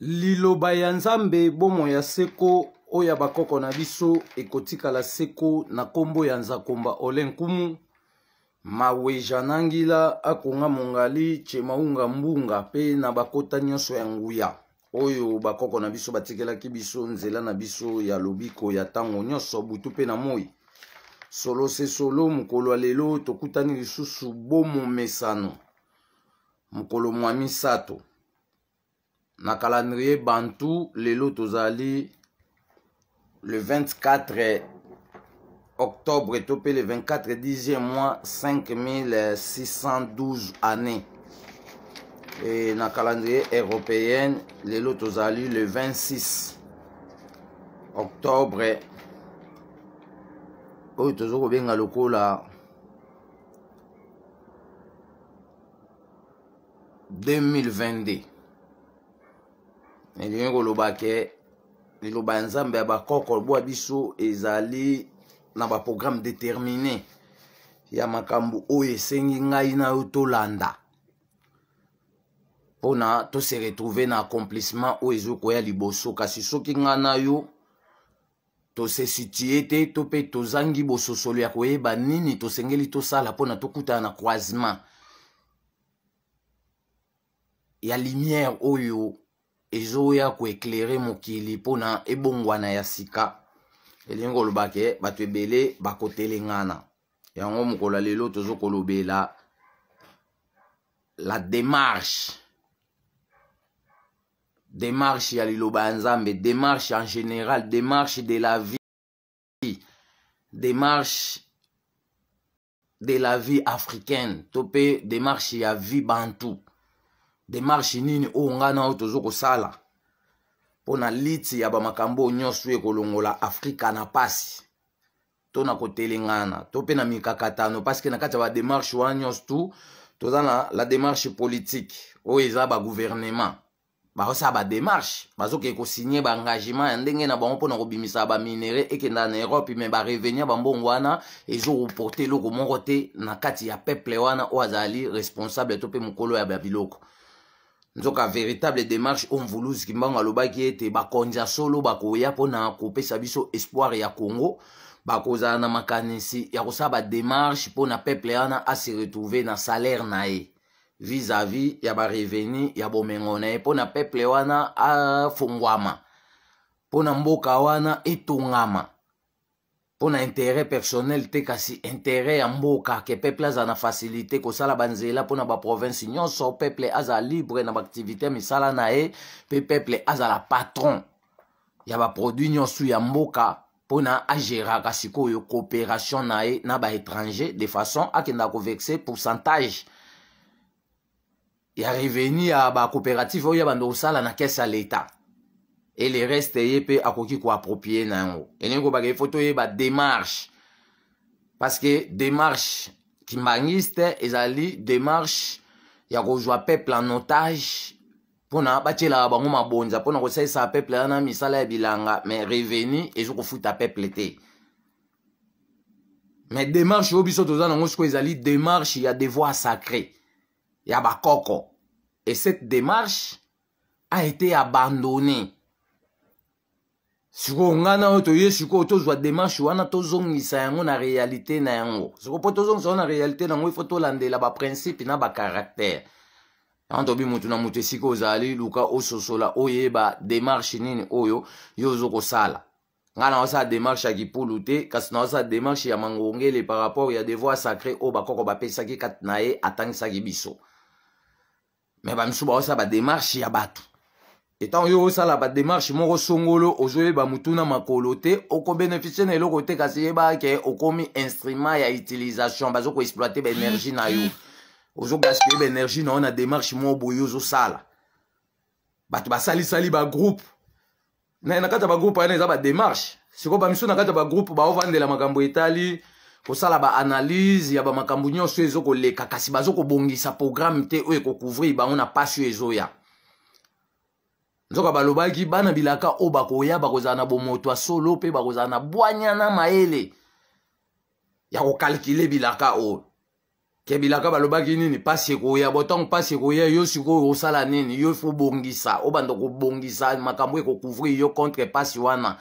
liloba ya nzambe bomoi ya seko oyo bakoko na biso ekotikala seko na nkombo ya nzakomba ole nkumu maweja nangila akonga mongali chemaunga mbunga mpe na bakota nyonso ya nguya oyo bakoko na biso batikelaki biso nzela na biso ya lobiko ya ntango nyonso butu mpe na moi solo se solo mokolo ya lelo tokutani lisusu bomomesano mokolo mwa misato na calendrier bantu lelo tozali le 24 octobre to mpe le 24 10e mois 5612 année e na calendrier européenne lelo tozali le 26 octobre oyo tozo kobenga lokola 2022 nalingi koloba ke liloba ya nzambe ya bakoko bwa biso ezali na baprogramme déterminé ya makambo oyo esengi ngai na yo tolanda mpona tose retrouve na accomplissement oyo ezokoya liboso kasi soki ngai na yo tose sitie te to mpe tozangi bososolo ya koyeba nini tosengeli tosala mpona tokutana na croisement ya lumière oyo ezoya koeklere mokili mpona ebongwana ya sika elingi koloba ke bato ebele bakotelengana yango mokolo ya lelo tozokolobela la démarche démarche ya liloba ya nzambe démarche en général démarche de la vie démarche de la vie africaine to mpe démarche ya vie bantu demarshe nini oyo ngai na oyo tozo kosala mpo na liti ya bamakambo oyo nyonso ekolongola afrika na pasi to na kotelengana to mpe na mikakatano parceke na kati ya bademarshe wana nyonso tu toza na la démarche politique oyo eza bagouvernement bazosala bademarshe bazokee kosigne baengagement ya ndenge na bango mpona kobimisa baminere ekenda na europe me barevenia bambongo wana ezokoporte eloko moko te na kati ya peuple wana oyo azali responsable to mpe mokolo ya babiloko nzoka véritable démarche oyo mvuluzi kimbango alobaki ete bakonzi ya solo bakoya mpona kopesa biso espoir ya congo bakozala na makanisi ya kosala badémarche mpona peuple wana ase retrouve na salaire na ye vis-à-vis ya bareveni ya bomengo na ye mpona peuple wana afungwama mpona mboka wana etongama mpo na intere personnel te kasi intere ya mboka ke peuple aza na facilité kosala banzela mpo na baprovince nyonso peuple aza libre na baaktivité ya misala na ye mpe peuple azala patron ya baproduit nyonso ya mboka mpona agéraka sikoyo coopération na ye na baétranger de façon akendaka kovexe pourcentage ya revenu ya bacoopérative oyo ya bando kosala na kese ya l'état ele reste ye mpe akoki koaproprie na yango elingi kobaka ye fo toyeba démarche parceke démarche kimbangisi te ezali démarche ya kozwa peuple en otage mpona batielaka bango mabonza mpona kosalisa peuple wana misala ya bilanga mais revenu ezo kofuta peuple te mais démarche oyo biso toza nango sikoyo ezali démarche ya devoir sacré ya bakoko et cette démarche a été abandonnée sikoyo ngai na oyo toye sikoyo tozwa demanshe wana tozongisa yango na réalité na yango sikoyo mpo tozongisa yango na réalité na yango ifo tolandela baprincipe na bacaractère yango tobi motu na motu esika ozali luka ososola oyeba demarshe nini oyo yo ozokosala ngai na osala demarshe ya kipulu te kasi na osala demarshe ya mangongele par rapport ya devoir sacré oyo bakoko bapesaki kati na ye atangisaki biso me bamisu baosala bademarshe ya bato ntango yo osala bademarshe moko songolo ozoyeba mutu na makolo te okobénéficie na eloko te kasi yeba ke okomi instrument ya utilisation bazokoexploite baénergie na yo ozogaspille baénergie na yo na demarshe moko boye ozosala bato basalisali bagroupe na kati ya bagroupe wana eza bademarshe sikoyo bamisu na kati ya bagroupe baovandela makambo etali kosala baanalyse ya bamakambo nyonso ezokoleka kasi bazokobongisa programme te oyo ekokouvrir bango na pasi oyo ezoya nzoka balobaki bana bilaka oyo bakoya bakozala na bomoto ya solo mpe bakozala na bwanyana mayele ya kokalkile bilaka oyo ke bilaka balobaki nini mpasi ekoya botango mpasi ekoya yo sikoyo osala nini yo fo bongisa obanda kobongisa makambo ekokouvrir yo contre mpasi wana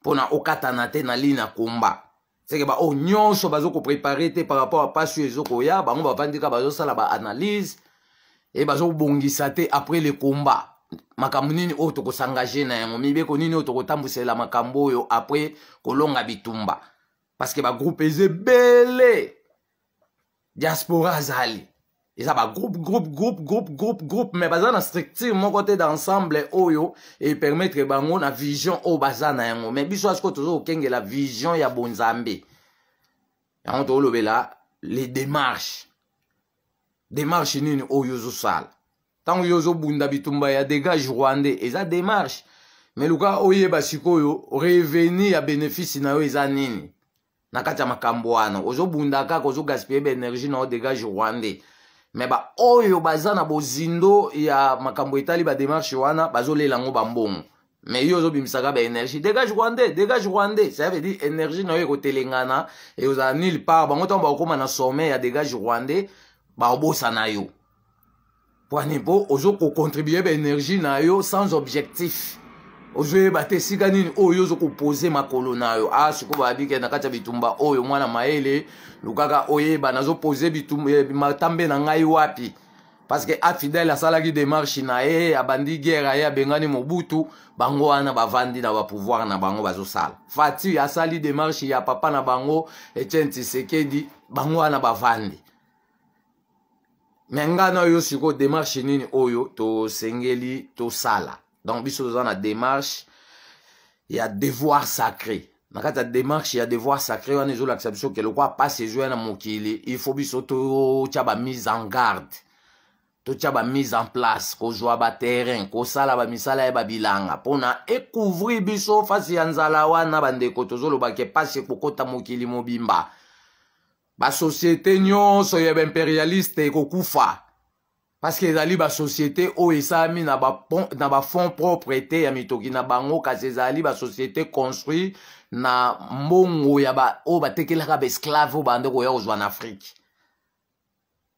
mpona okatana te na lini ya komba seke baoyo oh, nyonso bazokoprepare te par rapport a mpasi oyo ezokoya bango bavandika bazosala baanalyse e eh, bazobongisa te après le komba makambo nini oyo tokosangage na yango mibeko nini oyo tokotambwisela makambo oyo apres kolonga bitumba parceke bagroupe eza ebele diaspora azali eza bagroupe groupe groupe groupe groupe groupe me baza na structure moko te d'ensemble oyo epermettre bango na vision oyo baza na yango me biso asiko toza kokengela vision ya bonzambe yango tokolobela les démarches démarche nini oyo ozosala ntango yo ozobunda bitumba ya dégage rwandais eza démarche me luka oyeba sikoyo reveni ya bénéfice na yo eza nini na kati ya makambo wana ozobunda kaka ozogaspille baénergie na yo dégage rwandais me baoyo baza na bozindo ya makambo etali badémarche wana bazolela yango bambongo me yo ozobimisaka baénergie dégage rwandais dégage rwandais ça veut dire énergie na yo ekotelengana ekozala nile part bango ntango bakokóma na sommet ya dégage rwandais baobosana yo pwani mpo ozokocontribue baénergie na yo sans objectif ozoyeba te esika nini oyo oh, ozokopose makolo na yo a ah, sikoyo babike na kati ya bitumba oyo oh, mwana mayele lukaka oyeba nazopose eh, matambe na ngai wapi parceke afidele asalaki démarche na ye abandi guerre ye abengani mobutu bango wana bavandi na bapouvoir na bango bazosala fati asali démarche ya papa na bango etienne tisekedi bango wana bavandi me ngai na yo sikoyo démarche nini oyo tosengeli tosala donc biso toza na démarche ya devoir sacré na kati ya démarche ya devoir sacré wana ezolakisa biso ke lokwa mpasi ezwya na mokili il faut biso totya bamise en garde totya bamise en place kozwa baterrain kosala bamisala ya babilanga mpona ekouvrir biso fasi ya nzala wana bandeko tozoloba ke mpasi ekokɔta mokili mobimba basosiete nyonso ya baimperialiste ekokufa paske ezali basosiete oyo esalami na bafond propre te ya mitoki na bango kasi ezali basosiete construit na mbongo ya ba, oyo batekelaka baesclave oyo bande koya kozwa na afrike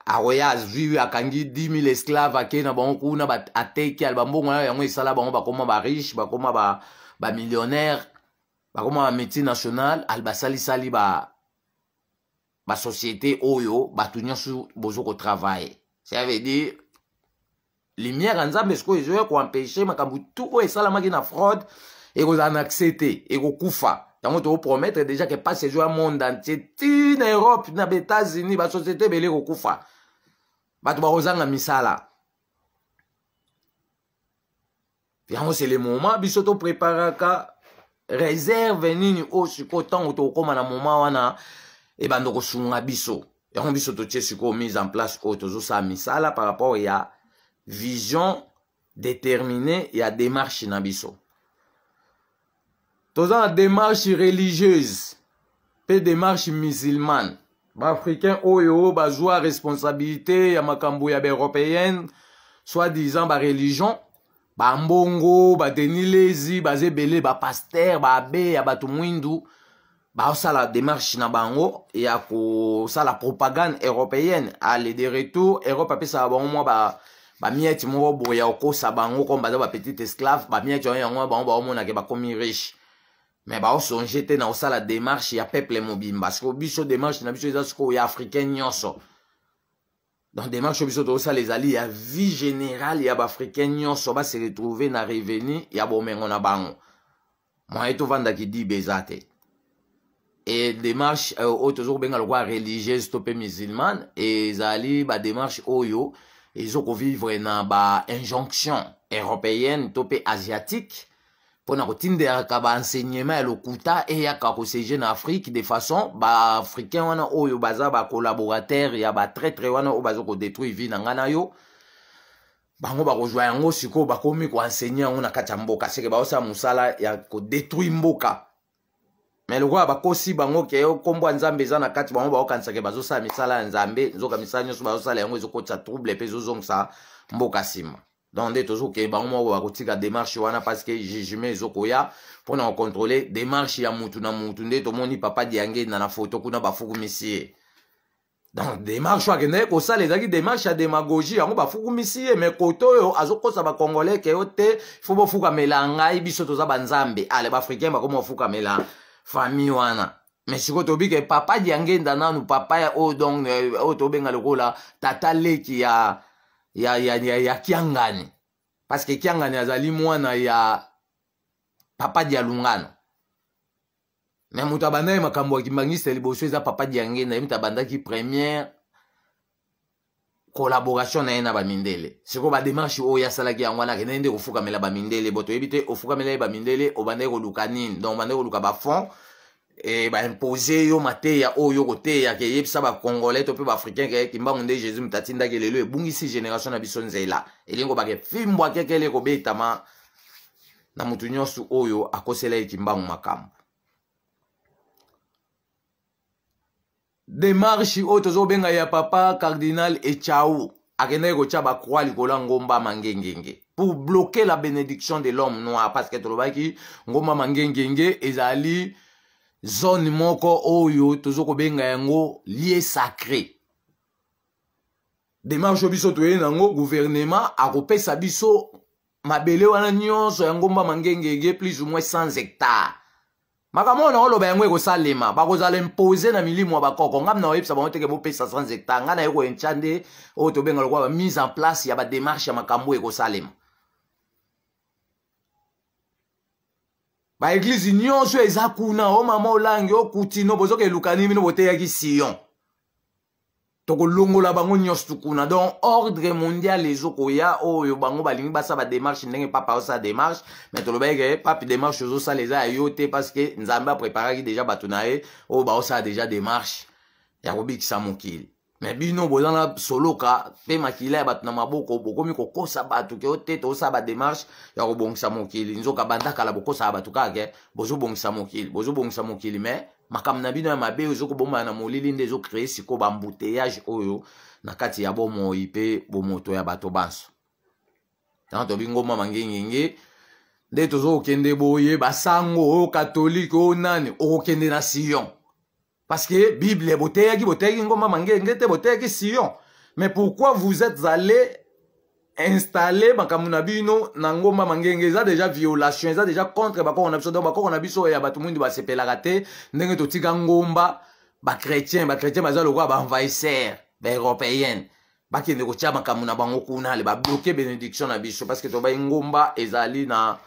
akoya azwi akangi 10 000 esclave akei na bango kuna ateki bambongo nayo yango esala bango bakoma bariche bakoma bamillionnaire ba bakoma bameti national ali basalisali ba, basosiété oyo bato nyonso bozo kotravaye ça veut dire lumière ya nzambe sikoyo ezoya koempêche makambo tu oyo esalamaki na fraude ekozala na accès te ekokufa yango tokopromettre déjà ke pasi ezoya monde entier ti na europe na baétats-unis basosiété ebele ekokufa bato bakozanga misala yango c'est le moment biso topreparaka réserve nini oyo sikoyo ntango tokokóma na moma wana ebanda kosunga biso yango biso totie sikoyo mise en place oyo tozosala misala par rapport ya vision détermine ya démarche na biso toza na démarche religieuse mpe démarche musulmane baafricain oyo oh, oh, bazwa responsabilité ya makambo ya baeuropéenne soit disant bareligion bambongo badenilezi baza ebele bapaster baabe ya bato mwindu ba baosala démarche na bango ya kosala propagande européenne ale de retour europe apesaka bango mwa bamieti ba moko boye ya kokosa bango komi baza bapetite esclave bamieti yango yango bango baomonake bakomi riche me baosonge te na kosala démarche ya peuple mobimba sikoyo biso démarche na biso eza sikoyo ya africain nyonso donc démarche biso tozosala ezali ya vie générale ya baafricain nyonso base retrouve na revenu ya bomengo na bango moye tovandaki dibe eza te Euh, démarche oyo tozokobenga lokola religieuse to mpe musulmane ezali badémarche oyo ezokovivre na bainjonction européenne to mpe asiatique mpona kotindelaka baenseignement ya lokuta eyaka kosege na afrique de façon baafricain wana oyo baza bacollaborateur ya batraitre wana oyo baza kodétruire vi na ngai na yo bango bakozwa yango sikoyo bakomi koensegne yango na kati ya mboka seke baosala mosala ya kodétruire mboka me lokola bakosi bango ke nkombo ya nzambe eza na kati bango baokanisake bazosala misala ya nzambe nzoka misala nyonso bazosala yango ezokotisa trouble mpe ezozongisa mboka nsima donc nde tozokee bango moko bakotika démarche wana parceke jugement ezokoya mpona kocontrole démarche ya mutu na mutu nde tomoni papa diangenda na foto kuna bafukumisi ye donc démarche oyo akendaki kosala ezalaki démarche ya démagogie yango bafukumisi ye me kote oyo azokosa bacongolais ke yo te fo bofukamela ngai biso toza banzambe ale baafricain bakoma kofukamela famille wana me sikoyo tobi ke papa diangenda nanu papa ya oyo donc eh, oyo tobenga lokola tata leki ya ya, ya, ya, ya kiangani parce que kiangani azali mwana ya papa dialungano me moto abandaki makambo ya kimbangisela liboso eza papa diangenda ye moto abandaki première collaboration na ye na bamindele sikoyo bademarshe oyo asalaki yango wana akendaki nde kofukamela bamindele bo toyebi te ofukamela ye bamindele obandaki koluka nini donc obandaki koluka bafond e baimpose yo mateya oyo koteyaka eyebisa bacongolais to mpe baafricain keke mbangu nde jésus mutatindaki lelo ebungisi génération na biso nzela elingo bake fimbwakekele kobetama na motu nyonso oyo akosela ye kimbangu makambo demarshe oyo tozobenga ya papa cardinal echau akendaki kotya bakroa likolo ya ngomba mangengenge pour bloquer la bénédiction de l'homme noir parce que tolobaki ngomba mangengenge ezali zone moko oyo tozokobenga yango lie sacré demarshe oyo biso toyei nango gouvernement akopesa biso mabele wana nyonso ya ngomba mangengenge plus ou moins 100 hectare makambo oyo nakoloba yango ekosalema bakozala impose na milimo ya bakoko ngai mna koyebisa bango teke bopesa sans eta ngai naye koencha nde oyo tobenga lokola bamise en place ya bademarche ya makambo oyo ekosalema baeglize nyonso eza kuna o mama olangi okutino bozoka elukanimino boteyaki sion tokolongola bango nyonso tukuna donc ordre mondial ezokoya oyo bango balingi basala badémarche ndenge papa aosala démarche mais tolobaki ke pape démarche ozosala eza ya yo te parce que nzambe apréparaki déjà bato na ye oyo baosala déjà démarche ya kobikisa mokili me bino boza na soloka mpe makila ya bato na maboko bokomi kokosa bato ke ote tozosala badémarche ya kobongisa mokili nzoka bandakala bokosaka bato kaka ke bozobongisa mokili bozobongisa mokili mais makambo na bino ya mabe oyo ezokobombana na molili nde ezokree sikoyo bambuteyage oyo na kati ya bomoi mpe bomoto ya bato banso ntango tobingoma mangengenge nde tozokokende boye basango oyo oh, katolike oyo oh, nani okokende na sion parceke bible boteyaki boteyaki ngomba mangengenge te boteyaki sion mais pourquoi vous êtes allés installe makambo na bino na ngomba mangenge eza deja violation eza deja contre bakoko na biso donc bakoko na biso ya bato mwindu basepelaka te ndenge totika ngomba bakretien bakretien baza lokola baenvahisseur baeuropéenne bakende kotia makambo na bango kuna le babloke bénédiction na biso parce que tobai ngomba ezali na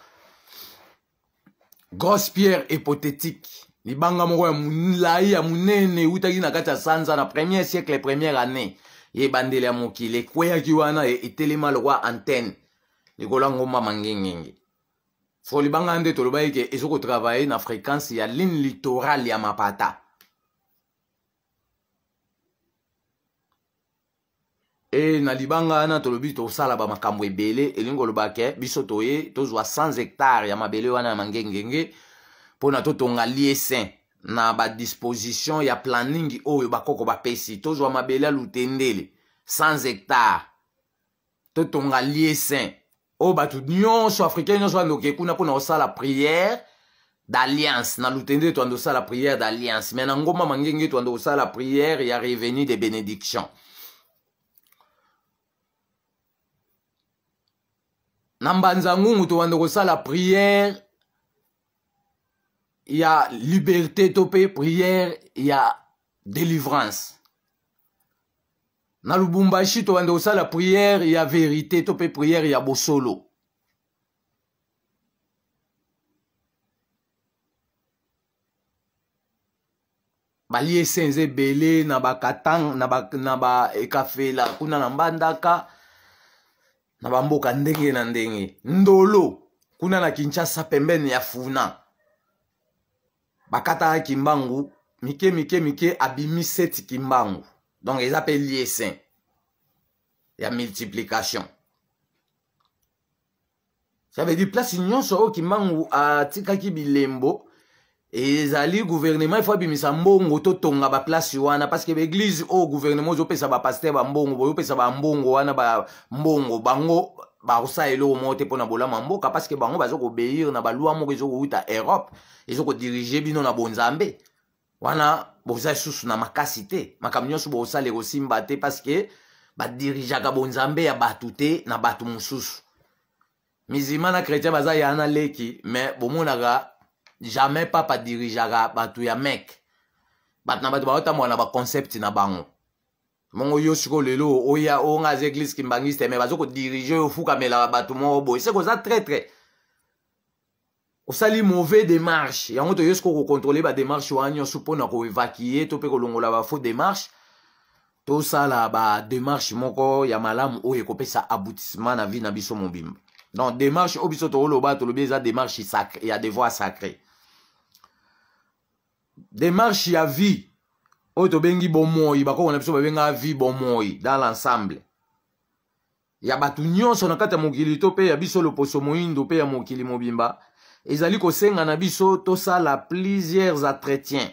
grosse pierre hypothétique libanga moko ya molai ya monene eutaki na kati ya sanza na premier siècle première année ye ebandeli ya mokili ekweyaki wana e, etelema lokwa antene likolo ya ngomba mangengenge so libanga nde tolobaki ke ezokotravaye na fréquence ya ligne littorale ya mapata e na libanga wana tolobi tosala bamakambo ebele elingi koloba ke biso toye tozwa 100 hectare ya mabele wana ya mangengenge mpo na totonga lie saint na badisposition ya planingi oyo bakoko bapesi tozwa mabele ya lutendele 100 hectare totonga lie saint oyo bato nyonso africain nyonso bandoke kuna mpona kosala priere d'alliance na lutende twando kosala priere d'alliance me na ngomba mangenge twando kosala priere ya revenu de bénédiction na mbanza ngungu towanda kosala priere il y a liberté topé prière il y a délivrance na lubumbashi tobanda kosala priere ya verité to mpe priere ya bosolo balie esenze ebele na bakatan na baekafela ba kuna na mbandaka na bamboka ndenge na ndenge ndolo kuna na kinshasa pembeni ya funa bakataka kimbangu mike mike mike abimi seti kimbangu donc eza mpe lie saint ya multiplication ça veut dire place nyonso oyo kimbangu atikaki bilembo ezali gouvernement ifo abimisa mbongo totonga baplace wana parceke baeglize oyo oh, gouvernement ozopesa bapaster bambongo bozopesa bambongo wana bambongo bango bakosala eloko moko te mpona bolamu ya mboka parceke bango baza kobeyir na balwa moko ezokowuta europe ezokodirige bino na bonzambe wana boza lisusu na makasi te makambo nyonso bosala ekosimba te parceke badirigeaka bonzambe ya bato te na bato mosusu mizima na chrétien baza ya na leki me bomonaka jamais papa dirigeaka bato ya mek bato na bato baotambola na baconcept na bango mongo yo sikoyo lelo oya onga aza eglize kimbangiste me baza kodirige oyo ofukamelaka bato moko boye seko oza traitre osali mauvais démarche yango toye sikoyo kokontrole badémarche wana nyonso mpona koevakue to mpe kolongola bafaux démarche tosala badémarche moko ya malamu oyo ekopesa aboutissement na vie na biso mobimba donc démarche oyo biso tokoloba tolobi eza démarche ya devoir sacré démarche ya vie oyo tobengi bomoi bakongo na biso babengaka vie bomoi dans l'ensemble ya bato nyonso na kati ya mokili to mpe ya biso loposo moindo mpe ya mokili mobimba ezali kosenga na biso tosala plusieurs entretiens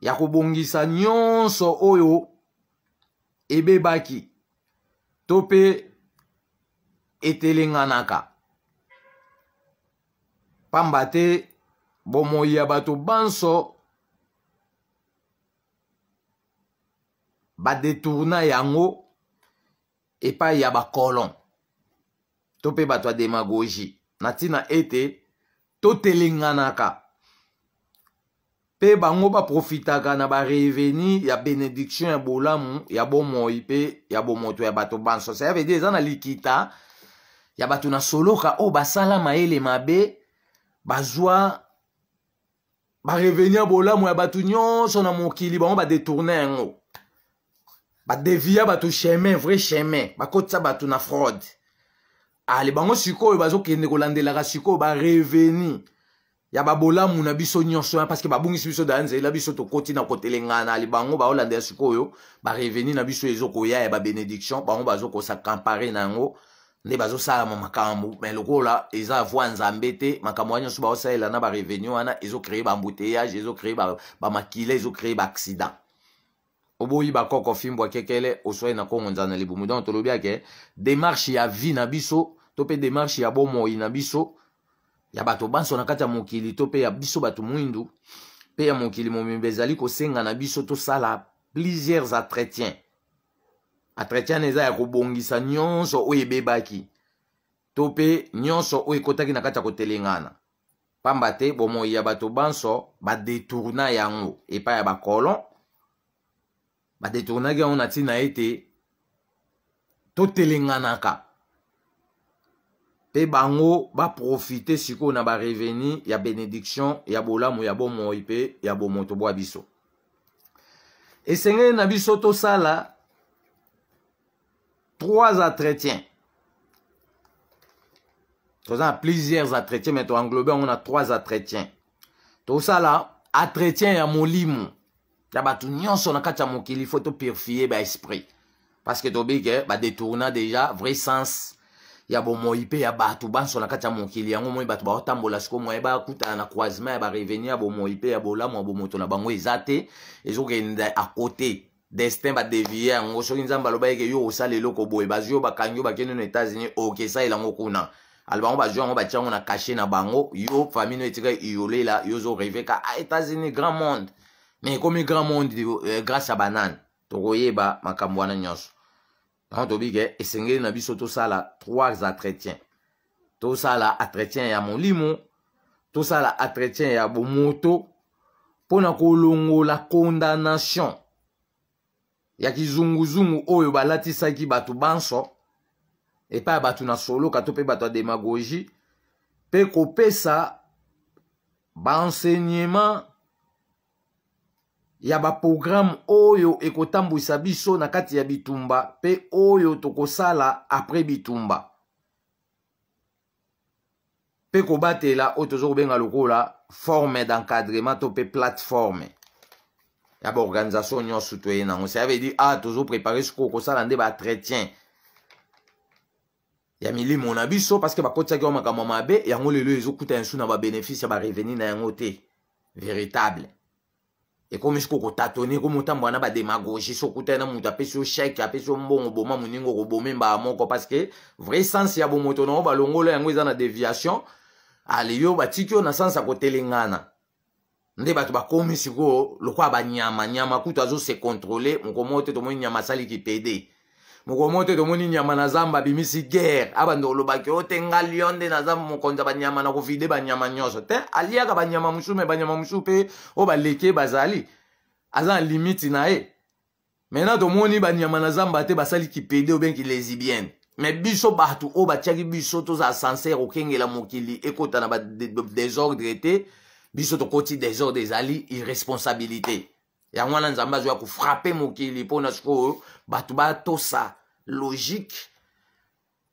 ya kobongisa nyonso oyo ebebaki to mpe etelenganaka pamba te bomoi ya bato banso badetourna yango epai ya bakolon to mpe bato ya demagogie na ntina ete totelenganaka mpe bango baprofitaka na bareveni ya benediction ya bolamu ya bomoi mpe ya bomoto ya bato banso ça veut dire eza na likita ya bato na soloka oyo basala mayele mabe bazwa bareveni ya bolamu ya bato nyonso na mokili bango badetourne yango badevia bato chemin vrai chemin bakotisa bato na fraude ale ah, bango sikoyo bazokende kolandelaka sikoyo bareveni ya babolamu na biso nyonso parceke babungisi biso da nzela biso tokoti na kotelengana ale bango baolandela sikoyo bareveni na biso ezokoya ya babénédiction bango bazokosa kampare na yango nde bazosala ma makambo me lokola eza voi nzambe te makambo wana nyonso baosalela na bareveni wana ezokreye baembouteillage ezokreye bamakila ezokreye baaccident oboyiba koko fimbwa kekele oswaye na kongo nzana libumu donc tolobi ake démarche ya vie na biso to mpe démarche ya bomoi na biso ya bato banso na kati ya mokili to mpe ya biso bato mwindu mpe ya mokili momembe ezali kosenga na biso tosala plusieurs entretiens entretien eza ya kobongisa nyonso oyo ebebaki to mpe nyonso oyo ekotaki na kati ya kotelengana pamba te bomoi ya bato banso badetourna yango epai ya bakolon badetournaki yango na ntina ete totelenganaka mpe bango baprofite sikoyo na bareveni ya benediction ya bolamu ya bomoi mpe ya bomoto bwa biso esengeli na biso tosala trois entretiens toza na plusieurs entretiens me toenglobe yango na trois entretiens tosala entretien ya molimo ya bato nyonso na kati ya mokili fo topurifie baesprit parceke toyebi ke eh, badetourna deja vrai sens ya bomoi mpe ya bato banso na kati ya mokili yango moi bato baotambola siko moye eh, bakutana na croisement ya bareveni ya bomoi mpe ya bolamu ya bomoto na bango eza te ezokenda akote destin badevie yango soki nzambe aloba eke yo osala eloko boye bazwi yo bakangi yo bakende na états-unis okesala yango kuna ali bango bazwi yango batia yango na kashe na bango yo famille no etika yolela yo ozoreve ka a ah, états-unis grand monde me ekomi grand monde euh, grâce ya banani tokoyeba makambo wana nyonso yango tobi ke esengeli na biso tosala trois entretien tosala entretien ya molimo tosala entretien ya bomoto mpona kolongola condamnation ya kizunguzungu oyo balatisaki bato banso epai ya bato na soloka to mpe bato ya demagogie mpe kopesa baenseignement ya baprograme oyo ekotambwisa biso na kati ya bitumba mpe oyo tokosala apres bitumba mpe kobatela oyo toza kobenga lokola forme d'encadrement to mpe plateforme ya baorganisation nyonso toye nango ça veut dire ah tozoprépare sikoyo kosala nde baentretien ya milimo na biso parceke bakotisaki wa makambo mabe yango lelo ezokuta yansu na babénéfice ya bareveni na yango te véritable ekomi sikoyo kotatone ekomi otambo wana bademagogie so okutai na moto apesi yo sheke apesi yo mbongo boma moningo okobome mbaa moko parce que vrai sense ya bomoto nango balongola yango eza na déviation ale yo batiki yo na sense ya kotelengana nde bato bakomi sikoyo lokola banyama nyama kutu azose contrôle mokomo te tomoni nyama asaliki pede mokonzi moko te tomoni nyama na zamba abimisi guerre abanda kolobaki o te nga lion nde naza mokonzi ya banyama na kofide banyama nyonso te aliaka banyama mosusu me banyama mosusu mpe oyo baleki bazali aza na limiti na ye maintenant tomoni banyama na zamba te basali kipede obengi lesibienne me biso bato oyo batiaki biso tozala sincere kokengela mokili ekota na badésordre te biso tokoti désordre ezali irresponsabilité yango wana nzambe azwya kofrape mokili mpona sikoyo bato batosa logique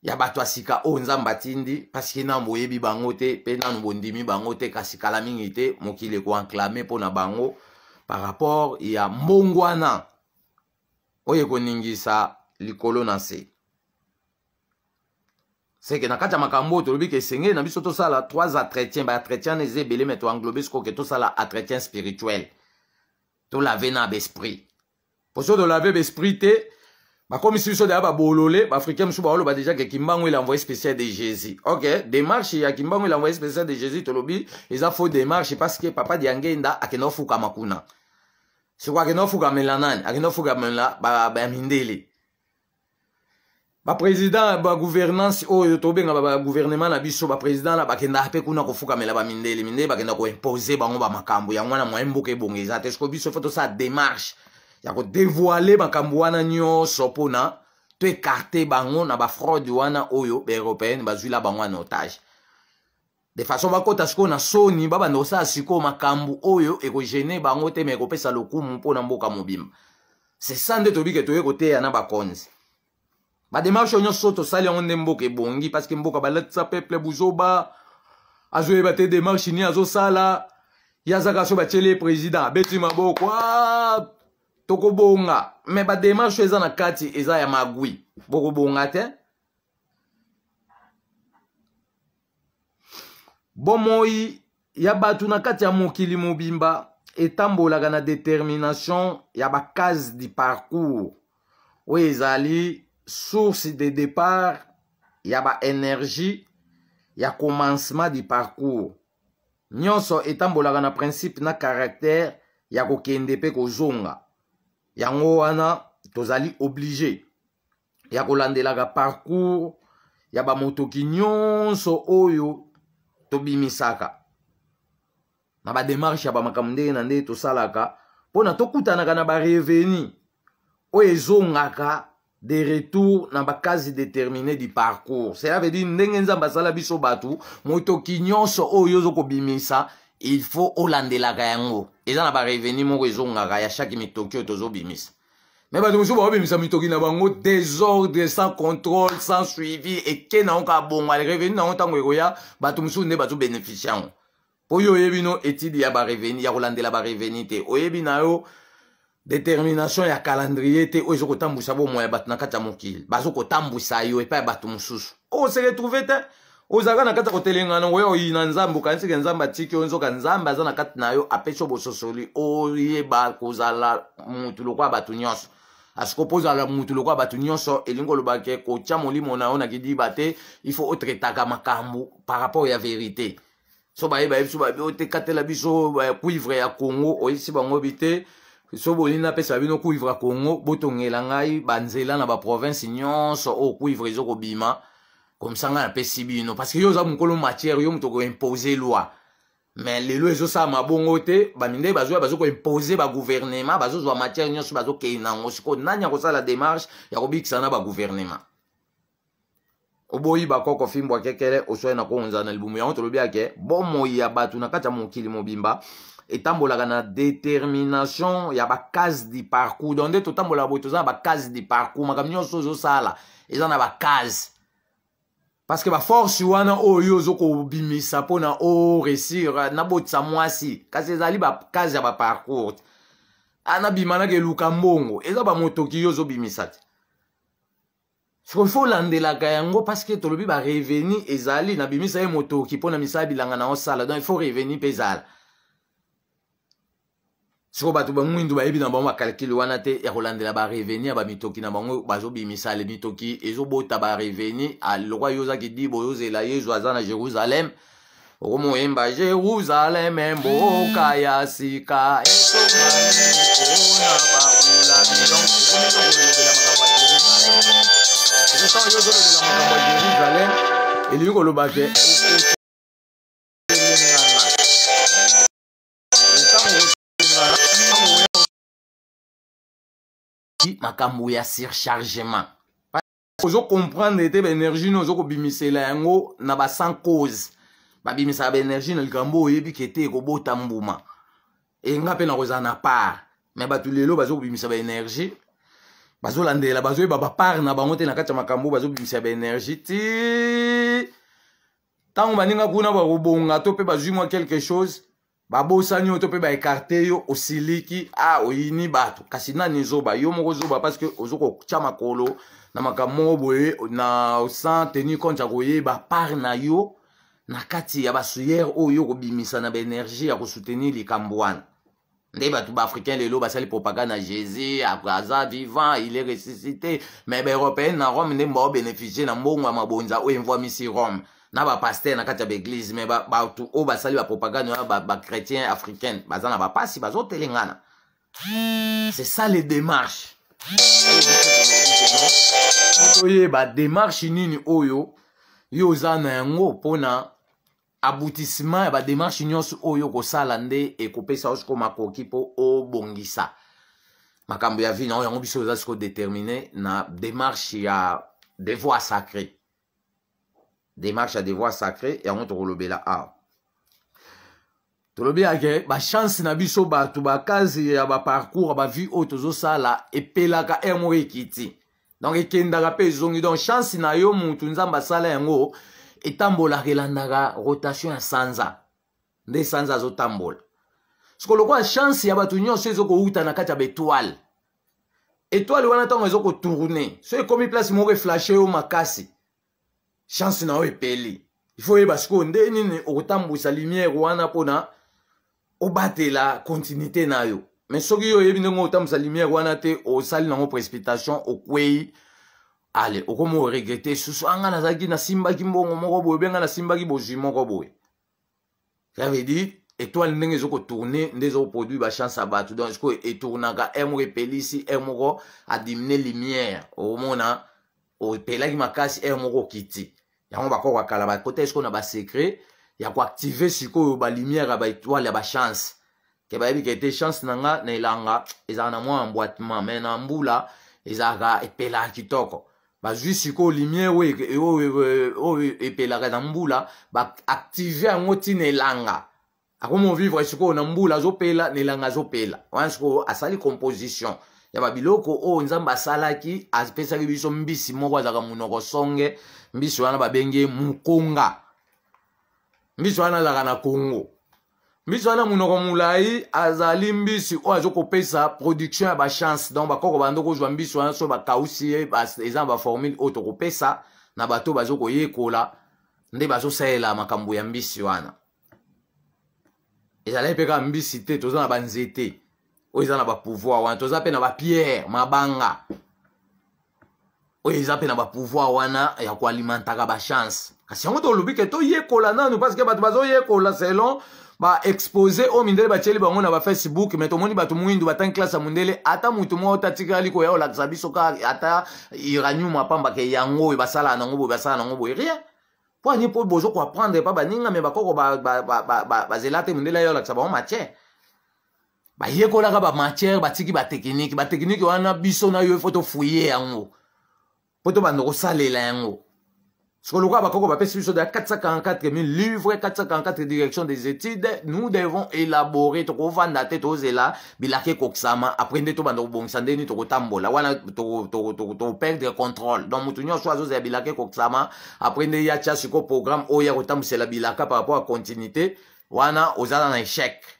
ya bato ya sika oyo nzambe atindi parceke nambe oyebi bango te mpe nanu bondimi bango te kasi kala mingi te mokili ekoenklame mpona bango par rapport ya mbongo wana oyo ekoningisa likolo na se seke na kati ya makambo oyo tolobi ke esengeli na biso tosala trois entretien baentretien wana eza ebele me toenglobe sikoke tosala entretien spirituel tolave na baesprit po so tolave baesprit te bakomisi biso deya babolole baafricain mosusu baoloba deja ke kimbangu elenvoye spécial de jésus ok démarche ya kimbangu elenvoye spécial de jésus tolobi eza faux démarche parce que papa diangenda akende ofukama kuna siko akende ofukamela nani akende ofukamela bamindele ba, ba baprésident bagouvernance oyo tobenga bagouvernement na biso baprésident na bakendaka mpe kuna kofukamela bamindele mindele bakenda koimpose bango bamakambo yango wana mwa mboka ebonge eza te siko biso fo tosala démarche ya kodevoile makambo wana nyonso mpona toekarte bango na bafraude wana oyo baeuropéenne bazwila bango wana otage de façon bakɔta sikoyo na soni babanda kosala sikoyo makambo oyo ekogene bango te me ekopesa lokumu mpona mboka mobimba se sa nde tobike toye koteya na bakonzi bademarshe nyonso tosali yango nde mboka ebongi parceke mboka balatisa peuple buzoba azoyeba te demarshe nini azosala yazaka so batyeli ye président abeti maboko ah! tokobonga me bademarshe eza na kati eza ya magwi bokobonga te bomoi ya bato na kati ya mokili mobimba etambolaka na détermination ya bakase du parcours oyo ezali source de départ ya baénergie ya commencement du parcours nyonso etambolaka na principe na caractère ya kokende mpe kozonga yango wana tozali oblige ya kolandelaka parcours ya bamotoki nyonso oyo tobimisaka na bademarshe ya bamakambo ndenge na ndenge tosalaka mpona tokutanaka na bareveni oyo ezongaka de retour na bakasi déterminé du parcours cela veut dire ndenge nzambe asala biso bato motoki nyonso oyo ozokobimisa il faut olandelaka yango eza na bareveni moko ezongaka ya chaque mitoki oyo tozobimisa me bato mosusu baobimisa mitoki na bango désordre sans contrôle sans suivi eke na yango ka bongwa reveni na yango ntango ekoya bato mosusu nde bazobénéficie yango mpo oyo oyebi no étude ya bareveni ya kolandela bareveni te oyebi na yo détermination ya calendrier te oyo ezokotambwisa bomoi ya bato na kati ya mokili bazokotambwisa yo epai ya bato mosusu okoseretrouve te ozalaka na kati ya kotelengana oya oyina nzambe okanisaki nzambe atiki yo nzoka nzambe aza na kati na yo apesi yo bososoli oyeba kozala motu lokola bato nyonso asiko mpo ozala motu lokola bato nyonso elingi olobake kotya molimo na yo na kidiba te ifo otretaka makambo par rapport ya verité so bayeba ye biso babi otekatela biso cuivre ya congo oyebisi bango bi te so bolingi apesa bino cuivre ya congo botongela ngai banzela na baprovince nyonso oyo cuivre ezokobima komisanga napesi bino parceke yo oza mokolo matière yo moto koimpose loi me lelo ezosala mabongo te bamindele bazoya bazokoimpose baguvernema bazozwa matière nyonso bazokei nango sikoyo nani akosala démarche ya kobikisa na baguvernema oboyi bakoko fimbwa kekele oswai na kohonzana libumu yango tolobi ake bomoi ya bato na kati ya mokili mobimba etambolaka na détermination ya bakase du parcours donc nde totambolaka boye toza na bakase du parcours makambo nyonso ozosala eza na bakase paske baforce wana oyo oh, ozokobimisa mpona oresir oh, euh, nabotisa mwasi kasi ezali bakazi ya baparcour te anabima ah, naka eluka mbongo eza bamotoki yo ozobimisa te sikofi olandelaka yango paske tolobi bareveni ezali nabimisa ye motoki mpona misala bilanga na osala donc ifo reveni mpe ezala sikoyo bato bamwindu bayebi na bango bakalkule wana te ya kolandela bareveni ya bamitoki na bango bazobimisa ale mitoki ezobota bareveni lokwa yo ozaki dibo yozela yezu aza na jérusalem okomoyemba jérusaleme mboka ya sika hmm. elingi koloba te makambo ya surchargement ozocomprendre te baenergie no ozokobimisela yango na basan cause babimisaka baenergie na likambo oyebiki ete ekobota mbuma enga mpe na kozala na part me bato lelo bazokobimisa baenergie bazolandela bazoyeba bapart na bango te na kati ya makambo bazobimisa baenergie ti ntango baninga kuna bakobonga to mpe bazwi mwa quelque chose babosani yo to mpe baekarte yo osiliki a ah, oyini bato kasi nani ezoba yo moko ozoba parceke ozo kotya makolo na makambo moko boye na sans tenu compte ya koyeba part na yo na kati ya basuyere oyo okobimisa na baenergie ya kosoutenir likambo wana nde bato baafricain lelo basali propagande ya jésus aza vivant il est ressuscité mais baeuropéenne na rome nde baobénéficie na mbongo ya mabonza oyo envoamisi rome na bapaster na kati ya baeglize me bato oyo basali bapropagande wana bachrétien africaine baza na bapasi bazotele c'est ça les démarches toyeba démarche nini oyo yo oza na yango mpona aboutissement ya bademarche nyonso oyo kosala nde ekopesa yo sikoyo makoki mpo obongisa makambo ya vie na oyo yango biso oza sikoyo détermine na démarche ya devoir sacré démarche ya devoir sacré yango tokolobela awa tolobi yake bachance na biso bato bakazi ya baparcours ya bavie oyo tozosala epelaka r moko ekiti donk ekendaka mpe ezongi donk chance na yo motu nzambe asala yango etambolaka elandaka rotation ya sanza nde sanza azotambola soko lokola chance ya bato nyonso ezokowuta na kati ya baetoile etoile wana ntango ezokotourne so ekomi place moko eflashe yo makasi chance na yo epeli ifo oyeba sikoyo nde nini okotambusa lumière wana mpona obatela continuité na yo me soki yo oyebi ndenge otambusa lumière wana te osali nango précipitation okwei ale okoma oregrete susu anga nazalaki nasimbaki mbongo moko boye obenga nasimbaki bozwi moko boye yavedi étoile ndenge ezokotourne nde ezokoproduire bachance ya bato donc sikoyo etournaka r moko epelisi r moko adimine lumière omona opelaki makasi r moko okiti est bakokakala bakota esiko na secret ya pour sikoyo balimière ba baetoile ba il ke a une bah, bah, chance bah, a une chance il y na mwa chance, il na mbula une toko. kitoko si a lumière chance, il na mbula une chance, ti na a une chance, na mbula pela, na chance, il y à asali composition ya babiloko oyo nzambe asalaki apesaki biso mbisi moko azalaka monoko songe mbisi wana babenge mokonga mbisi wana azalaka na kongo mbisi wana monoko molai azali mbisi oyo azokopesa production ya bachance donc bakoko bando kozwa mbisi wana so bakausi ye eza na baformule oyo tokopesa na bato oyo bazokoyekola nde bazosalela makambo ya mbisi wana ezalaki mpe kaka mbisi te toza na banzete oyo eza na bapouvoir wana toza mpe na bapierre mabanga oyo eza mpe na bapouvoir wana ya koalimentaka bachance kasi yango tolobi ke toyekola nanu parceke bato bazoyekola selon baexpose oyo mindele batieli bango na bafacebook me tomoni bato mwindu batangi klase ya mondele ata motu moko tatikali koya kolakisa biso ka ata iranium apambake yango oyo basala nango boye basala nango boye rien mpo ani mpo bozo koapprendre pa baninga me bakoko bazela te mondele ayo olakisa bango matie bayekolaka bamatière batiki batekhnike batekhnike wana biso na yo efo tofuye yango mpo tobanda kosalela yango siko lokola bakoko bapesi biso da 444 000 livre 444 direction des études nous devons élaborer tokovanda te tozela bilaka ekokisama apres nde tobanda kobongisa ndeni tokotambola wana toperdre contrôle donc motu nyonso azozela bilaka ekokisama apres nde ya tia siko programme oyo ya kotambwisela bilaka par rapport ya continuité wana ozala na échec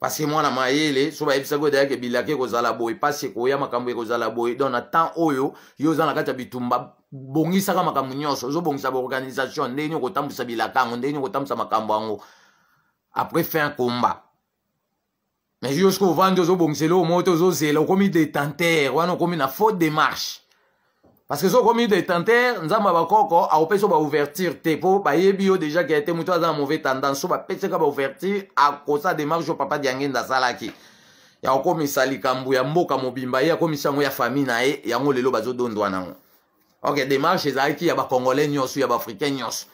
parce mwana mayele so bayebisaki oyo dayaki ebilaki ekozala boye pasi ekoya makambo ekozala boye don na temps oyo oh, yo oza na kati ya bitumba bongisaka makambo nyonso ozobongisa baorganisation ndenge nini okotambwisa bilaka yango ndenge nini okotambwisa makambo yango après fin combat mais yo soki ovandi ozobongisela oyo moo te ozozela okomi détenteur wana okomi na faux démarche parce que soki okomi détenteur nzambe ya bakoko akopesi yo baouverture te mpo bayebi yo déjà ke te moto aza na mauvais tendance so bapesaka baouverture akosa démarche oyo papa diangende asalaki ya kokomisa likambo ya mboka mobimba ye akomisa yango ya famille na ye yango lelo bazodondwa nango ok démarche ezalaki ya bacongolais nyonso ya baafricain nyonso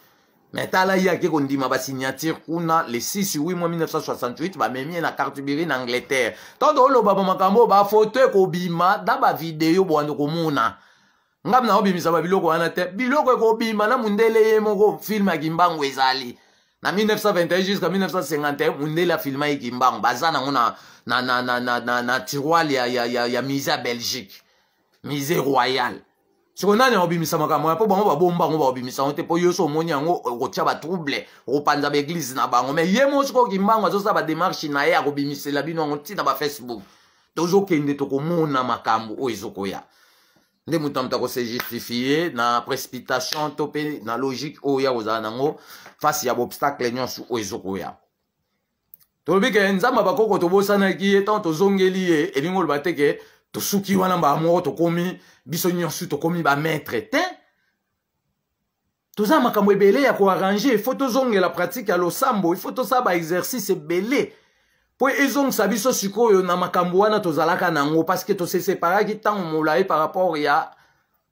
me tala ye ake kondima basignature kuna le 6 8 mois 1968 bamemi ye na cartubiri na angleterre tondo oloba bamakambo bafoto ekobima na bavideo bowanda komona nga mna obimisa babiloko wana te biloko ekobima na mundele ye moko filme yaki mbangu ezali na 1921 jusqu'à 1951 mundele afilmayiki mbangu baza nango na, na, na, na, na, na, na tiroile ya, ya, ya, ya musée ya belgique musée royal siko nani akobimisa makambo ya mpo bango babomba yango bakobimisa yango te mpo yo so omoni yango okotya batrouble okopanza baeglize na bango me ye mo siko oki mbangu azosala bademarshe na ye akobimisela bino yango ntina bafacebook tozokende tokomona makambo oyo ezokoya nde moto na moto akosejustifie na précipitation to mpe na logique oyo akozala nango fasi ya baobstacle nyonso oyo ezokoya tolobi ke nzambe bakoko tobosanaki ye ntango tozongeli ye elingi oloba te ke tosuki wana mbala moko tokomi biso nyonso tokomi bamaître te toza na makambo ebele ya koarrange ifo tozongela pratike ya losambo ifo tosala baexercice ebele mpo ezongisa biso sikoyo na makambo wana tozalaka nango parceke toseseparaki ntango molai par rapport ya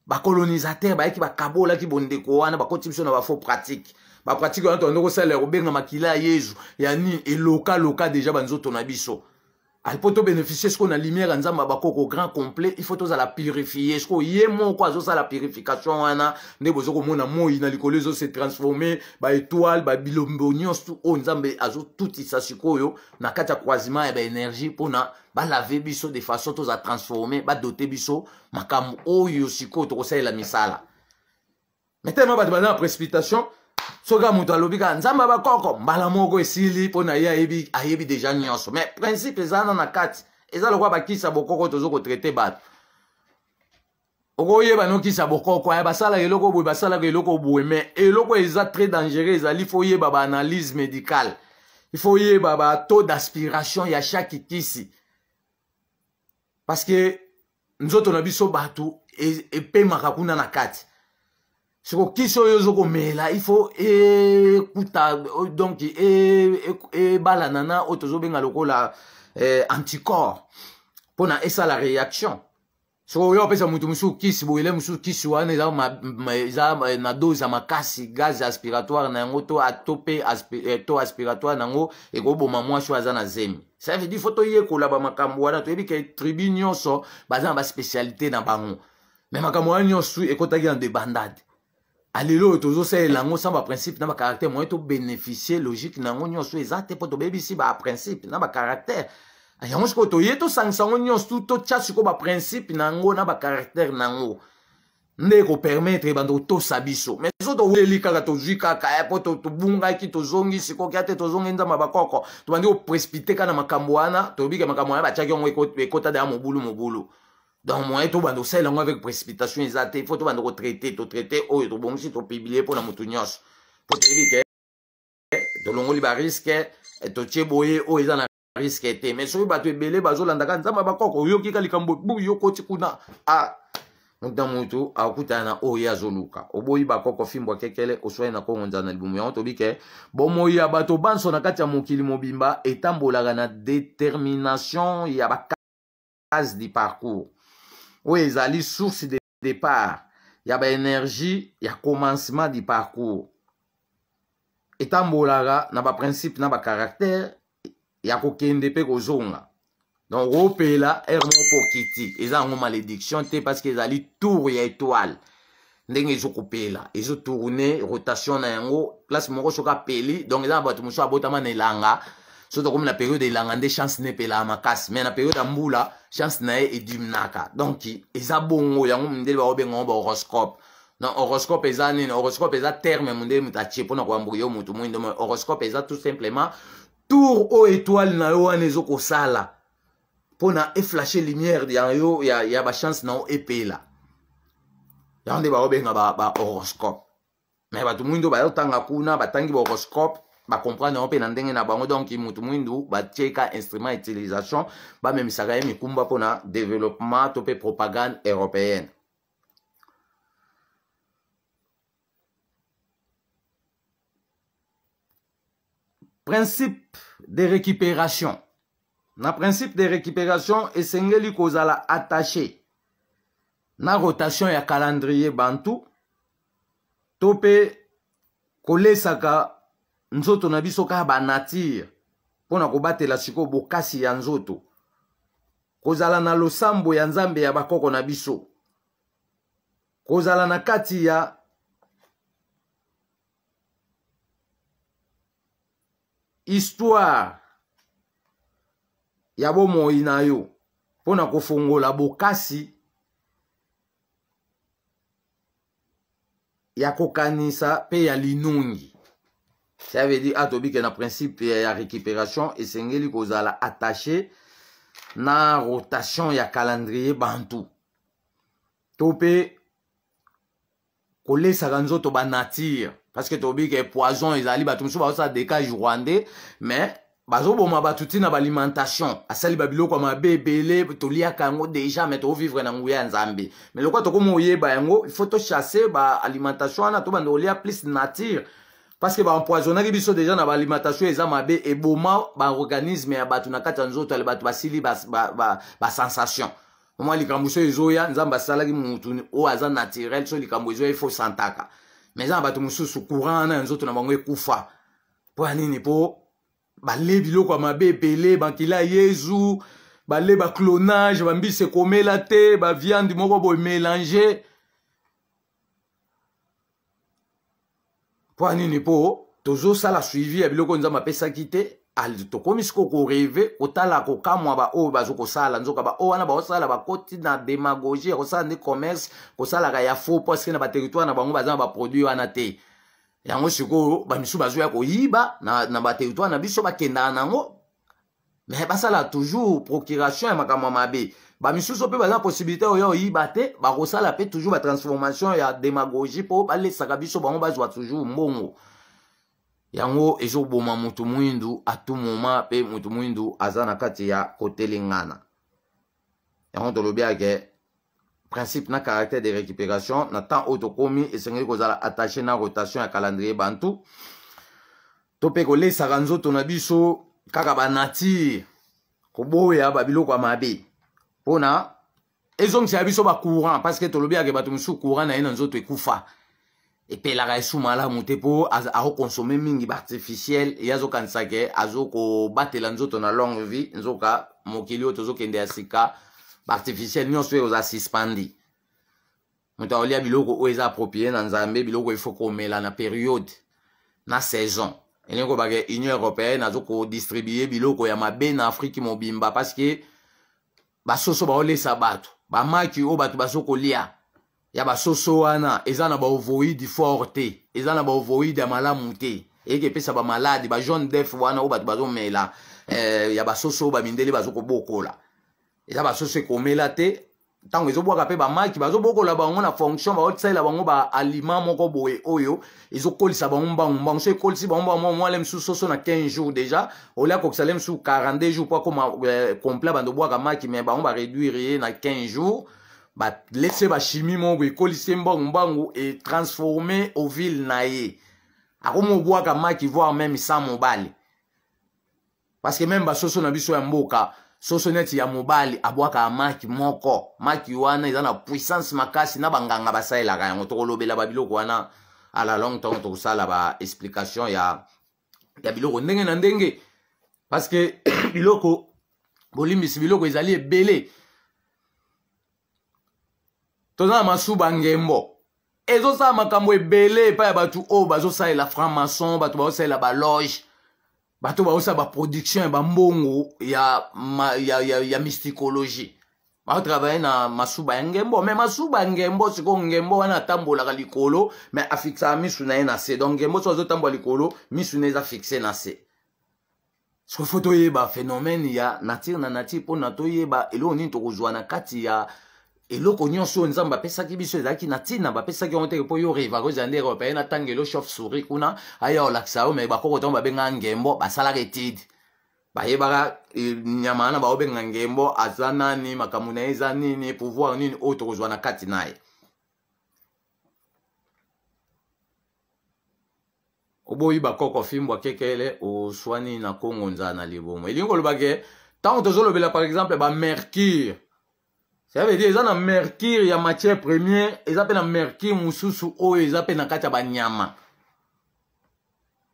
bacolonisateur bayaki bakabolaki bondeko wana bakoti biso na bafaux pratique bapratike wana toando kosalela kobenga makila ya yezu ya nini elokaloka deja banzoto na biso mpo ah, tobénéficie sikoyo na lumière ya nzambe ya bakoko grand complet il faut tozala purifie sikoyo ye moko azosala purification wana nde boza komona moi na likolo ezose transforme baétoile babilombo nyonso oyo nzambe azotutisa sikoyo na kati ya croisement ya baénergie mpona balave biso de façon toza transforme badote biso makambo oyo oh, sikoyo tokosalela misala me telema bato baza na précipitation soki moto alobi kaka nzambe ya bakoko mbala moko esili mpona ye ayebi, ayebi deja nyonso me principe eza wana na kati eza lokwa bakisa bokoko tozo kotraite bato okoyeba nokisa bokoko aya basalaka eloko boye basalaka eloko boye me eloko eza très dangereux ezali fo yeba baanalyse médicale ifo oyeba bataux d'aspiration ya chaque kisi parce que nzoto na biso bato epemaka e, e kuna na kati sikokisi oyo ozokomela ifo ekuta donc ebalana na oyo tozobenga lokola eh, anticorps mpona esala réaction soko yo opesa motu mosusu kisi boyele mosusu kisi wana eza na dose ya makasi gaz aspiratoire na yango to pe eh, to aspiratoire na yango ekoboma mwasi oyo aza na zemi ça veut dire fo toyekola bamakambo wana toyebi ke tribu nyonso baza na baspécialité na bango me makambo wana nyonso ekotaki na debandade alelo oyo tozosalela yango sans baprincipe na bacaractère moye tobénéficie logique na yango nyonso eza te mpo tobebisi baprincipe na bacaractère yango sikoyo toye tosangisa yango nyonso tu totya sikoyo baprincipe na yango na bacaractère na yango nde ekopermetre banto kotosa biso me so toweleli kaka tozwi kaka mpo eh, tobungaki tozongi sikoki ate tozongi nzamba bakoko tobandi koprespite kaka na makambo wana toyebike makambo wana batyaki yango ekota deya mobulu mobulu donc moyen tobanda osalela yango avec précipitation eza oh, te fo tobanda kotraite totraite oyo tobongisi topiblie mpona motu nyonso po toyebi ke tolongoli bariske totie boye oyo eza na riske te oh, mais soki bato ebele bazolandaka nzambe bakoko oyokika likambo bu yokoti kuna ah. oh, a muta mutu akutana na oyo azoluka oboyi bakoko fimbwa kekele oswai na kongo nzana libumu yango tobi ke bomoi ya bato banso na kati ya mokili mobimba etambolaka na détermination ya bakase du parcours oyo ezali source de départ ya baénergie ya commencement du parcours etambolaka na baprincipe na bacaractère ya kokende mpe kozonga donc opela ere moko okiti eza yango malédiction te parce que ezali tour ya étoile ndenge ezokopela ezotourne rotation na yango place moko soki apeli donc eza na bato mosusu abotama na elanga so tokomi na periode elanga nde chance na epelaka makasi me na periode ya mbula chance na ye edimnaka donk eza bongo yango mindele bakobengango bahoroscope non horoscope eza nini horoscope eza terme mondele moto atie mpona koyambola yo motu moini domo horoscope eza tout simplement tour oyo étoile na yo wana ezokosala mpona eflashe lumière ya yo ya, ya bachance na yo epela yango nde bakobenga bahoroscope ba me bato moindo bayotanga kuna batangi bahoroscope bacomprendre yango mpe na ndenge na bango donk mutu mwindu batie ka instrument utilisation bamemisaka ye mikumba mpona développement to mpe propagande européenne principe de récupération na principe de récupération esengeli kozala attaché na rotation ya calendrier bantu to mpe kolesaka nzoto na biso kaka banatire mpo na kobatela sikoyo bokasi ya nzoto kozala na losambo ya nzambe ya bakoko na biso kozala na kati ya histoire ya bomoi na yo mpo na kofongola bokasi ya kokanisa mpe ya linongi ça veut dire atobike na principe ya récupération esengeli kozala attaché na rotation ya calendrier bantu to mpe kolesaka nzoto banatire parceke toyebi ke poison ezali bato mosusu bazosala dekage rwandais mais bazoboma bato ntina baalimentation asali babiloko ya mabe ebele toliaka yango deja mai tokovivre na nguya ya nzambe mais lokwa tokomi oyeba yango ifo tochasse baalimentation wana to banda kolia plus nature parce que baempoisonnaki biso déjà na baalimentation eza mabe eboma baorganisme ya bato na kati ya nzoto ale bato basili basensation ba, ba, ba mwa likambo so ezoya nzambe asalaki motu oyo aza naturel so likambo ezoya ifo santaka mais eza na bato mosusu courant wana ya nzoto na bango ekufa mpo ya nini mpo balie biloko ya mabe ebele bankila yezu balie baclonage bambisi ekomela te baviande moko boye mélange mpo anini mpo tozosala suivi ya biloko nzambe apesaki te tokomi siko koreve kotala kokamwa baoyo bazokosala nzoka baoyo wana baosala bakoti na démagogie ya kosala nde commerce kosalaka ya faux mpo asike na baterritoire na bango baza na baproduit wana te yango sikoyo bamisu bazoya koyiba na, na baterritoire na biso bakendaka nango me basala toujours procuration ya makambo ya mabe bamisusu mpe baza na possibilité oyo oyiba te bakosala mpe toujours batransformation ya démagogie mpo balesaka biso bango bazwa toujours mbongo yango ezoboma motu mwindu atu moma mpe motu mwindu aza na kati ya kotelengana yango tolobi ake principe na caractère de récupération na temps oyo tokomi esengeli kozala attaché na rotation ya calendrier bantu to mpe kolesaka nzoto na biso kaka banature koboya babiloko ya mabe mpona ezongisa biso bacourant parceke tolobiyaka bato mosusu courant na ye na nzoto ekufa epelaka esu malamu te mpo akokonsome mingi baartificiel ye azokanisa ke azokobatela nzoto na longue vie nzoka mokili oyo tozokende ya sika baartificiel nyonso oyo oza suspendi moto aolia biloko oyo eza approprie na nzambe biloko efo komela na periode na saison elingi kobaka union européenne azokodistridue biloko ya mabe na afrike mobimba parceke basoso baolesa bato bamaki oyo bato bazo kolia ya basoso wana eza na baovoide fort te eza na baovoide ya malamu te eyeke epesa bamaladi bajaune def wana oyo bato bazomela eh, ya basoso oyo bamindele bazokobokola eza basoso ekomela te ntango ezobwaka mpe bamaki bazobokola bango na fonction baosalela bango baalima moko boye oyo ezokolisa bango mbangu mbangu so ekolisi bango mbangu mwale mosusu soso na 15 jours déjà olia kokisala ye mosusu 42 jours po akoma eh, complet bando obwaka maki mai bango bareduire ye na 15 jours balese bachimie moko boye ekolisi ye mbangu mbangu etransforme ovile na ye akoma obwaka maki voire même sa mobale parce que même basoso na biso ya mboka soso neti ya mobali abwaka maki moko maki wana eza na puissance makasi na banganga basalelaka yango tokolobela babiloko wana à la longue temps tokosala baexplication ya, ya biloko ndenge na ndenge parce que biloko bolimbisi biloko ezali ebele toza na masuba ngembo ezosala makambo ebele epai ya bato oyo bazosalela franc maçon bato bazosalela baloge bato baosala baproduction ya bambongo ya, ma, ya, ya, ya mysticologie baotravaille na masuba ya ngembo me masuba ya ngembo sikoyo ngembo wana atambolaka likolo me afixaka misu na ye na se donc ngembo so azotambola likolo misu na ye eza fixe na se sikoyo fo toyeba phénomène ya nature na nature mpona toyeba eloko nini tokozwa na kati ya eloko nyonso oyo nzambe apesaki biso ezalaki na ntina bapesaki yango teke mpo yo rivaro eza nde européen atangelo chauve souri kuna aya olakisa yo me bakoko ntango babengaka ngembo basalaka etide bayebaka e, nyama wana baobenga ngembo aza nani makambo na ye eza nini pouvoir nini oyo tokozwa na kati na ye oboyi bakoko fimbwa kekele oswani na kongo nzala na libomo elingi kolobake ntango tozolobela par exemple bamercure ça veut dire eza na mercure ya matière première eza mpe na mercure mosusu oyo eza mpe na kati ya banyama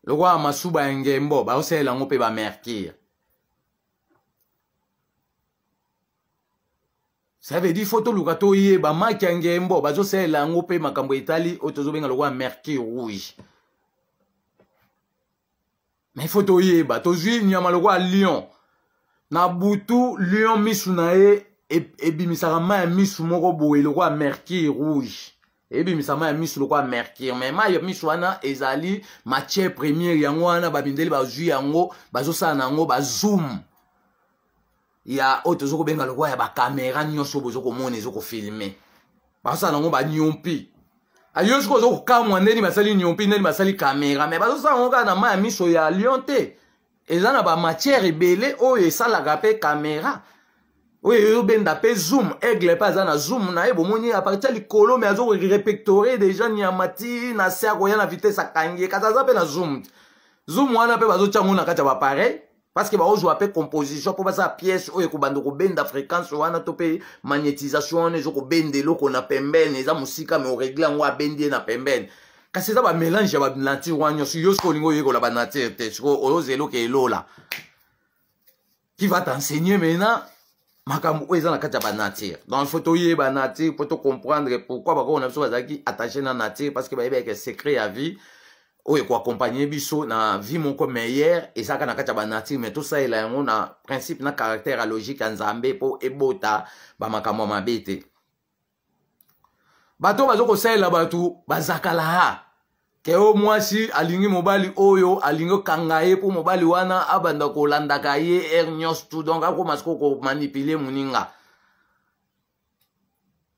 lokola masuba ya ngembo baosalela yango mpe bamercure ça veut dire fo toluka toyeba maki ya ngembo bazosalela yango mpe makambo etali oyo tozobenga lokola mercure rouge me fo toyeba tozwi nyama lokola lion na butu lion misu na ye ebimisaka mai ya misu moko boye lokola mercure rouge ebimisa mai ya misu lokola mercure me mai ya misu wana ezali matière première yango wana bamindeli bazwi yango bazosala na yango bazoom ya oyo toza kobenga lokola ya bakamera nyonso oyo boza komona eza kofilme bazosala nango banyompi ayo sikoyo oza kokamwa ndeni basali nyompi ndeni basali kamera me bazosala yango kaka na mai ya miso ya lion te eza na bamatière ebele oyo esalaka mpe kamera oyo eyobenda mpe zoom aigle mpe aza na zoom na ye bomoni aparti ya likolo me azorepectore deja nyama ti na se akoya na vitese akangi ye kasi aza mpe na zoom zoom wana mpe bazotyango na kati ya bapareil parceke bakozwa mpe composition mpo basala pièce oyo ekobanda kobenda fréquence wana to mpe magnétisation wana ezokobenda eloko na pembeni eza mosika me oregle yango abendi ye na pembeni kasi eza bamélange ya banature wana nyonso yo siko olingi oyekola banature te siko oyozela eloko elola qui va t'enseigner maintenant makambo oyo eza na kati ya banature donc faut toyeba nature mpo tocomprendre pourquoi bakoko na biso bazalaki attache na nature parce que bayebaki secret ya vie oyo ekoakompagne biso na vie moko meilleure ezalaka na kati ya banature mais tosalela yango na principe na caractère ya logique ya nzambe mpo ebota bamakambo ya mabe te bato baza kosalela bato bazakala ke yo mwasi alingi mobali oyo alingi okanga ye mpo mobali wana abanda kolandaka ye aire nyonso tu donc akoma siko komanipule moninga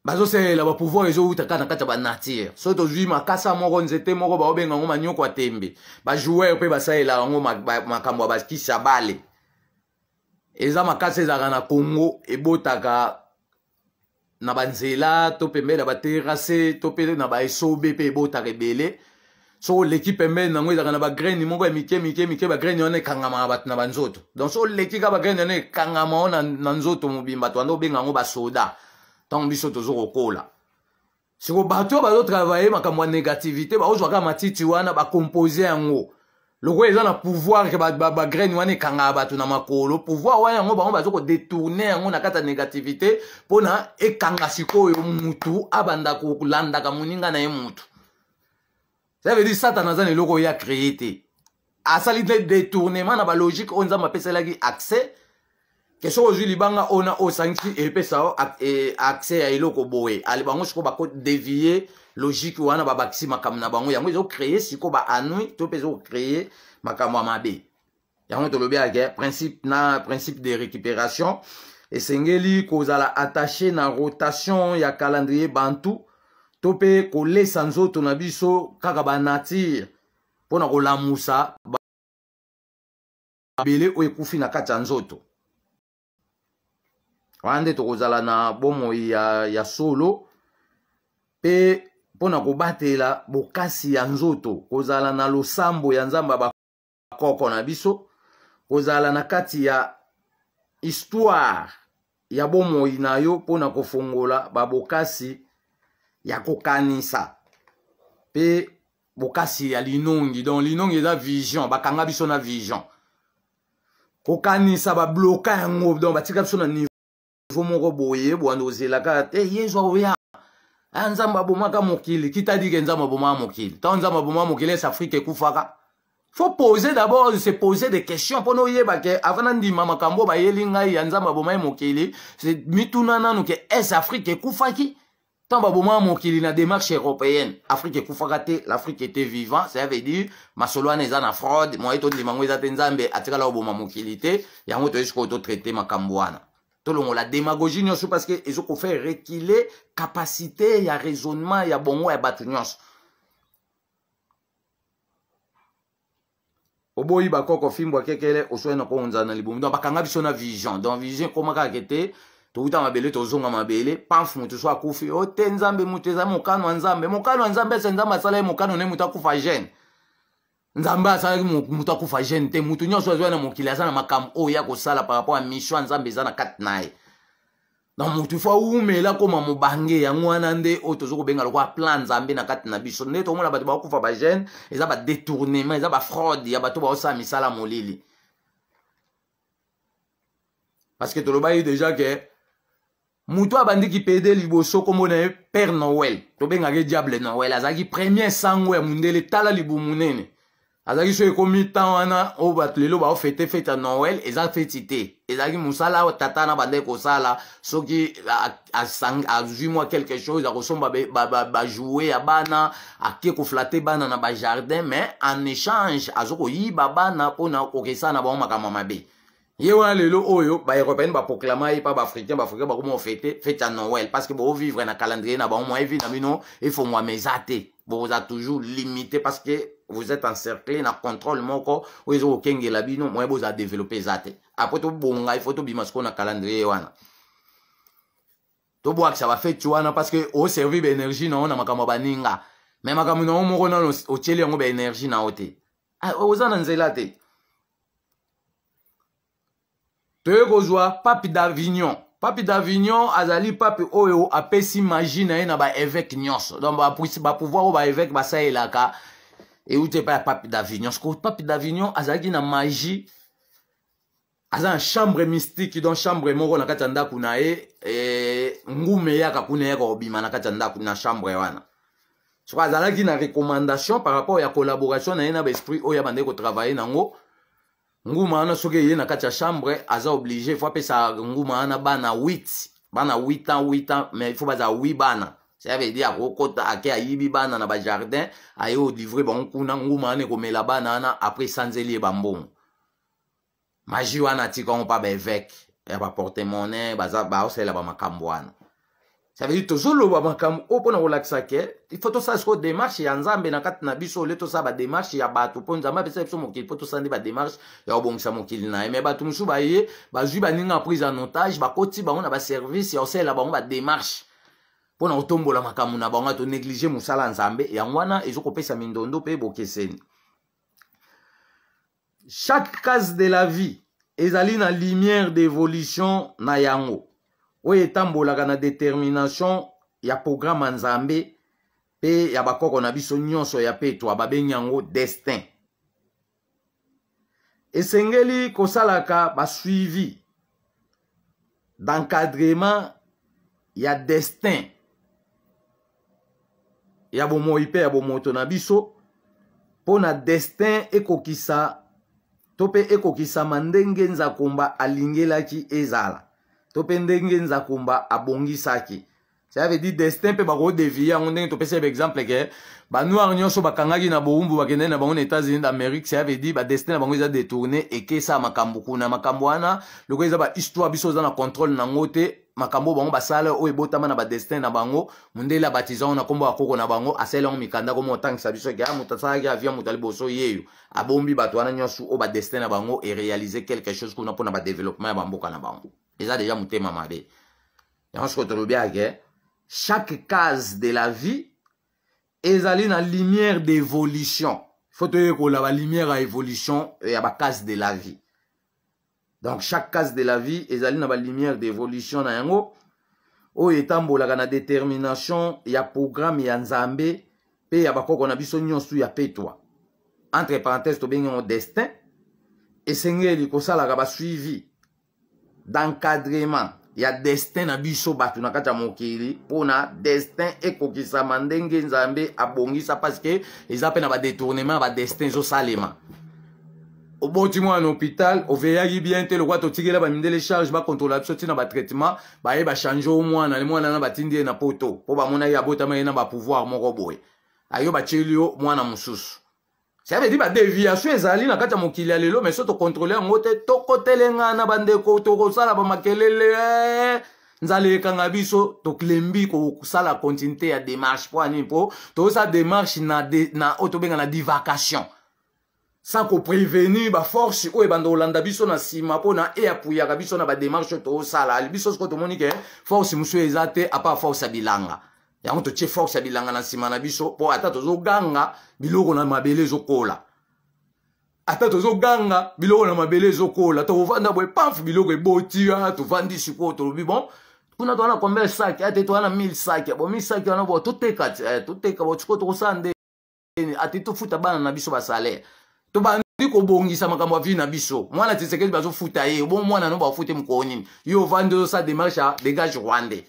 bazoselela bapouvoir ezowuta kaka na kati ya banature so tozwi makasa moko nzete moko baobenga yango manioko ya tembe bajoueur mpe basalela yango makambo ya bakisa bale eza makasa ezalaka na congo ebotaka na banzela to pembeni ya baterase to mpe na baesobe mpe ebotaka ebele soko oleki pembeni yango ezalaka na bagraine moko ya mike mike mike bagraine wana ekangamaka bato na banzoto donc so oleki ka bagraine wana ekangama o na nzoto mobimba bato wana obenga yango basoda ntango biso tozo kokola siko bato oyo bazotravaille makambo ya négativité baozwaka matiti wana bakompose yango lokola eza na pouvoir ke bagraine wana ekangaka bato na makolo pouvoir wana yango bango baza kodetourne yango na kati ya négativité mpona ekanga sikoyo mutu abanda kolandaka moninga na ye mutu ça veut dire satan aza na eloko oyo acréé te asali te détournement na balogique oyo nzambe apesalaki accès ke soki ozwi libanga ona osangisi epesa accès ya eloko boye ale bango sikoyo bakodevie logique wana babakisi makambo na bango yango ezocréye sikoyo baanui to mpe ezocréye makambo ya mabe yango tolobi ake principe na principe de récupération esengeli kozala attaché na rotation ya calendrier bantu to mpe kolesa nzoto na biso kaka banature mpo na kolamusa babele oyo ekufi na kati ya nzoto wana nde tokozala na bomoi ya, ya solo mpe mpo na kobatela bokasi ya nzoto kozala na losambo ya nzambe ya bakoko na biso kozala na kati ya histoire ya bomoi na yo mpo na kofongola babokasi ya kokanisa mpe bokasi ya linongi donc linongi eza vision bakanga biso na vision kokanisa babloka yango donc batika biso na niveau moko boye bwanda ozela kaka te eh, yezu aoya aya ah, nzambe abomaka mokili kitadike nzambe abomaka mokili ntango nzambe abomaka mokili ese afrike ekufaka faut poser d'abord se poser des questions mpona oyeba ke avant nandima makambo bayeli ngai ya nzambe abomaki mokili mituna nanu ke ese afrike ekufaki ntango baboma mokili na démarche européenne Afrique est te l'Afrique était vivant ça veut dire masolo wana eza na fraude mwaye tondima yango eza te nzambe atikala koboma mokili te yango ma sikoyo totraite makambo wana tolongola démagogie nyonso parce que fait reculer capacité ya raisonnement ya bongo ya bato nyonso oboyi bakoko fimbwa kekele oswena na libumu donc bakanga biso na vision donc vision comment kaka touta mabele tozonga mabele panfu moto so akufi o oh, te nzambe moto eza mokano ya nzambe mokano ya nzambe ese nzambe asalaki mokano ne moto akufa gene nzambe asalaki moto akufa gene te moto nyonso azwa na mokili aza na makambo oyo oh, ya kosala par rapport ya mission ya nzambe eza na kati na ye na motu fo awumela akóma mobange yango wana nde oyo oh, tozo kobenga lokola plan nzambe na kati na biso nde tomona bato bakokufa bagene eza badetournement eza bafraude ya bato baosala misala molili parce que tolobaki déjà ke moto abandiki pede liboso nkombo na ye père noel tobengaki diable noel azalaki premier sango ya mondele tala libumunene azalaki so ekomi tan wana oyo bato lelo baofete fete ya noel eza feti te ezalaki mosala tata na bandeki kosala soki azwi mwa quelque chose akosomba bajoue ya bana ake koflate bana na bajardin mais en échange azokoyiba bana mpona kokesana bango makambo mabe ye wana lelo oyo baeuropéenne baproklama ye mpa baafricain baafricain bakoma ofete fete ya noel parceke boovivre na calendrier na bango mwa evi na bino efongwama eza te boza toujours limité parceke vous êtes encerclé na contrôle moko oyo ezokokengela bino moye boza développe eza te apres tobonga ifo tobima sikoyo na calendrier ye wana tobwakisa bafeti wana parceke oservi baénergie na yo na makambo ah, ya baninga me makambo na yo moko nano otyeli yango baénergie na yo te oza na nzela te toye kozwa pape d'avignon pape d'avignon azali pape oyo apesi magi na ye na baevêke nyonso donc bapouvoir oyo baevêke basalelaka euti epai ya pape d'avignon soko pape d'avignon azalaki na magi aza na chambre mystique donc chambre moko na kati ya ndako na ye e, ngume eyaka kuna eyaka kobima na kati ya ndako na chambre wana soko azalaki na recommandation par rapport ya collaboration na ye na baesprit oyo ya bandeki kotravaille nango nguma wana soki eye na kati ya chambre aza oblige fo apesa nguma wana bana 8 bana 8 ans 8 ans mais ifo bazala 8 bana cevedi akokɔta ake ayibi bana na bajardin aye olivre bango kuna nguma wana ekomela bana wana apres esanzeli ye bambongo magi wana atika ngo mpa baevêke ya baportemone baosalela bamakambo wana ça veut dire tozoloba makambo oyo mpona kolakisa ke ifo tosalisa oyo démarche ya nzambe na kati na biso olie tosala badémarche ya bato mpo nzambe apesa biso mokili mpo tosala nde badémarche ya kobongisa mokili na ye me bato mosusu baye bazwi baninga prise en otage bakoti bango na baservice ya kosalela bango badémarche mpo na kotombola makambo na bango ya tonéglige mosala nzambe yango wana ezokopesa mindondo mpe bokeseni chaque case de la vie ezali na lumière d'évolution na yango oyo etambolaka na determination ya programe ya nzambe mpe ya bakoko na biso nyonso ya petwa babengi yango destin esengeli kosalaka basuivi d'encadrement ya destin ya bomoi mpe ya bomoto na biso mpo na destin ekokisa to mpe ekokisama ndenge nzakomba alingelaki ezala tope za nzakumba abongisaki ça veut dire destin pe bakodevie yango ndenge topesi ba exemple ke banoir nyonso bakangaki na ba bakendaki na bango na états-unis d'amérique ça veut dire ba na bango za détourné et que kuna makambo wana lokola ba histoire biso za na contrôle na ngote makambo bango basala o ebotama na destin na bango mundela batizan na kombo akoko na bango asela yango mikanda komo sa biso ke a moto asalaki avia moto aliboso yeyo abombi bato nyosu, o ba destin na bango réaliser quelque chose kuna mpona badéveloppement ya bamboka na bango eza deja motema mabe yango sikoyo tolobiake chaque case de la vie ezali na lumière d'évolution fo toyekola balumière ya évolution ya bacase de la vie donc chaque case de la vie ezali na balumière d'évolution na yango oyo etambolaka na détermination ya programme ya nzambe mpe ya bakoko na biso nyonso ya petwa entre parenthèse tobengi yango destin esengeli kosalaka basuivi d'encadrement ya destin na biso bato na kati ya mokili mpona destin ekokisama ndenge nzambe abongisa parceke eza mpe na badetournement ya badestin ezosalema oboti mwana hôpital oveyaki bien te lokwa totikela bamindele charge bakontrola biso ntina batraitement baye bachange o mwana le mwana na batindi ye na poto mpo bamonaki abotama ye na bapouvoir moko boye ayo batyeli yo mwana mosusu ça veut dire ba déviation ezali na kati ya mokili ya lelo mais so tokontrole yango te tokotelenga na bandeko tokosala bamakelele eh. nzala ekanga biso tolembi kosala continuité ya démarche mpo anini mpo tozosala démarche na, de, na oyo tobenga na divacation sans koprevenir baforce oyo ebanda kolanda biso na nsima mpona eyapuyaka biso na badémarche oyo tozosala biso soko tomoni ke force mosusu eza te apa force ya bilanga yango totie force ya bilanga na nsima na biso mpo ata tozoganga biloko na mabele ezokola ata tozoganga biloko na mabele ezokola tokovanda boye pamfu biloko eboti a tovandi sikoyo tolobi bon kuna towana combien sak ate towana 1000 sak bo 1000 sak wana bo toteka eh, toteka bo sikoyo tokosala ndeni ate tofuta bana na biso basalaire tobandi kobongisa makambo ya vie na biso mwana tisekeli bazofuta ye bo mwana no bafute mokolo nini yo ovandi ozosala demarshe ya dégage rwandais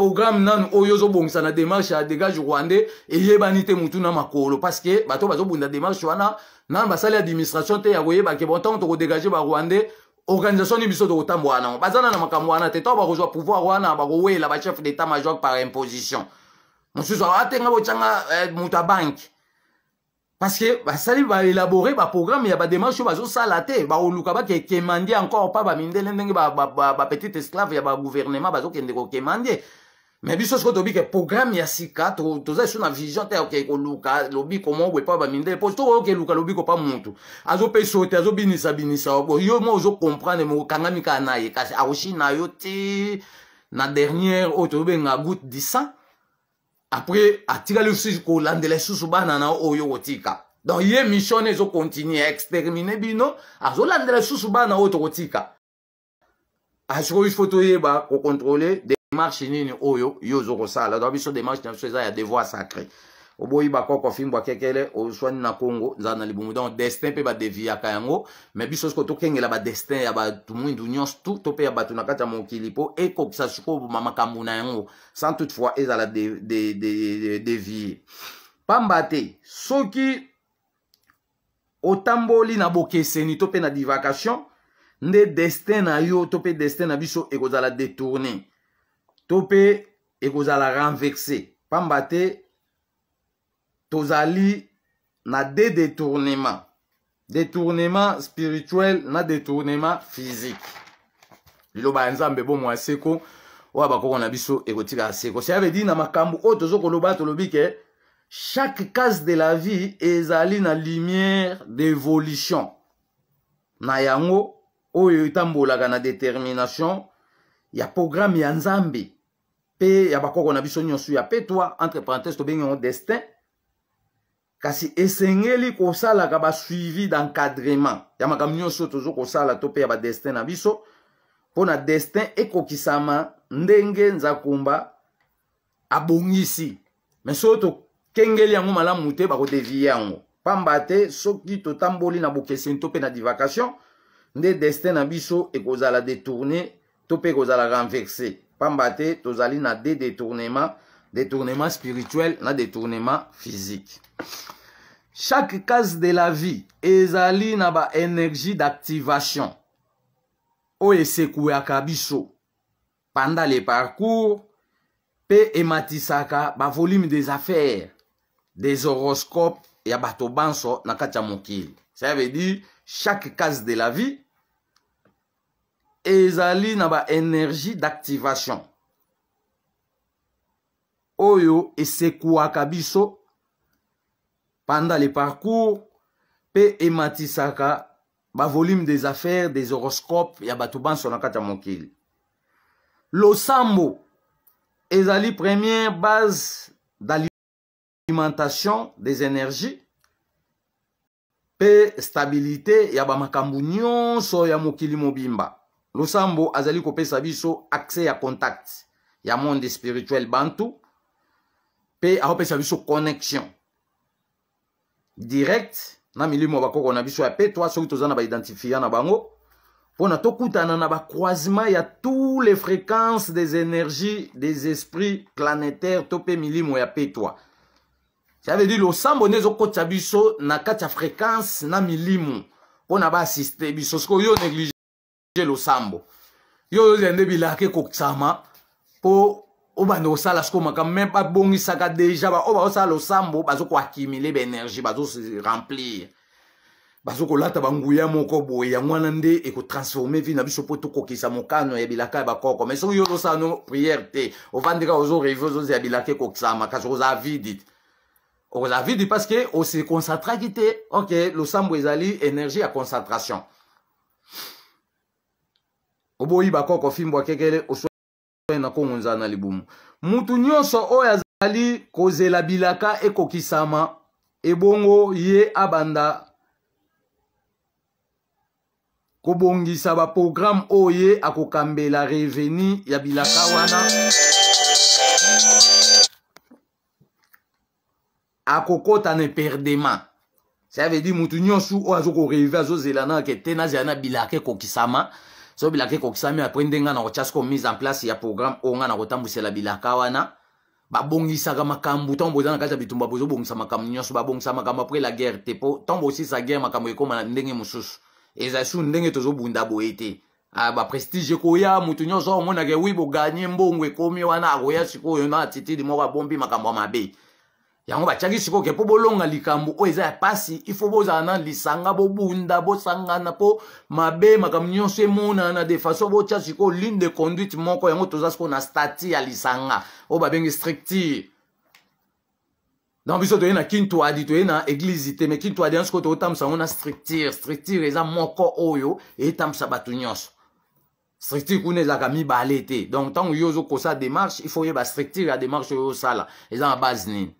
programme nanu oyo ozobongisa na démarche ya dégage rwandais eyebani te mutu na makolo parce que bato bazobunda démarche wana nanu basali administration te ya koyeba ke bon ntango tokodégage barwandais organisation ni biso tokotambola nango baza na na makambo wana te ntango bakozwa pouvoir wana bakowela bachef d'état major par imposition mosusu atenga botyanga eh, moto ya banke parce que basali baélabore baprogramme ya badémarche oyo bazosala te baoluka bakekemandie encore mpa bamindele ndenge bapetite esclave ya bagouvernement bazokende kokemandie me biso soki toyebi ke programe ya sika toza liso na vision te akei koluka lobiko mo boye mpa bamindele mpo soki oyoki eluka lobiko mpa motu azopesa yo te azobinisabinisa yo mo ozokomprendre mokangami kaka na ye kasi akoshi na yo te na dernière oyo tozobenga goutte du sang après atikali susu kolandela lisusu bana na oyo kotika donc ye mission ne ezokontinue aextermine bino azolandela lisusu bana oyo tokotika asikoyo fo toyeba kokontrole démarche nini oyo yo ozokosala donc biso démarche na biso eza ya devoir sacré oboyi bakoko ofimbwa kekele oswani na kongo nzala na libumu donc destin mpe badeviaka yango mais biso siko tokengela badestin ya bato mwindu nyonso tu to mpe ya bato na kati ya mokili mpo ekokisa sikoyo makambo na yango sans toutefois ezala devie pamba te soki otamboli na bokeseni to mpe na divakation nde destin na yo to mpe destin na biso ekozala détourne to mpe ekozala renverse pamba te tozali na de détournement détournement spirituel na détournement physique liloba ya nzambe bomwa seko oyo bakoko na biso ekotikala seko ça veut dire na makambo oyo tozo koloba tolobi ke chaque case de la vie ezali na lumière d'évolution na yango oyo etambolaka na détermination ya programme ya nzambe mpe ya bakoko na biso nyonso ya petwa entre parenthèse tobengi yango destin kasi esengeli kosalaka basuivi d'encadrement ya makambo nyonso tozo kosala to mpe ya badestin na biso mpo na destin ekokisama ndenge nzakumba abongisi me so tokengeli yango malamu te bakodevie yango pamba te soki totamboli na bokeseni to mpe na divakation nde destin na biso ekozala détourne to mpe ekozala renverse pamba te tozali na de détournement détournement spirituel na détournement physique chaque case de la vie ezali na baénergie d'activation oyo esekweyaka biso pendant le parcours mpe ematisaka bavolume des affaires des horoscopes ya bato banso na kati ya mokili ça veut dire chaque case de la vie ezali na baenergie d'activation oyo esekuaka biso panda le parcours mpe ematisaka bavolume des affaires des horoscopes ya bato banso na kati ya mokili losambo ezali première base d'alimentation des énergies mpe stabilité ya bamakambo nyonso ya mokili mobimba losambo azali kopesa biso accès ya contact ya monde spirituel bantu mpe akopesa biso connexion direct na milimo ya bakoko na biso ya petwa soki toza na baidentifia na bango mpona tokutana na bacroisement ya tous les fréquences des énergies des esprits planétaires to mpe milimo ya petwa ça veut dire losambo nde ezokotisa biso na kati ya fréquence na milimo mpona baassiste biso soki oyo néglige losambo yo ozende bilaka ekokisama mpo obanda kosala sikoyo makambo me babongisaka deja oyo bazosala losambo bazokoakumule baénergie bazoremplir bazokolata banguya moko boye yango wana nde ekotransforme vi na biso mpo tokokisa mokano ya bilaka ya bakoko mai soki yo ozosala no priere te ovandi kaka ozoreve ozozela bilaka ekokisama kasi okozala vidi okozala vidi parceke oseconcentraki te ok losambo ezali énergie ya concentration oboyiba koko fimbo akekele oswe na kongonza na libumu mutu nyonso oyo azali kozela bilaka ekokisama ebongo ye abanda kobongisa baprograme oyo ye akokambela reveni ya bilaka wana akokɔta na eperdema ça veut dire mutu nyonso oyo azokoreve azozela nake te nazela na bilaka ekokisama so bilaka ekokisami apres nde nga na kotya siko mise en place ya programme oyo nga na kotambwisela bilaka wana babongisaka makambo ntango boza na kati ya bitumba bozobongisa makambo nyonso babongisa makambo apres la guerre te po ntango bosisa guerre makambo ekóma na ndenge mosusu ezali su ndenge tozobunda boye te ah, baprestige ekoya motu nyonso aomonaka wi boganye mbongo ekómi wana akoya sikoyo na attitude moko abombi makambo ya mabe yango batiaki sikoyo ke mpo bolonga likambo oyo eza ya mpasi ifo bozala na lisanga bobunda bosangana mpo mabe makambo nyonso emonana de façon botya sikoyo ligne de conduite moko yango toza sikoyo na stati ya lisanga oyo babengi structure donc biso toye na kintwadi toye na eglize te me kintwadi yango sikoyo totambwisa yango na structure structure eza moko oyo etambwisa bato nyonso structure kuna ezalaka mibale te donc ntango yo ozokosa démarche il faut oyeba structure ya démarche oyo osala eza na base nini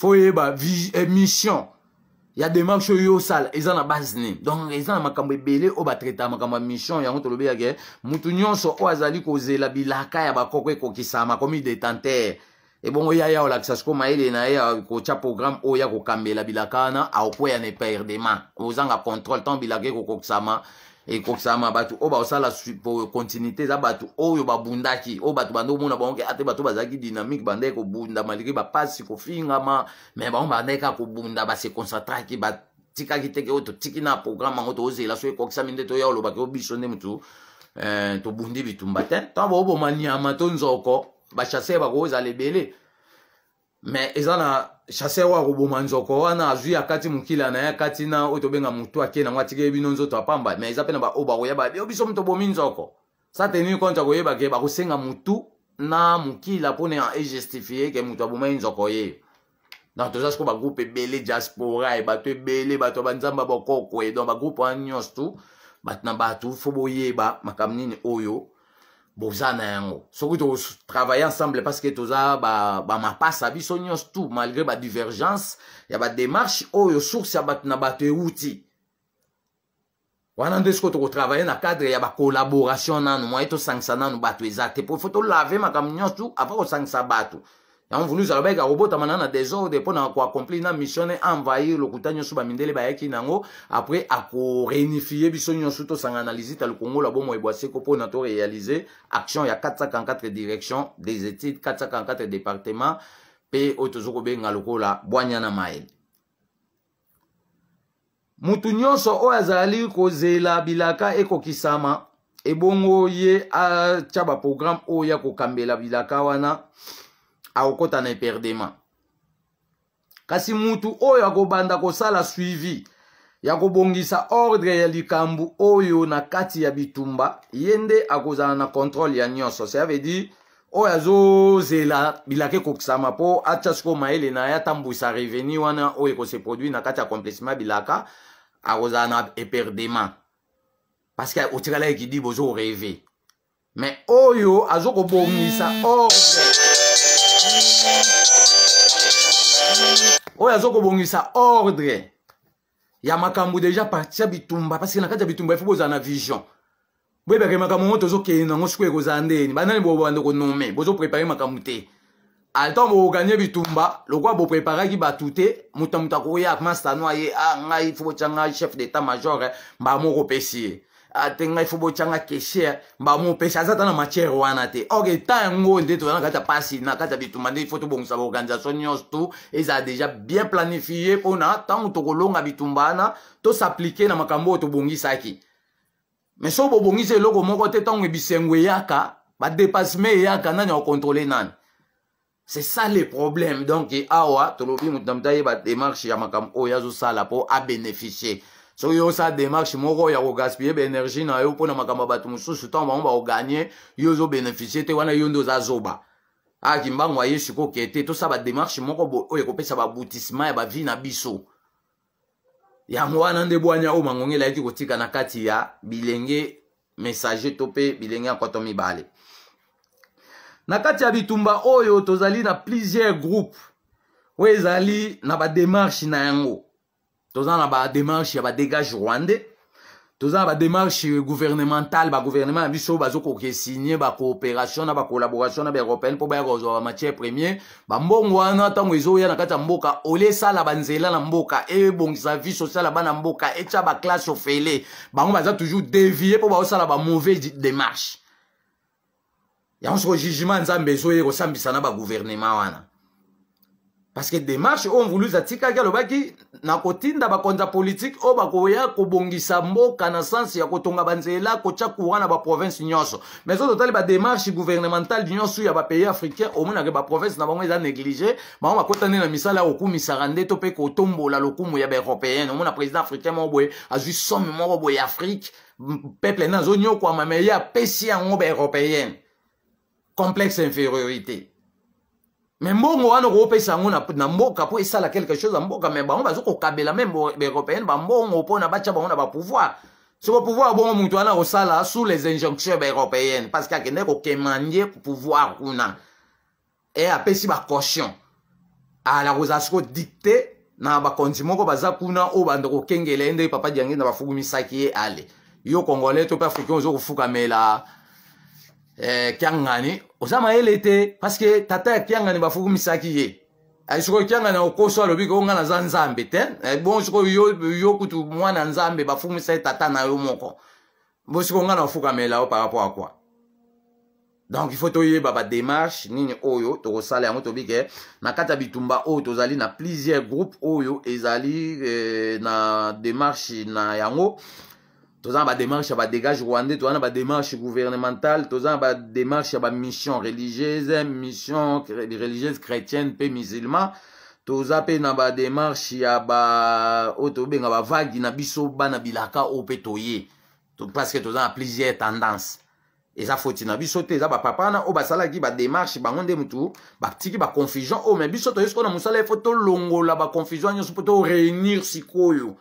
fo oyeba eh, mission ya démarche oyo osala eza na base nini donc eza na makambo ebele oyo batraitaka makambo ya mission yango tolobeyake mutu nyonso oyo azali kozela bilaka ya bakoko ekokisama komi détentere ebongo ya ye aolakisa sikoyo mayele na ye kotya programme oyo ya kokambela bilaka wana aokwea na eperdema ozanga contrôle tant bilaka ekokokisama ekokisalama bato oyo baosala continuité eza bato oyo babundaki oyo bato banda komona bangoke ate bato bazalaki dynamique bandai kobunda malgré bapasi kofingama me bango bandai kaka kobunda base concentraki batikaki teke oyo totiki na programme yango tozela so ekokisami nde toya olobaki obiso nde motu eh, tobundi bitumba te ntango oboma nyama to nzoko bashasseur bakoo ezala ebele me eza na chasseur oyo akoboma nzoko wana azwi akati mokila na ye akati na oyo tobenga motu ake nango atikeli bino nzoto apamba me eza mpe na baoyo bakoyeba yo biso tobomi nzoko sa teni contre akoyebake bakosenga motu na mokila mpona ejustifie ke moto abomai nzoko ye donc toza sikoyo bagroupe ebele diaspora e bato ebele bato ya banzambe bokoko e donc bagroupe wana nyonso tu bato na bato fo boyeba makambo nini oyo boza na yango soki totravaille ensemble parce que toza bamapasa ba biso nyonso tout malgré badivergence ya badémarche oyo source ya bato na bato euti wana nde sikoyo tokotravaille na cadre ya bacollaboration nanu mwaye tosangisa nanu bato eza te po fo tolave makambo nyonso avant kosangisa bato yango vulu ezala bayeka kobotama na na desordre mpona koaccomplir na mission ne envahir lokuta nyonso bamindele bayaki nango après akorenifie biso nyonso tosangana na lisita lokongola bomoi bwaseko mpona torealize action ya 454 direction des études 454 département mpe oyo tozo kobenga lokola bwanya na mayele mutu nyonso oyo azali kozela bilaka ekokisama ebongo ye atya baprograme oyo ya kokambela bilaka wana akokɔta na eperdema kasi mutu oyo akobanda kosala suivi ya kobongisa ordre ya likambo oyo na kati ya bitumba ye nde akozala na contrôle ya nyonso ça veut dire oyo azozela bilaka ekokisama mpo atya sikoyo mayele na ye atambwisa reveni wana oyo ekose produit na kati ya accomplissement bilaka akozala na eperdema parce que otikala ekidi bozo oreve mais oyo azokobongisa ordre oyo azokobongisa ordre ya makambo deja parti ya bitumba parceke na kati ya bitumba efo bozala na vision boyebaka makambo ngo tozokende yango sikoyo ekozala ndeni banani bobanda konome bozoprepare makambo te altan bokokanie bitumba lokola bopreparaki bato te moto ya moto akoya akmasano aye a ah, ngai fo botya ngai chef d'état major eh, mbaa moko opesi ye ate ngai fo botyanga kesher bamopesa aza ta na matiere wana te or eta yango nde toza na kati ya mpasi na kati ya bitumba nde ifo tobongisa baorganisation nyonso to ezala deja bien planifie mpona ntango tokolonga bitumba wana tosaplike na makambo oyo tobongisaki me so bobongisa eloko moko te ntango ebisengo eyaka badepaseme eyaka nani akokontrole nani c'est ça le problème donc awa tolobi moto na moto ayeba démarche ya makambo oyo azosala mpo abénéficie soki yo osala démarche moko ya kogaspille baénergie na yo mpona makambo ya bato mosusu ntango bango bakoganye yo ozobénéficie te wana yo nde ozazoba aki mbango ya yesu koke te tosala bademarche moko oyo ekopesa babutissement ya bavie na biso yango wana nde bwanya oyo mangonge elayaki kotika na kati ya bilenge messager to mpe bilenge ya nkoto mibale na kati ya bitumba oyo tozali na plusieurs groupe oyo ezali na bademarche na yango toza na bademarshe ya badegage rwandais toza na bademarshe gouvernementale bagouvernement na biso bazokoka esigne bacoopération na bacollaboration na baeuropéenne mpo baya kozwa bamatiere premier bambongo wana ntango ezoya na kati ya mboka ole esala banzela na mboka ebongisa vie sociale ya bana mboka etya baklasse ofele bango baza toujours dévie mpo baosala bamauvais démarche yango soko jugement nzambe ezoye kosambisa na bagouvernement wana parce que démarche oyo mvuluzi atikaki alobaki na kotinda bakonza politike oyo bakoya kobongisa mboka na sanse ya kotonga banzela kotya courant na baprovince nyonso mais so totali bademarche gouvernementale nyonso ya bapays africain omonaka baprovince na bango eza néglige bango bakota nde na misala ya kokumisaka nde to mpe kotombola lokumu ya baeuropéenne omona président africain moko boye azwi somme moko boye afrique peuple nde azonyokwama me ye apesi yango baeuropéenne complexe infériorité me mbongo wana okopesa yango na mboka mpo esala quelque chose ya mboka me bango baza kokabela me baeuropéenne bambongo mpona batya bango na bapouvoir soko pouvoir bongo motu wana kosala sous les injonctions baeuropéenne parce ke akende kokemandie pouvoir kuna e apesi bacaution ala kozala soko dicte na bakonzi moko baza kuna oyo banda kokengela ye nde papa diange na bafukumisaki ye ale yo congolais to mpe africain oza kofukamela eh, kya ngani ozama ele te parceke tata ya kya ngani bafukumisaki ye sikoyo kya ngani okoso alobi ke onga naza nzambe te eh, bongo sikoyo yo, yo kutu mwana nzambe bafukumisa ye tata na yo moko bo sikoyo onga na ofukamela yo par rapport a quoi donc ifo toyeba badémarche nini oyo tokosala yango tobi ke na kati ya bitumba oyo tozali na plusieurs groupe oyo ezali eh, na démarche na yango toza na badémarche ya badégage rwandais toza na badémarche gouvernementale toza na badémarche ya bamission religieuse mission religieuse chrétienne mpe musulman toza mpe na badémarche ya ba oyo tobenga bavagi na biso bana bilaka oyo mpe toye parceke toza na plusieurs tendance eza foti na biso te eza bapapa wana oyo basalaki badémarche bango nde motu batiki baconfusion oyo oh, me biso toyei sikoyo na mosala efo tolongola baconfusion nyonso mpo toreunir sikoyo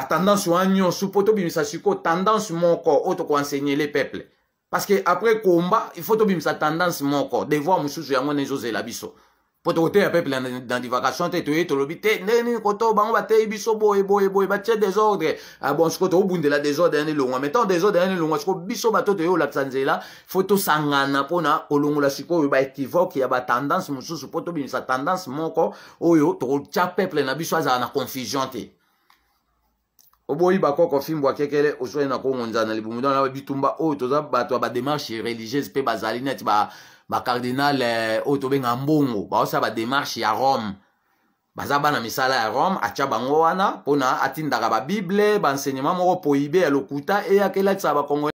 batendance wana nyonso mpo tobimisa sikoyo tendance moko oyo tokoensegnele peuple parce que après combat il faut tobimisa tendance moko devoir mosusu yango nde ezozela biso mpo tokoteya peuple na divagation te toye tolobi te ndeni koto bango bateyi biso boye boye boye batie désordre ah bon sikoyo tobundela désordre yani longwa metan désordre yani longwa sikoyo biso bato toye olakisa nzela fo tosangana mpona kolongola sikoyo baéquivoke ya batendance mosusu mpo tobimisa tendance moko oyo tokotia peuple na biso azala na confusion te oboyi bakoko fimbu akekele osoi na kongo nzana libumu don na bitumba oyo toza bato ya bademarshe religieuse mpe bazali neti bacardinal eh, oyo tobengaka mbongo baosala bademarshe ya rome baza bana misala ya rome atya bango wana mpona atindaka babible baenseignement moko poyibe ya lokuta eyakelatisaka bakongole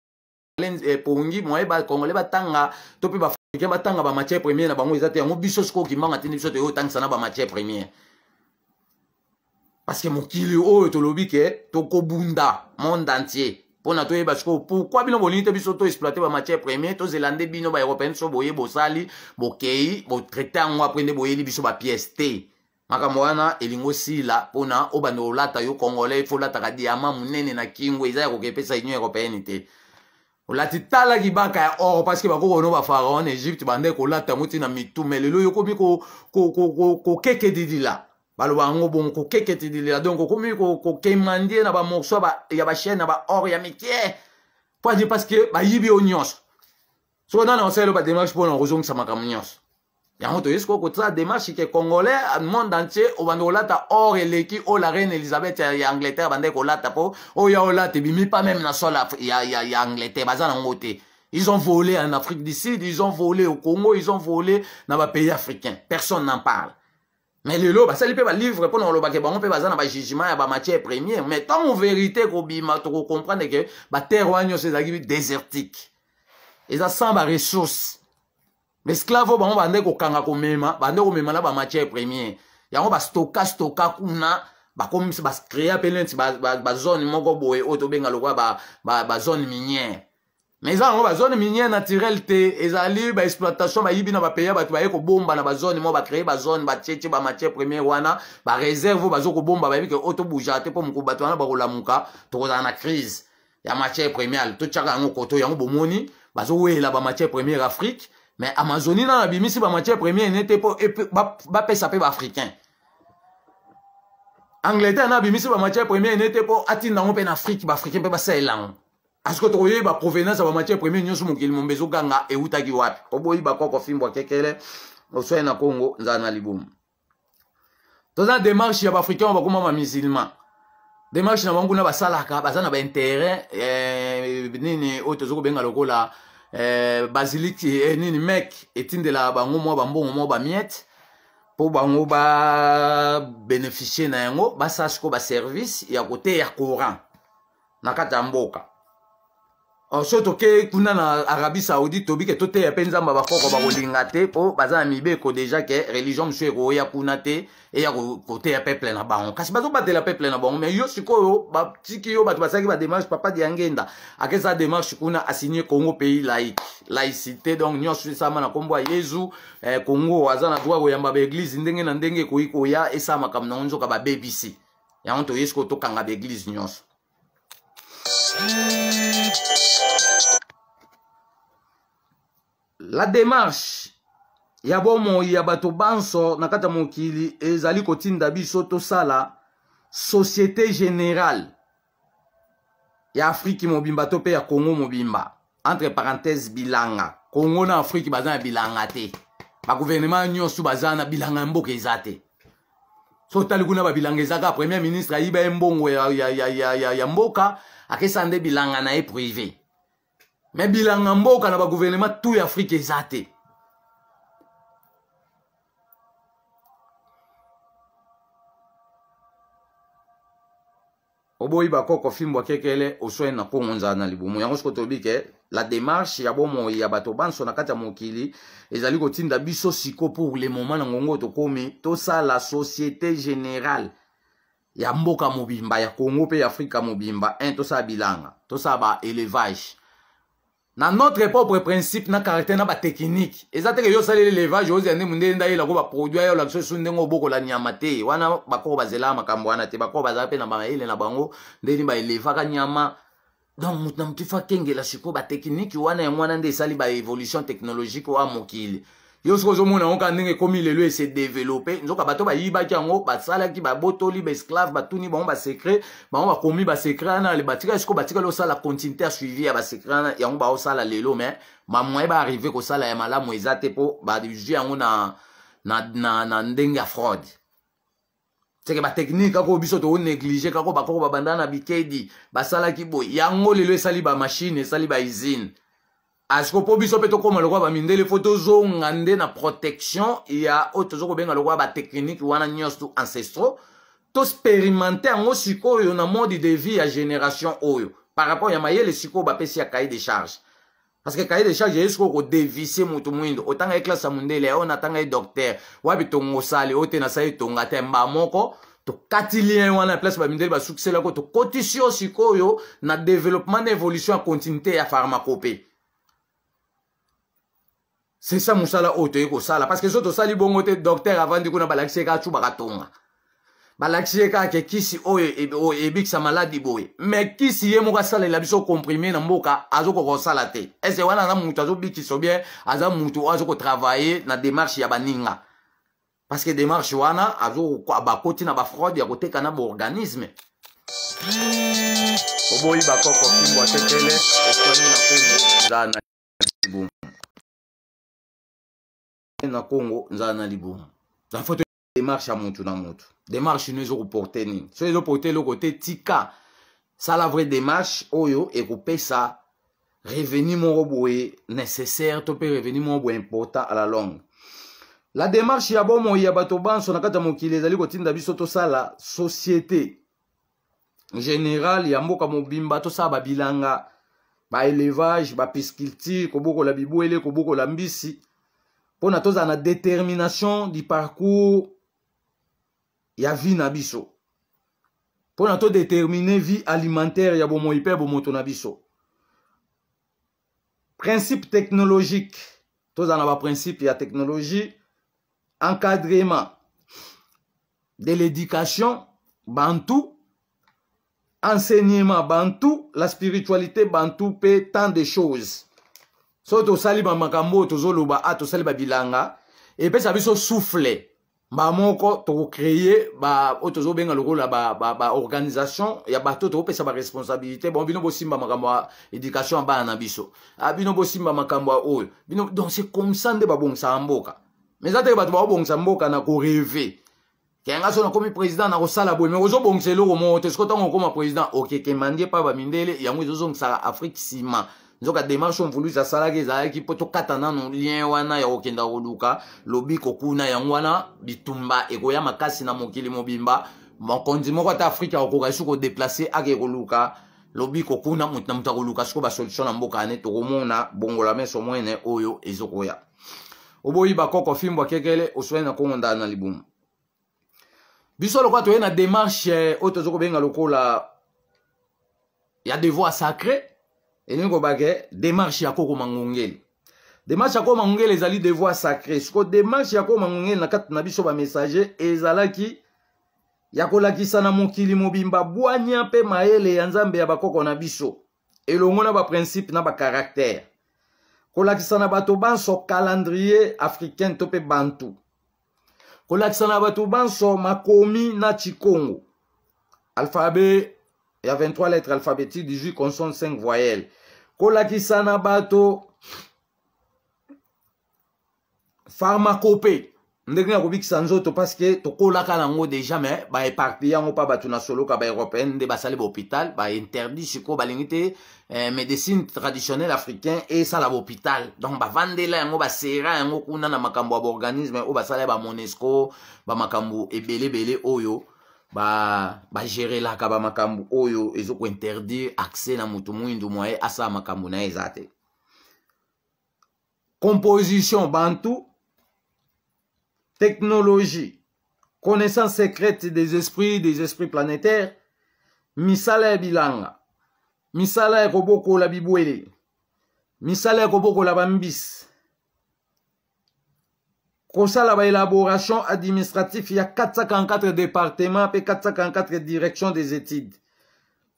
eh, pongi moye bakongole batanga to mpe baafricain batanga bamatiere première na bango eza te yango biso sikoki mbanga tindi biso toyo otangisa na bamatiere première parce que mokili oyo tolobi ke tokobunda monde entier mpona toyeba sikoyo pourkui bino bolingi te biso toexploite bamatière première tozela nde bino baeuropéenne so boye bosali bokei botraite yango apres nde boyeli biso bapiese te makambo wana elingi osila mpona obanda olata yo congolais fo olataka diama monene na kingo eza ya kokee pesa union européenne te olati tala kibaka ya or parceke bakokono bafaraon egypte bandeke kolata yango ntina mitu me lelo yo komi kokeke didila ko, ko, ko, ko, ko, ko, ko, ko, baloba yango bongo kokeke te delela donc okomi kokemandie na bamorceau ya bachaine ya baor ya mikie po adi parce que bayibi yo nyonso soki nani osali badémarche mpona kozongisa makambo nyonso yango toyesi koyo kotala démarche ke congolais monde entier obanda kolata or eleki oyo la reine elizabeth ya angleterre bandeki kolata mpo oyo ya olata ebimi pa meme na sol ya angleterre baza nango te Ils ont volé en Afrique du Sud, ils ont volé au Congo, ils ont volé dans les pays africains. Personne n'en parle. me lelo basali mpe balivre mpona kolobake bango mpe baza na bajugement ya bamatière première mais ntango vérité kobima tokocomprendre ke baterre wana nyonso ezalaki désertique eza sans baresource baesclave oyo bango bande kokanga komema bande komema na bamatière première yango bastoka stoka kuna bakomisi bacréa mpe neti bazone moko boye oyo tobenga lokola bazone minière me eza yango bazone miniere naturel te ezali baexploitation bayibi na bapeya bato baye kobomba na bazone mo bacreye bazone batieti bamatiere premiere wana bareserve oyo bazo kobomba bayebi ke o tobuja te mpo mokolo bato wana bakolamuka tokozala na crise ya matiere premiere totiaka yango koto yango bomoni bazowela bamatiere premiere afrique me amazonie nano abimisi bamatiere premiere ne te mpo bapesa mpe baafricain angleterre na abimisi bamatiere premiere ne te mpo atindango mpe na afrique baafricain mpe basaelango parce que tokoyeba provenance ya bamatière première nyonso mokili mombe ezoganga eutaki wapi oboyi bakwa kofimbwa kekele oswai na congo nzala na libumu toza na démarche ya baafricain oyo bakoma bamisulman démarche na bango na basalaka baza na baintérêt eh, nini oyo toza kobenga lokola eh, basilike eh, nini mek etindela bango mwa bambongo mwa bamiete mpo bango babénéficie na yango basasi ko baservice ya koteya courant na kati ya mboka Oh, so tokei kuna na arabie saoudite tobi ke toteya mpe nzambe bakoko bakolinga te mpo baza na mibeko deja ke religion mosusu ekoya kuna te eya koteya peuple na bango kasi bazobatela peuple na bango mais yo sikoyo batiki yo bato basalaki bademarche papa diangenda akeza demarche kuna asigne congo pays laïque laïcité donc nyonso esama na nkombo ya yezu eh, congo aza na droit koyamba baeglise ndenge na ndenge ekoki koya esama makambo nango nzoka babebisi yango toyesi kotokanga baeglise nyonso la démarche ya bomoi ya bato banso na kati ya mokili ezali kotinda biso tosala société générale ya afriki mobimba to mpe ya kongo mobimba entre parenthèse bilanga kongo na afriki baza na bilanga te baguvernema nyonso baza na bilanga ya mboka eza te so tali kuna babilanga ezaka premier ministre ayiba ye mbongo ya, ya, ya, ya, ya, ya mboka akesa nde bilanga na ye prive me bilanga mboka na baguvernema tu ya afrika eza te oboyi bakoko fimbwa kekele oswai na kongo nzala na libumu yango soko toyebi ke la démarche ya bomoi ya bato banso na kati ya mokili ezali kotinda biso siko pour le moment na ngongo tokómi tosala société générale ya mboka mobimba ya congo mpe ya afrika mobimba 1 tosala bilanga tosala baélevage na notre propre principe na caractère na bateknike eza teke yo osaleli élevage ozya ndembu nde ndayela ko baproduit ayo lakisa biso ndenge obokola nyama te wana bakoko bazela makambo wana te bakoko bazala mpe na bamayele na bango ndeni baelevaka nyama donc moto na motu fa akengela sikoyo batekniki wana yango wana nde esali baévolution technologique oyo ya mokili yo soki ozomona yango kaka ndenge ekomi lelo esedevelope nzoka bato bayibaki yango basalaki babotoli baesclave batuni bango basekret bango bakomi basekret wana batikali sikoyo batikali osala continuité ya suivi ya basekret wana yango baosala lelo me bamoye baarrive kosala ya malamu eza te mpo bazwi yango na, na, na, na ndenge ya fraude seke batechnike kako biso toonéglige kako bakoko babanda na bikedi basalaki boye yango lelo esali bamashine esali bausine asiko mpo biso mpe tokóma lokwa bamindele fo tozonga nde na protection ya oyo toza kobenga lokwa batechnique wana nyonso to ancestral tosperimente yango sikoyo na mode de vie ya génération oyo par rapport ya mayele sikoyo bapesi ya cahier de charge parce que cahier de charge eye sikoyo kodevise motu mwindo otanga ye classe ya mondele oyo natanga ye docteur wapi tongosali oyo te nasali tonga te mba moko tokati lien wana place bamindele basukiselako tokotisi yo sikoyo na développement na évolution ya continuité ya pharmacope c'est ça mosala oyo toyei kosala parce que so tosali bongo te docteur avandi kuna balakisi ye kaka tubaka tonga balakisi ye kaka kisi oyo ebikisa maladi boye me kisi ye moko asalela biso comprime na mboka azokoka kosala te ese wana aza motu azobikisa bien aza motu oyo azokotravaille na démarche ya baninga parce que démarche wana azobakoti na bafraude ya koteka na baorganisme oboyi bakoko fimbwa tetele okoni na kombo nzaa na libumu na congo nzala na libumu na foto démarche ya motu na motu démarche no ezokoporte nini so ezoporte eloko te tika sala vraie démarche oyo ekopesa revenu moko boye nécessaire to mpe revenu moko boye important à la longue la démarche ya bomoi ya bato banso na kati ya mokili ezali kotinda biso tosala société général ya mboka mobimba tosala babilanga baélevage bapisculture kobokola bibwele kobokola mbisi mpona tozala na détermination du parcours ya vie na biso mpona todétermine vie alimentaire ya bomoi mpe bomoto na biso principe technologique tozala na baprincipe ya technologie encadrement de l'éducation bantu enseignement bantu la spiritualité bantu mpe tant de choses so tosali bamakambo oyo tozoloba a ah, tosali babilanga epesa biso souffle bamoko tokokreye oyo tozobenga lokola baorganisation ya bato tokopesa baresponsabilité bon bino bosimba makambo ya éducation ya bana na biso ah, bino bosimba makambo ya oyo bino donc c'est comme ça nde babongisaka mboka mais eza teke bato bakobongisa mboka na koreve kenga so nakomi président nakosala boye mais ozobongisa eloko moko te siko ntango okoma président okekemandie mpa bamindele yango ezozongisaka afrique nsima nzoka démarche oyo mvulusi euh, asalaki ezalaki mpo tokata nano lien wana ya kokenda koluka lobi kokuna yango wana bitumba ekoya makasi na mokili mobimba mokonzi moko ata afrika akokoka soki kodeplace ake koluka lobi kokuna moto na moto akoluka soki basolution na mboka ane tokomona bongola meso mwene oyo ezokoya oboyi bakoko fimbwa kekele oswali na kongo ndala na libumu biso lokola toye na démarche oyo toza kobenga lokola ya devoir sacré elingi kobake démarche ya kokoma ngongeli démarche ya kokoma ngongeli ezali devoir sacré siko démarche ya kokoma ngongeli na kati na biso bamessager ezalaki ya kolakisa na mokili mobimba bwanya mpe mayele ya nzambe ya bakoko na biso elongo na baprincipe na bakaraktere kolakisa na bato banso calendrier africain to mpe bantu kolakisa na bato banso makomi na chikongo alphabet ya 23 lettres alphabétique 18 consonne 5 voyelles kolakisa na bato pharmacope ndenge ya kobikisa nzoto parceke tokolaka nango deja me baeparte yango mpa bato na soloka baeuropéenne nde basali bahôpital bainterdit sikoyo balingi te eh, médecine traditionnelle africain esala bahôpital donc bavandela yango basera yango kuna na makambo ya baorganisme oyo basala ya bamonesco bamakambo ebelebele oyo ba kaba makambu oyo interdit accès na moto mwindu moye asa makambu na ye composition bantu technologie connaissance secrète des esprits des esprits planétaires misala bilanga misala koboko la bibwele misala koboko la kosala baélaboration administratif ya 444 département mpe 444 direction des études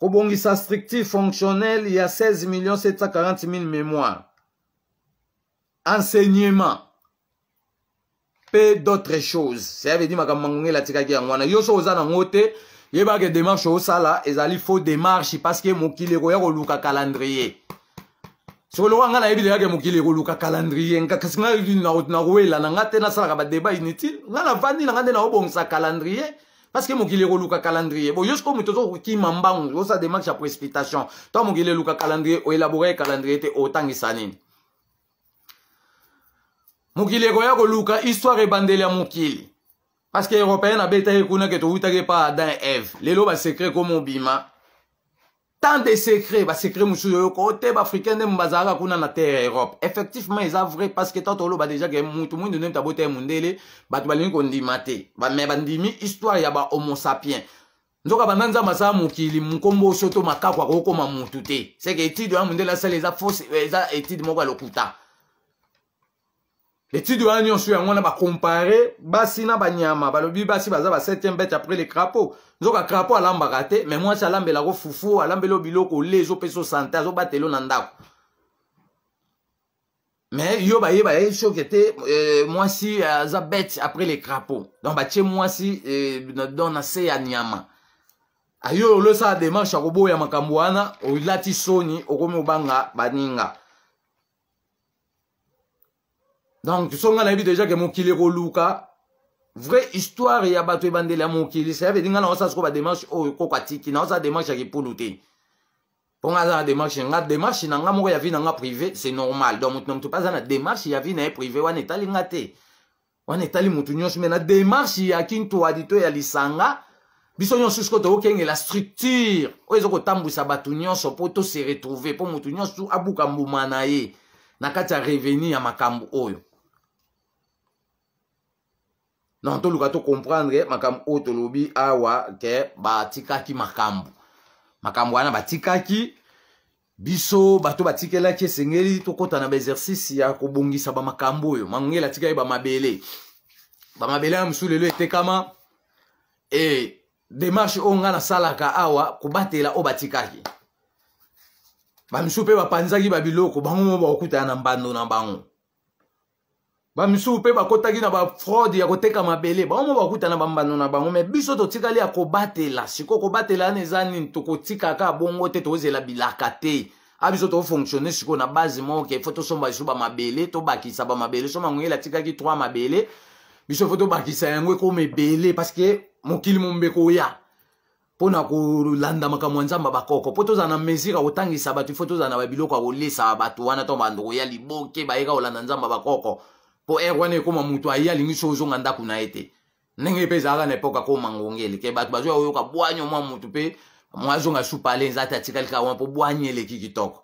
kobongisa structure fonctionnelle ya 16 740 000 mémoire enseignement mpe d'autres choses seya vedi makambo mangonge elatikaki yango wana yo so oza nango te yebaka démarche osala ezali faux démarche parceke mokili ekoya koluka calendrier sokoloka nga nayebi deyake mokili ekoluka calendrier kasi nga nakowelana nga te nasalaka badeba inutile nga navandi na nga nde naobongisa calendrier parceke mokili ekoluka calendrier boyo sikoyo moto ozokokima mbangu osa demarche ya précipitation to mokili eluka calendrier oelabora ye calendrier te otangisa nini mokili ekoya koluka histoire ebandeli ya mokili parceke européen abetaki kuna ke towutaki pa adam eve lelo basekre komobima tant de secret basekret mosusu oyoka oteba africain nde bazalaka kuna na terre europe effectivement eza vrai parce que tanto oloba deja ke mutu mwindu nde mutu abote mundele bato balingi kondima te me bandimi histoire ya bahomo sapien nzoka banda nzambe asala mokili nkombo oso to makako akokokoma mutu te seke etide oya mundele asala eza fausse eza euh, etide moko ya lokuta étude wana nyonso yango wana bakompare basi na banyama balobi basi baza ba 7e bete après le crapaud nzoka crapaud alambaka te me mwasi alambelako fufu alambeli o biloko ole ezopesa o sante azobatela o na ndako me yo bayeba ye soki te eh, mwasi aza eh, bete après le crapaud donc batie mwasi eh, don na se ya nyama ayo olosala demarche akoboya makambo wana olati soni okomi obanga baninga donc vie déjà que mon mokili ekoluka vraie histoire ya bato ebandeli ya mokili ça veut dire nga naosa siko bademarche oyo ekokwa tiki naosa démarche ya kipulu pour mpo nga aza na demarche nga démarche na nga moko ya vie na nga privé c'est normal donc motu na motu mpe aza na démarche, ya vina na privé wana etali la démarche wana etali motu nyonso me na demarche ya kintwadi to ya lisanga biso nyonso siko la structure oyo ezokotambwisa bato nyonso poto se retrouve pour motu nyonso abuka mbuma na ye na kati ya reveni ya makambo oyo non toluka tocomprendre makambo oyo tolobi awa ke batikaki makambo makambo wana batikaki biso bato batikelaki esengeli tokɔta na baexercice ya kobongisa bamakambo oyo mangela atikaki bamabele bamabele ya mosusu lelo etekama e demarshe oyo ngai nasalaka awa kobatela oyo batikaki bamisusu mpe bapanzaki babiloko bango mo bakokutana na mbando na bango bamisusu mpe bakɔtaki na bafraude ya koteka mabele bango mo bakuta na bambano na bango me biso totikali ya kobatela sikoyo kobatela wana eza nini tokotikaka bongo te tozela bilaka te abiso ah, tofonctionne sikoyo na base moke fo tosomba biso bamabele tobakisa bamabele so mangweli atikaki 3 mabele biso fo tobakisa yango ekoma ebele parceke mokili mombeko oya mpo na kolanda makambo ya nzambe bakoko mpo tozala na mesure ya kotangisa bato fo tozala na babiloko ya kolesa bato wana to bandoko ya liboke bayeka kolanda nzambe bakoko mpo ere wana ekóma moto aya alingi so ozonga ndako na ye te ndenge mpe ezalaka na epoka kóma ngongeli ke bato bazoya oyoka bwanya omwa motu mpe mwa azonga supa ale nza ate atikali kaka wana mpo bwanya eleki kitoko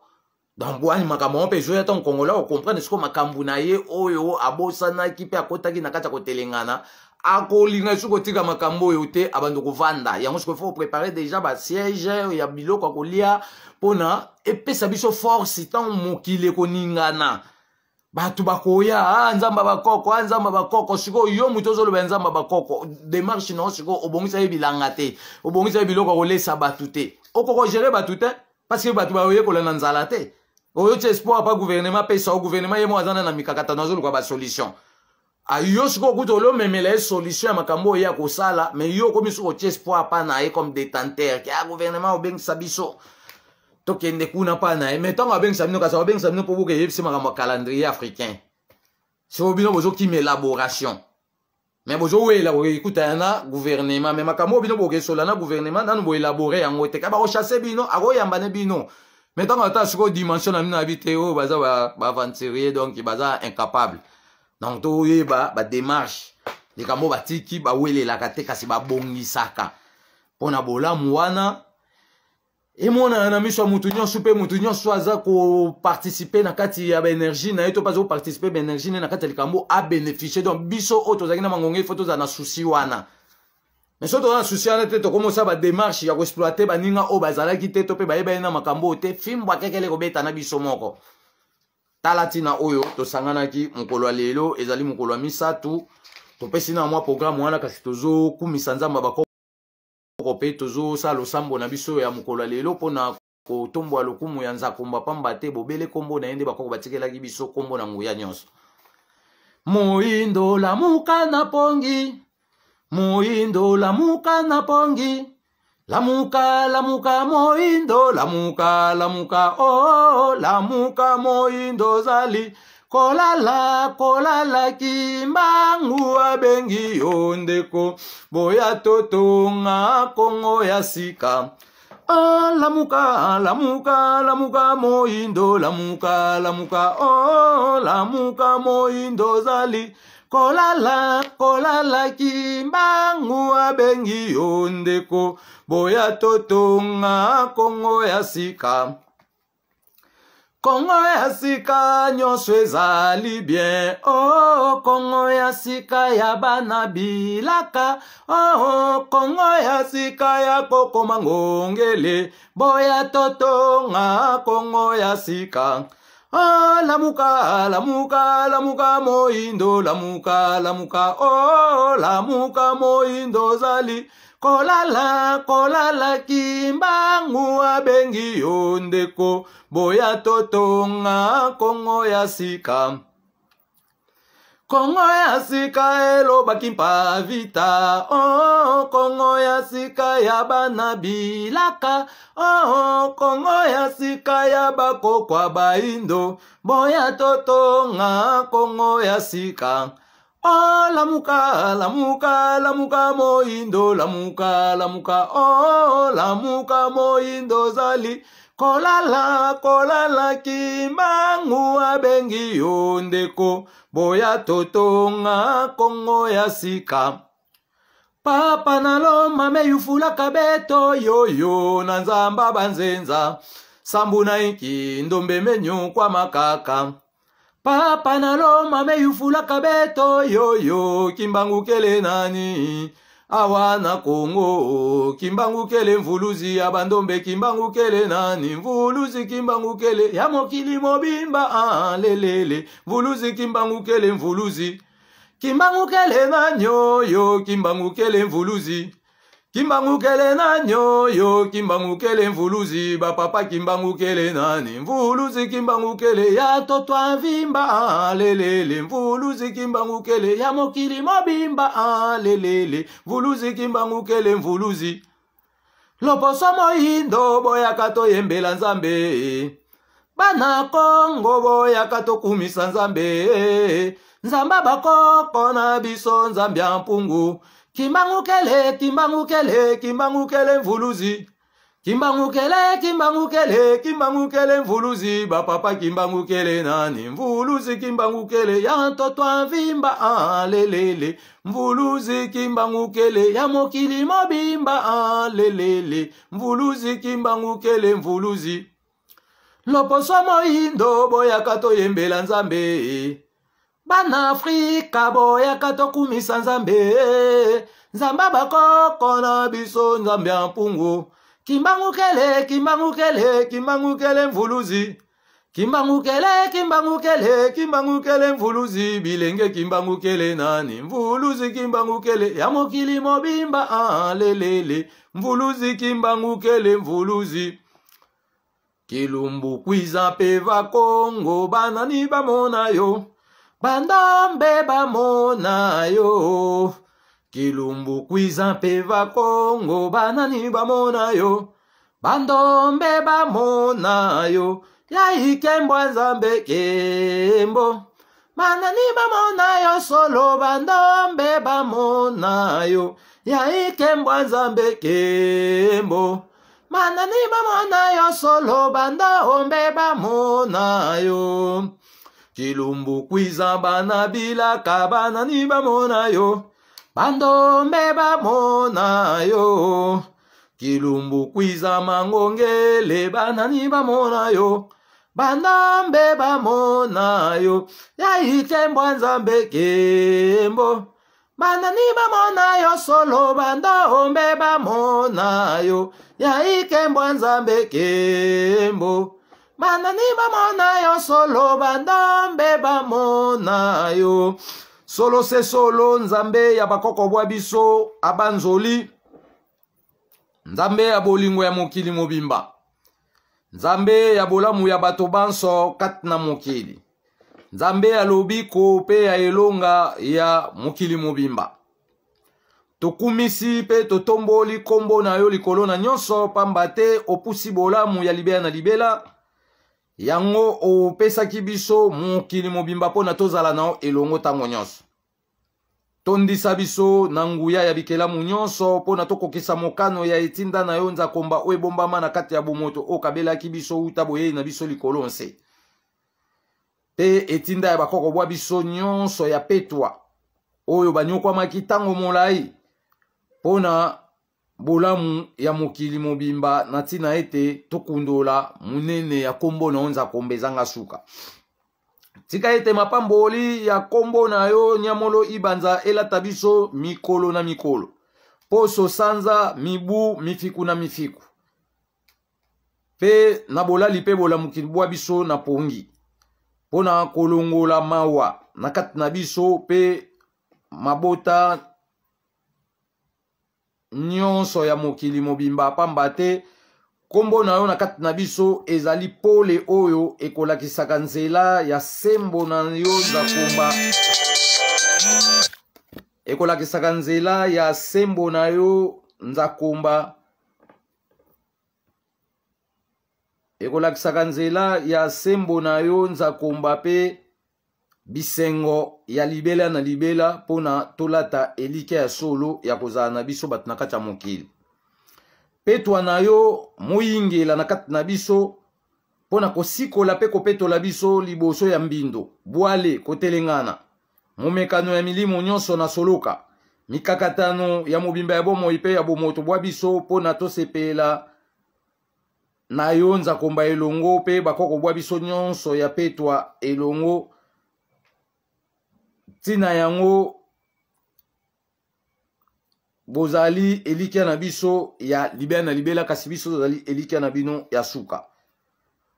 donc bwani makambo mpe ezoya ta mokongola okomprendre sikoyo makambo na ye oyo abosanaki mpe akótaki na kati ya kotelengana akolinga soki otika makambo oyo te abando kovanda yango sikoyo fo prépare déjà basiège ya biloko ya kolia mpona epesa biso force ntango mokili ekoningana bato bakoya ah, nzambe bakoko ah, nzambe bakoko sikoyo yo moto ozoloba nzambe bakoko demarshe nango sikoyo obongisa ye bilanga te obongisa ye biloko kolesa bato te okoko gere bato te parceke bato bayekola na nzala te oyo ti espoir apa guvernema apesa o guvernema ye moko aza na na mikakatano azoluka basolution ah, yo sikoyo okuti olomemela ye solution ya makambo oyo ya kosala me yo okomi soko ti espoir apa na ye comme détenteur ke ya guvernema obengisa biso tokende kuna mpa na ye eh, me ntango abengisa bino kasi babengisa bino mpo boka eyebisi makambo ya calendrier africain siko bino bozokima élaboration me bozowela kokekutana na guvernema me makambo oyo bino bokesola na guvernema nanu boelabore yango te ka bakoshase bino akoyamba ne bino me ntango ata sikoyo dimension na bino na yebi te oyo oh, baza baaventurier donc baza incapable donc toyeba badémarche likambo batiki bawelelaka te kasi babongisaka mpona bolamu wana emonana na miso ya mutu nyonso mpe mutu nyonso aza koparticipe na kati ya baenergie na ye to mpe aza koparticipe baenergie ne na kati ya likambo abénéficie donc biso oyo tozalaki na mangonge fo tozala na susi wana mais so toza na susi wana te tokomosa bademarshe ya koexploite baninga oyo bazalaki te to mpe bayeba ye na makambo oyo te fimbo akekele kobeta na biso moko tala ntina oyo tosanganaki mokolo ya lelo ezali mokolo ya misato topesi na mwa programe wana kasi tozokumisa nzambe bako moko mpe tozosa losambo na biso ya mokolo ya lelo mpona kotombola lokumu ya nzakomba pamba te bobele nkombo na ye nde bakoko batikelaki biso nkombo na nguya nyonso moyindo lamuka na pongi moyindo lamuka na pongi lamuka lamuka moyindo lamuka lamuka o oh, oh, oh lamuka moyindo ozali kolala kolalaki mbangu abengi yo ndeko boya totonga kongo ya sika Oh, lamuka lamuka lamuka moindo lamuka lamuka oh, lamuka moindo zali kolala kolalaki mbangu abengi yo ndeko boya totonga kongo ya sika kongo ya sika nyonso ezali bien o oh, kongo ya sika ya bana bilaka o oh, kongo ya sika ya kokoma ngongele boya totonga kongo ya sika Ah, lamuka lamuka lamuka moindo lamuka lamuka o oh, lamuka moindo zali kolala kolalaki mbangu abengi yo ndeko boya totonga kongo ya sika kongo ya sika elobaki mpa vita oo oh, kongo ya sika ya bana bilaka oo oh, kongo ya sika ya bakokwa baindo boya totonga kongo ya sika Oh lamuka lamuka lamuka moindo lamuka lamuka oh lamuka moindo zali kolala kolala kimbangu abengi yo ndeko boya totonga kongo ya sika papa naloma meyufulaka beto yoyo na nzamba banzenza sambu na inki ndombe menyukwama kaka papa naloma meyufulaka beto yoyo kimbangukele nani awa na kongo kimbangukele mvuluzi ya bandombe kimbangukele nani mvuluzi kimbangukele ya mokili mobimba ah, lelele mvuluzi kimbangukele mvuluzi kimbangukele nani oyo kimbangukele mvuluzi kimbangukele nani oyo kimbangukele mvuluzi bapapa kimbangukele nani mvuluzi kimbangukele ya totwa mvimba lelele mvuluzi kimbangukele ya mokili mobimba lelele mvuluzi kimbangukele mvuluzi loposo moyindo boyaka toyembela nzambe bana kongo boyaka tokumisa nzambe nzambe bakoko na biso nzambe ya mpungu kimbangukele kimbangukele kimbangukele mvuluzi kimbangukele kimbangukele kimbangukele mvuluzi bapapa kimbangukele nani mvuluzi kimbangukele ya ntoto avimba alelele ah, mvuluzi kimbangukele ya mokili mobimba alelele ah, mvuluzi kimbangukele mvuluzi loposo moyindo boyaka toyembela nzambe bana afrika boyaka tokumisa nzambe nzambe bakoko na biso nzambe ya mpungu kimbangukele kimbangukele kimbangukele mvuluzi kimbangukele kimbangukele kimbangukele mvuluzi bilenge kimbangukele nani mvuluzi kimbangukele ya mokili mobimba alelele ah, ah, mvuluzi kimbangukele mvuluzi kilumbu kwiza mpe bakongo banani bamona yo bandombe bamona yo kilumbu kwiza mpe bakongo banani bamona yo bandombe bamona yo yaikembwa nzambe kembo banani bamona yo solo bandombe bamona yo yaikembwa nzambe kembo banani bamona yo solo bandombe bamona yo kilumbukiza bana bilaka banani bamona yo bandombe bamona yo kilumbukiza mangongele banani bamona yo bandombe bamona yo yaitembwa nzambe kembo banani bamona yo solo bandombe bamona yo yaikembwa nzambe kembo banani bamona yo solo bandombe bamona yo solo se solo nzambe ya bakoko bwa biso abanzoli nzambe ya bolingo ya mokili mobimba nzambe ya bolamu ya bato banso kati na mokili nzambe ya lobiko mpe ya elonga ya mokili mobimba tokumisi mpe totomboli nkombo na yo likolo na nyonso pamba te opusi bolamu ya libela na libela yango opesaki biso mokili mobimba mpo na tozala nao elongo ntango nyonso tondisa biso na nguya ya bikelamu nyonso mpo na tokokisa mokano ya etinda na yo nzakomba oyo ebombama na kati ya bomoto oyo okabelaki biso wuta boyei na biso likolo nse mpe etinda ya bakoko bwa biso nyonso ya petwa oyo banyokwamaki ntango molai mpo na bolamu ya mokili mobimba na ntina ete tokundola monene ya nkombo na yo nzakombe ezanga suka tika ete mapamboli ya nkombo na yo nyamolo ibanza elata biso mikolo na mikolo poso sanza mibu mifiku na mifiku mpe na bolali mpe bolamukili bwa biso na pongi mpo na kolongola mawa na kati na biso mpe mabota nyonso ya mokili mobimba pamba te nkombo na yo na kati na biso ezali pole oyo ekolakisaka nzela ya sembo na yo nzakomba ekolakisaka nzela ya sembo na yo nzakomba ekolakisaka nzela ya sembo na yo nzakomba mpe bisengo ya libela na libela mpona tolata elike ya solo ya kozala na biso bato na kati ya mokili petwa na yo moyingela na kati na biso mpo na kosikola mpe kopetola biso liboso ya mbindo bwale kotelengana momekano ya milimo nyonso na soloka mikakatano ya mobimba ya bomoi mpe ya bomoto bwa biso mpo na tosepela na yo nzakomba elongo mpe bakoko bwa biso nyonso ya petwa elongo ntina yango bozali elikya na biso ya libela na libela kasi biso tozali elikya na bino ya suka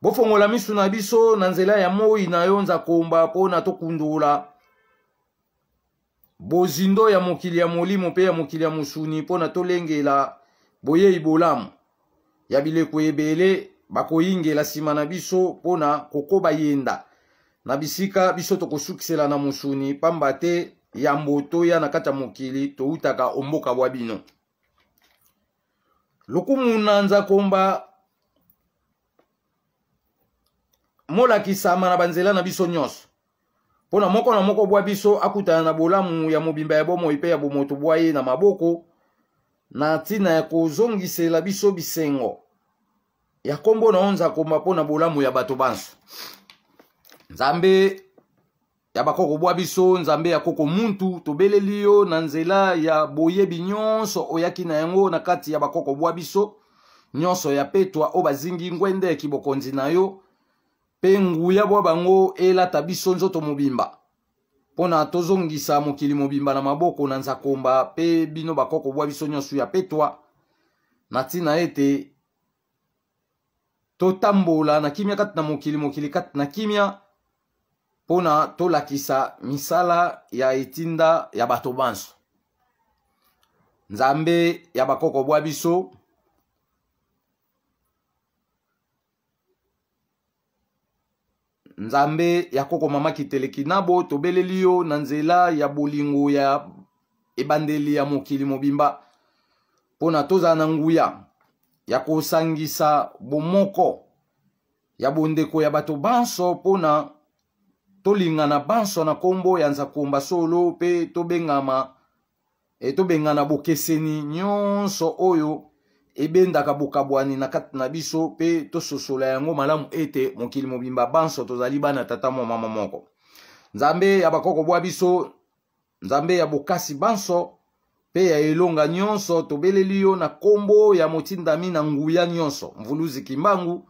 bofongola miso na biso na nzela ya moi na yo nzakomba mpona tokundula bozindo ya mokili ya molimo mpe ya mokili ya mosuni mpona tolengela boyei bolamu ya bileko ebele bakoyingela nsima na biso mpona kokoba yenda na bisika biso tokosukisela na mosuni pamba te yambo toya na kati ya mokili toutaka omboka bwa bino lukumu na nzakomba molakisama na banzela na biso nyonso mpo na moko na moko bwa biso akutana na bolamu ya mobimba ya bomoi mpe ya bomoto bwa ye na maboko na ntina ya kozongisela biso bisengo ya nkombo na o nzakomba mpo na bolamu ya bato banso nzambe ya bakokobwa biso nzambe ya koko muntu tobeleli yo na nzela ya boyebi nyonso oyaki na yango na kati ya bakokobwa biso nyonso ya petwa oyo bazingi ngwende ya kibokonzi na yo mpe nguya bwa bango elata biso nzoto mobimba mpo na tozongisa mokili mobimba na maboko na nzakomba mpe bino bakoko bwa biso nyonso ya petwa na ntina ete totambola na kimia kati na mokili mokili kati na kimia mpona tolakisa misala ya etinda ya bato banso nzambe ya bakoko bwa biso nzambe ya kokoma makitele kinabo tobeleli yo na nzela ya bolingo ya ebandeli ya mokili mobimba mpona tozala na nguya ya kosangisa bomoko ya bondeko ya bato banso mpona tolingana banso na nkombo ya nzakomba solo mpe tobengama e tobengana bokeseni nyonso oyo ebendaka bokabwani na kati na biso mpe tososola yango malamu ete mokili mobimba banso tozali bana tata mwa mama moko nzambe ya bakoko bwa biso nzambe ya bokasi banso mpe ya elonga nyonso tobeleli yo na nkombo ya motindami na nguya nyonso mvuluzi kimbangu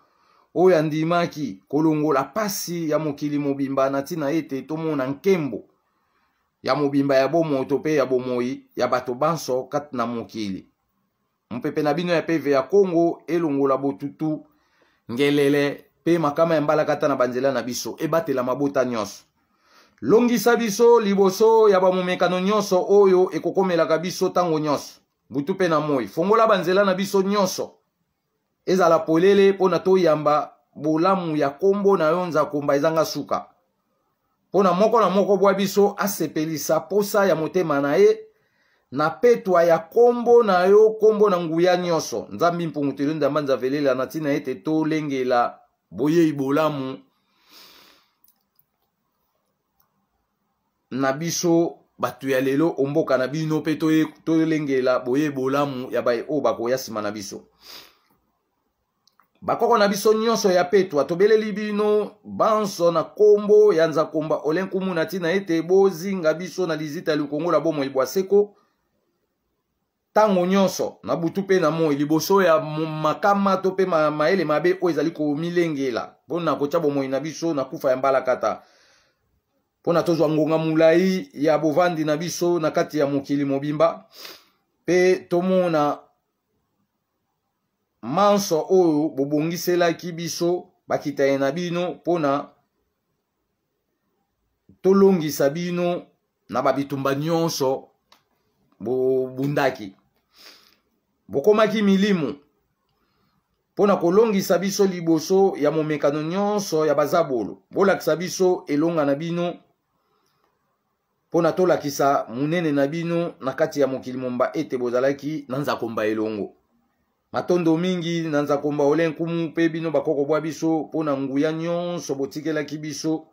oyo andimaki kolongola pasi ya mokili mobimba na ntina ete tomona nkembo ya mobimba ya bomoto mpe ya bomoi ya bato banso kati na mokili mopepe na bino ya peve ya kongo elongola botutu ngelele mpe makama ya mbalakata na banzela na biso ebatela mabota nyonso longisa biso liboso ya bamomekano nyonso oyo ekokomelaka biso ntango nyonso butu mpe na moi fongola banzela na biso nyonso ezala polele mpo na toyamba bolamu ya nkombo na yo nzakomba ezanga suka mpo na moko na moko bwa biso asepelisa posa ya motema na ye na petwa ya nkombo na yo nkombo na nguya nyonso nzambi mpungutelo ndamba nzavelela na ntina ete tolengela boyei bolamu na biso bato ya lelo omboka na bino mpe tolengela boyei bolamu ya bae oyo bakoya nsima na biso bakoko na biso nyonso ya petwa tobeleli bino banso na nkombo ya nzakomba ole nkumu na ntina ete bozinga biso na lizita ya likongola bomoi bwa seko ntango nyonso na butu mpe na moi liboso ya makama to mpe mayele mabe oyo ezali komilengela mpona kotya bomoi na biso na kufa ya mbalakata mpona tozwa ngonga molai ya bovandi na biso na kati ya mokili mobimba mpe tomona manso oyo bobongiselaki biso bakitaye na bino mpona tolongisa bino na babitumba nyonso bobundaki bokomaki milimu mpona kolongisa biso liboso ya momekano nyonso ya bazabolo bolakisa biso elonga na bino mpona tolakisa monene na bino na kati ya mokili momba ete bozalaki na nzakomba elongo matondo mingi na nzakomba ole nkumu mpe bino bakoko bwa biso mpo na nguya nyonso botikelaki biso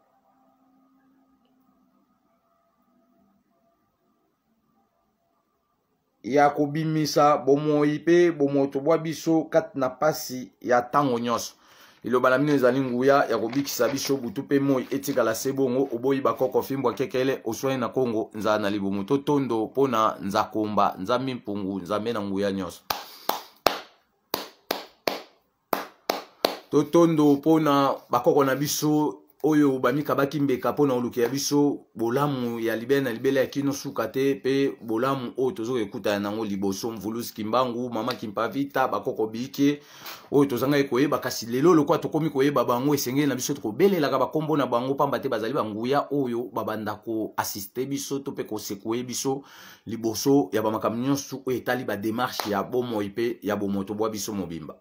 ya kobimisa bomoi mpe bomoto bwa biso kati na mpasi ya ntango nyonso liloba na bino ezali nguya ya kobikisa biso butu mpe moi etikala se bongo oboyi bakoko fimbwa kekele oswani na kongo nzala na libumu totondo mpo na nzakomba nzambe mpungu nzambe na nguya nyonso totondo mpona bakoko na biso oyo bamikabaki mbeka mpona oluke ya biso bolamu ya libele na libele ya kino suka te mpe bolamu oyo tozoka ekutana nango liboso mvuluski mbangu mama kimpavita bakoko bike oyo tozangai koyeba kasi lelo lokwa tokomi koyeba bango esengeli na biso tokobelelaka bakombo na bango pamba te bazali banguya oyo babanda koasiste biso to mpe kosekoye biso liboso ya bamakambo nyonso oyo etali bademarche ya bomoi mpe ya bomoto bwa biso mobimba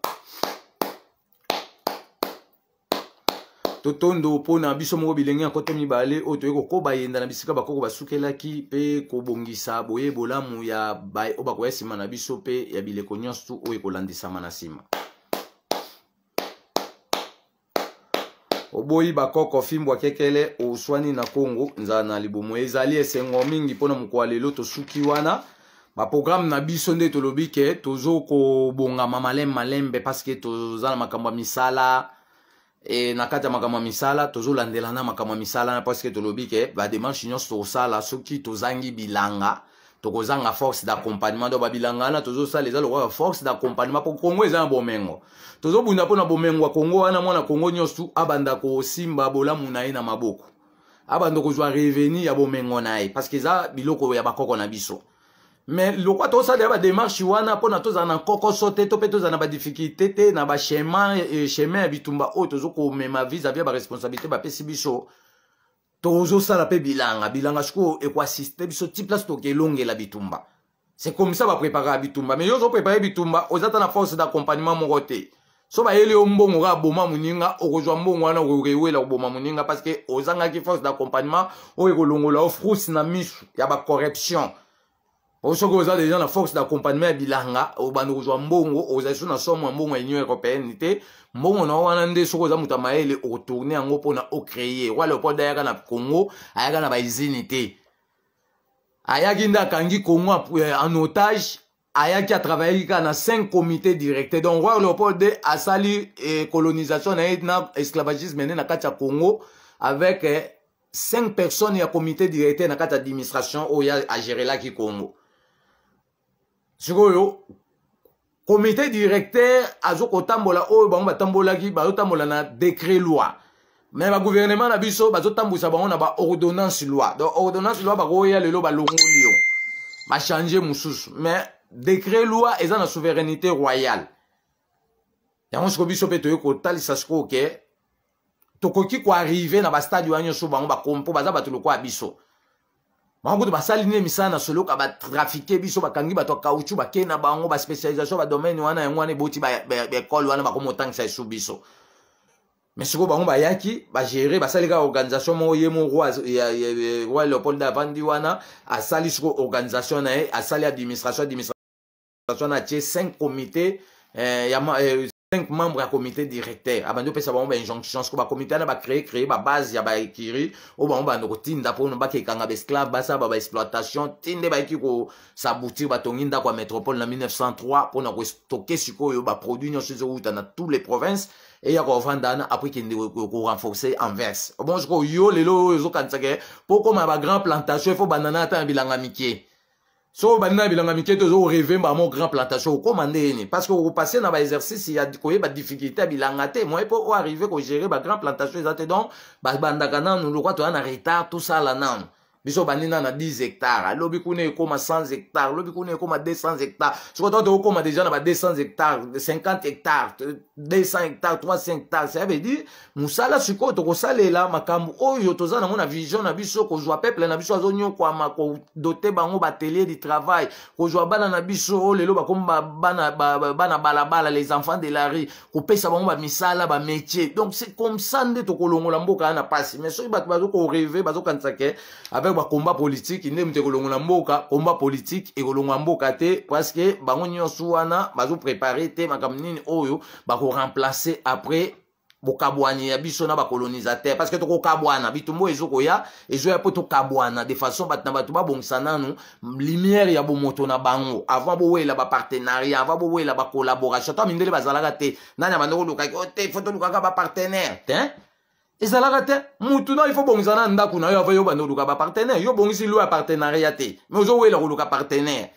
totondo mpona biso moko bilenge ya nkoto mibale oyo toyei kokoba yenda na bisika bakoko basukelaki mpe kobongisa boye bolamu ya oyo bakoya nsima na biso mpe ya bileko nyonso tu oyo ekolandisama na nsima oboyi bakoko fimbu akekele oswani na kongo nzala na libumu ezali esengo mingi mpona moko ya lelo tosuki wana baprograme na biso nde tolobi ke tozokobongama malembe malembe parceke toza na makambo ya misala e na kati ya makambo ya misala tozolandela na makambo ya misala na parceke tolobi ke bademarche nyonso tokosala soki tozangi bilanga tokozanga force d'accompagnement do babilanga wana tozosala eza lokola force d'accompagnement mpo kongo eza na bomengo tozobunda mpo na bomengo ya kongo wana mwana kongo nyonso abanda kosimba bolamu na ye na maboko abanda kozwa reveni ya bomengo na ye parceke eza biloko ya bakoko na biso me lokwa tosalela bademarche wana mpona tozala na nkokoso te to mpe tozala na badiffikulté te na bachemin chemin ya bitumba oyo oh, tozokomema vis-avis ya baresponsabilité bapesi biso tozosala mpe bilanga bilanga sikoyo ekoasiste biso ti place tokelongela bitumba c'est comme ça bapreparaka bitumba mais yo ozoprepare bitumba oza ta na force d'accompagnement moko te so bayeli yo mbongo ka aboma moninga okozwa mbongo wana okokewela koboma moninga parce ke ozangaki force d'accompagnement oyo ekolongola yo fruse na misu ya bacorruption osoki oza deja na force d'accompagnement ya bilanga obanda kozwa mbongo ozali so na somo ya mbongo ya union européenne te mbongo na wana nde soki oza moto ya mayele otourne yango mpona ocréer roi leopold ayaka na congo ayaka na baizini te ayaki nde akangi congo en eh, otage ayaki atravaillaki kaka na 5 comité directeur donc roi leopold asali eh, colonisation na ye na esclavagisme nde na kati ya congo avec eh, 5 personnes ya comité directeur na kati ya administration oyo agerelaki congo sikoyo comité directeur azokotambola oyo bango batambolaki bazotambola na décret loi me bagouvernement na biso bazotambwisa bango na baordonnance loi donc ordonnance loi bakoya lelo balongoli yo bachange mosusu me décret loi eza na souveraineté royale yango sikoyo biso mpe toyei kotalisa sikoyo ke tokoki koarrive na bastadi wana nyonso bango bakompo baza bato lokwa biso bango kutu basali nini misala na soloka batrafike biso bakangi bato ya kauchu bakei na bango baspecialisation badomaine wana yango wana eboti baekole wana bakoma otangisa esu biso me sikoyo bango bayaki bagere basali kaka organisation moko ye mo roi leopold avandi wana asali sikoyo organisation na ye asali administration administration na tie 5 comité eh, ya eh, 5 membres ya comité directeur abandi ah, opesa bango bainjonction soki bakomité wana bacree cree babase ya baekiri oyo oh, bango bando kotinda mpona bakekanga baesclave basaba baexploitation ti nde bayeki kosaboutir oh, batongi ndako ya métropole na 1903 mpona kostoke sikoyo baproduit nyonso ezowuta na tous les provinces eya kovanda wana apres kende korenforce anverse obongo sikoyo yo lelo oyo ezokanisa ke po koma ya bagrand plantation ifo bandana ata na bilanga mikie so obandi na bilanga mike te ozo korevemba mo grand plantation okóma nde yeni parce que okopasse na baexercice ya koyeba difficulté ya bilanga te moye mpo oarrive kogere bagrand plantation eza te donc babandaka nanu lokwa toya na retard tosala nanu biso bandinda na 10 hectare alobi kuna ekóma 100 hectare alobi kuna ekóma 200 hectare soko to tokóma déjà na ba 200 hectare 50 hectare 200 hectare 300 hectare ça veut dire mosala sikoyo tokosalela makambo oyo toza nango na vision na biso kozwa peuple na biso azonyokwama kodote bango batelier du travail kozwa bana na biso oyo oh, lelo bakomi bana balabala les enfants de la rue kopesa bango bamisala bamétier donc c'est comme ça nde tokolongola mboka na mpasi mais soki bato bazokoreve bazokanisa ke avec bakomba politike nde moto ekolongola mboka komba politike ekolongola mboka te parceke bango nyonso wana bazoprepare te makambo nini oyo bakoremplace apres bokabwani ya biso na bacolonisateur parceke tokokabwana bitumbu ezokoya ezoya mpo tokabwana de façon bato na bato babongisa nanu lumière ya bomoto na bango avant bowela bapartenariat avant bowela bacollaboration to mindele bazalaka te nani ya bandeko olukaki o oh, te fo tolukaka bapartenaire te ezalaka te mutu na ifo bongisa na ndako na yo avo yobanda koluka bapartenaire yo bongisi lo ya partenariat te me ozowela koluka partenaire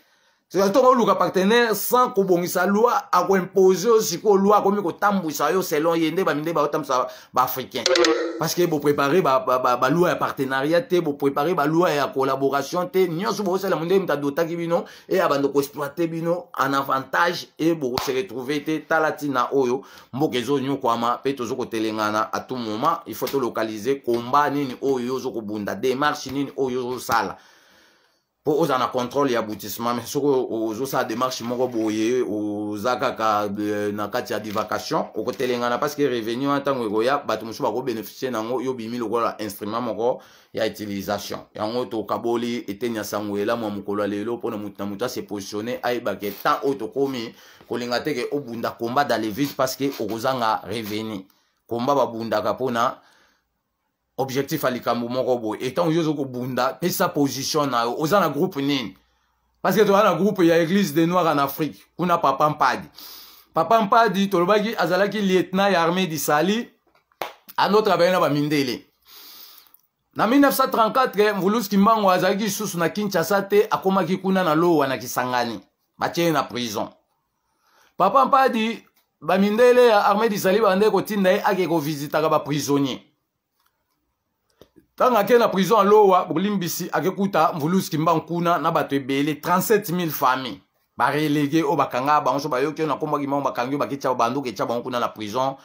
sekali tokoluka partenaire sans kobongisa lwi akoimpose yo sikoyo lwi akomi kotambwisa yo selon ye nde baminde baotambwisa baafricain parceke boprépare balwi ya partenariat te boprépare balwi ya collaboration te nyonso bokosala monde mutu adotaki bino e abando koexploite bino en avantage e bokoseretrouve te tala ntina oyo oh, mboka ezonyokwama mpe tozokotelengana atu moment il faut tolokalize komba nini oyo oh, ozokobunda démarche nini oyo oh, ozosala mpo ozala na contrôle ya aboutissement mais soki ozosala démarche moko boye oza kaka euh, na kati ya divakation okotelengana parceke revenu wana ntango ekoya bato mosusu bakobénéficie nango yo bimi lokola instrument moko ya utilisation yango tokaboli eteni ya sango elamu ya mokolo ya lelo mpona motu na motu asepositionne ayebake tan oyo tokomi kolinga teke obunda komba dans le vide parceke okozanga revenu komba babundaka mpona objectif ya likambo moko boye etango yo oza kobunda pesa position na yo oza na groupe nini parceke toza na groupe ya église de noir en afrique kuna papa mpadi papa mpadi tolobaki azalaki lieutenant ya armée disali ando travaille na bamindele na 1934 mvuluski mbango azalaki lisusu na kinshasa te akomaki kuna na lowa na kisangani batie ye na prison papa mpadi bamindele ya armée disali bande kotinda ye ake kovizitaka baprisonnier ntango akei na prison alowa bolimbisi akekuta mvuluski mba nkuna na bato ebele 37000 famille barelege oyo bakanga bango so bayoki oyo na nkombo akima bakangi oyo baketya bandoki etya bango kuna na prison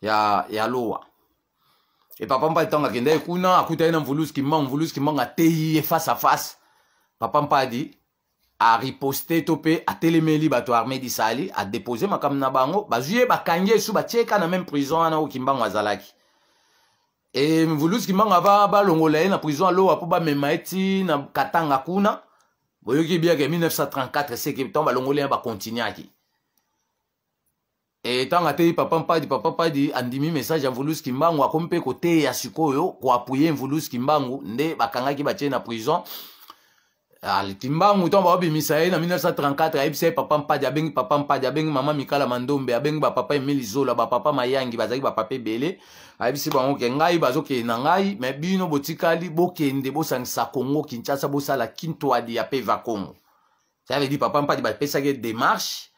ya, ya lowa epapa mpadi ntango akenda ye kuna akuta ye na mvuluski mbango mvuluski mbango ateyi ye face a face papa mpadi ariposte to mpe atelemeli bato arme disali adepose makambo na bango bazwi ye bakangi ye su batyeka na meme prison wana oki mbango azalaki e mvuluski manga balongola ba ye na prison alowa mpo bamema ye ti na katanga kuna boyoki biake 1934 seke ntango balongoli ye bakontinuaki e ntango ateyi papa mpadi papa mpadi andimi message ya mvuluski mbangu akomi mpe koteya sikoyo koapuye mvuluski mbangu nde bakangaki batie na prison timbangu ntango baobimisa ye na 1934 ayebisa ye papa mpadi abengi papa mpadi abengi mama mikala mandombe abengi bapapa emilizola bapapa mayangi bazalaki bapapa ebele ayebisi bango ke ngai bazokende na ngai me bino botikali bokende bosangisa congo kinshasa bosala kintwadi ya peva congo cavedi papa mpadi bapesaki démarche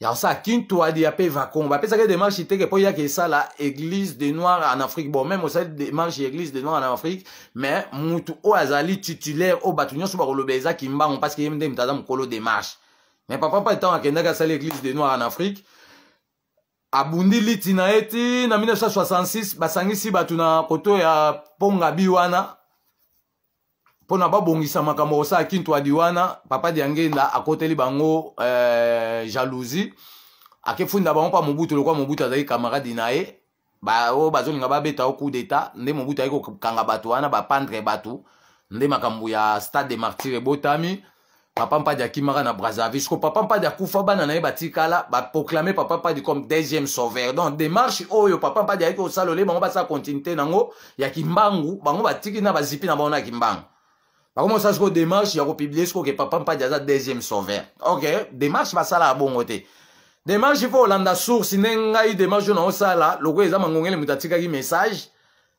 ya kosala kintwadi ya peva congo bapesaki démarche teke mpo yaki esala église de noir en afrique bon meme osali démarche église de noir en afrique me mutu oyo azali titulaire oyo bato nyonso bakoloba ezaki mbango parceke ye nde mutu aza mokolo démarche me papa mpadi ntango akendaki asali église de noir en afrique abundi liti na ye ti na 1966 basangisi bato na koto ya pongabi wana mpo na babongisa makambo kosala kintwadi wana papa diangenda akoteli bango eh, jalousie akefunda bango mpa mobutu lokwa mobutu azali kamaradi na ye oyo bazolinga babeta o coup d'état nde mobutu ayeki kokanga bato wana bapandre bato nde makambo ya stade de martyr ebotami papa mpadi akimaka na brazzaville siko papa mpadi akufa bana na ye batikala baproclame papa mpadi comme deuxième sauveur donc démarche oyo papa mpadi ayaki kosala olie bango basala continuité nango ya kimbangu bango batiki na bazipi na bango na kimbangu bakomosala siko démarche ya kopiblie siko ke papa mpadi aza deuxième sauveur ok démarche basala ya bongo te démarche fo olanda source nde ngai démarche oyo naosala lokola eza mangongele moto atikaki message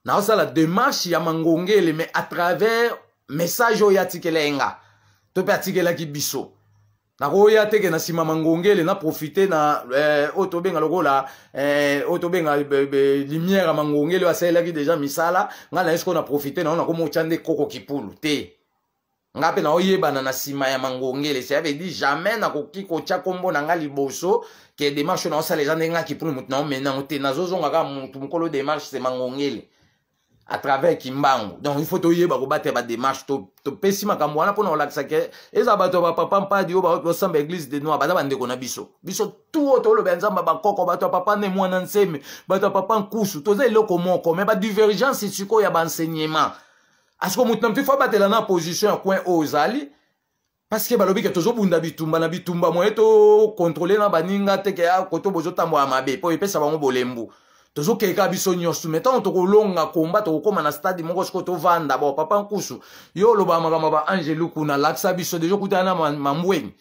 naosala démarche ya mangongele mais à travers message oyo atikela ye ngai topeatikelaki biso nakoya teke na nsima mangongele naprofite na eh, oyo tobenga lokola eh, oyo tobenga lumière ya mangongele oyo asalelaki deja misala ngai na ye sikoyo naprofite na o nakomotya nde koko kipulu te nga mpe naoyebana na nsima ya mangongele ça veut dire jamais nakoki kotya nkombo na ngai liboso ke démarche oyo naosala eza nde ngai kipulu motu naomena yango te nazozonga kaka motu mokolo démarche se mangongele à travers kimbangu donc il faut toyeba kobatela badémarche topesi makambo wana mpona kolakisa ke eza bato ya bapapa mpadi oyo baosamba église de noir baza bandeko na biso biso tu oyo toloba ya nzambe bakoko bato ya papa ne mwana nseme bato ya papa nkusu toza eloko moko me badivergence sikoyo ya baenseignement asiko motu na motu ifo abatela na position ya coin oyo ozali parceke balobi ke tozobunda bitumba na bitumba moye tokontrole na baninga te ke koto bozotambola mabe mpo epesa bango bolembu tozokeka biso nyonso me ntango tokolonga komba tokokóma na stade moko sikoyo tovanda bo papa nkusu yo olobaka makambo ya baangelu kuna lakisa biso deja okutana na mambweni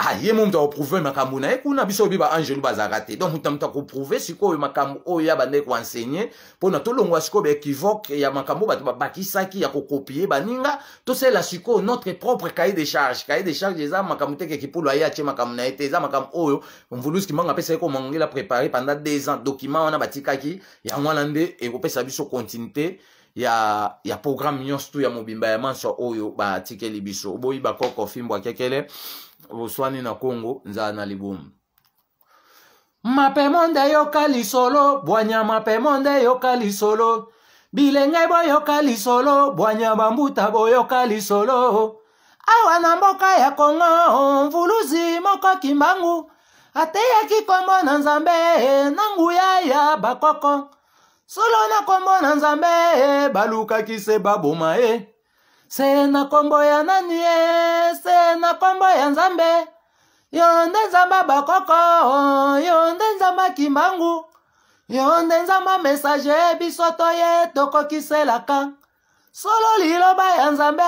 ah ye mû mutu akoprouve makambo na ye kuna biso oyebi baangelu bazalaka te donc mutu na mutu akoprouve sikoyo makambo oyo ya bandeko baensegne mpona tolongola sikoyo baéquivoke ya makambo bato babakisaki ya kokopie baninga tosala sikoyo notre propre cahier de charge cahier de charge eza makambo te kekipulu aye atie makambo na ye te eza makambo oyo mvuluski mbanga apesa ye komangela préparé pendant deux ans document wana batikaki yango wana nde ekopesa biso continuité ya, ya programme nyonso tu ya mobimba ya manso oyo batikeli biso oboyi bakoko fimbo akekele boswani na kongo nza na libumu mapemo nde yoka lisolo bwanya mapemo nde yoka lisolo bilenge boyoka lisolo bwanya bambuta boyoka lisolo awa na mboka ya kongo mvuluzi moko kimbangu ateyaki kombo na nzambe na nguya ya bakoko solo na kombo na nzambe balukaki se baboma ye se na nkombo ya nani ye se na nkombo ya nzambe yo nde nzambe bakoko yo nde nzambe kimbangu yo nde nzambe message biso toye tokokiselaka solo liloba ya nzambe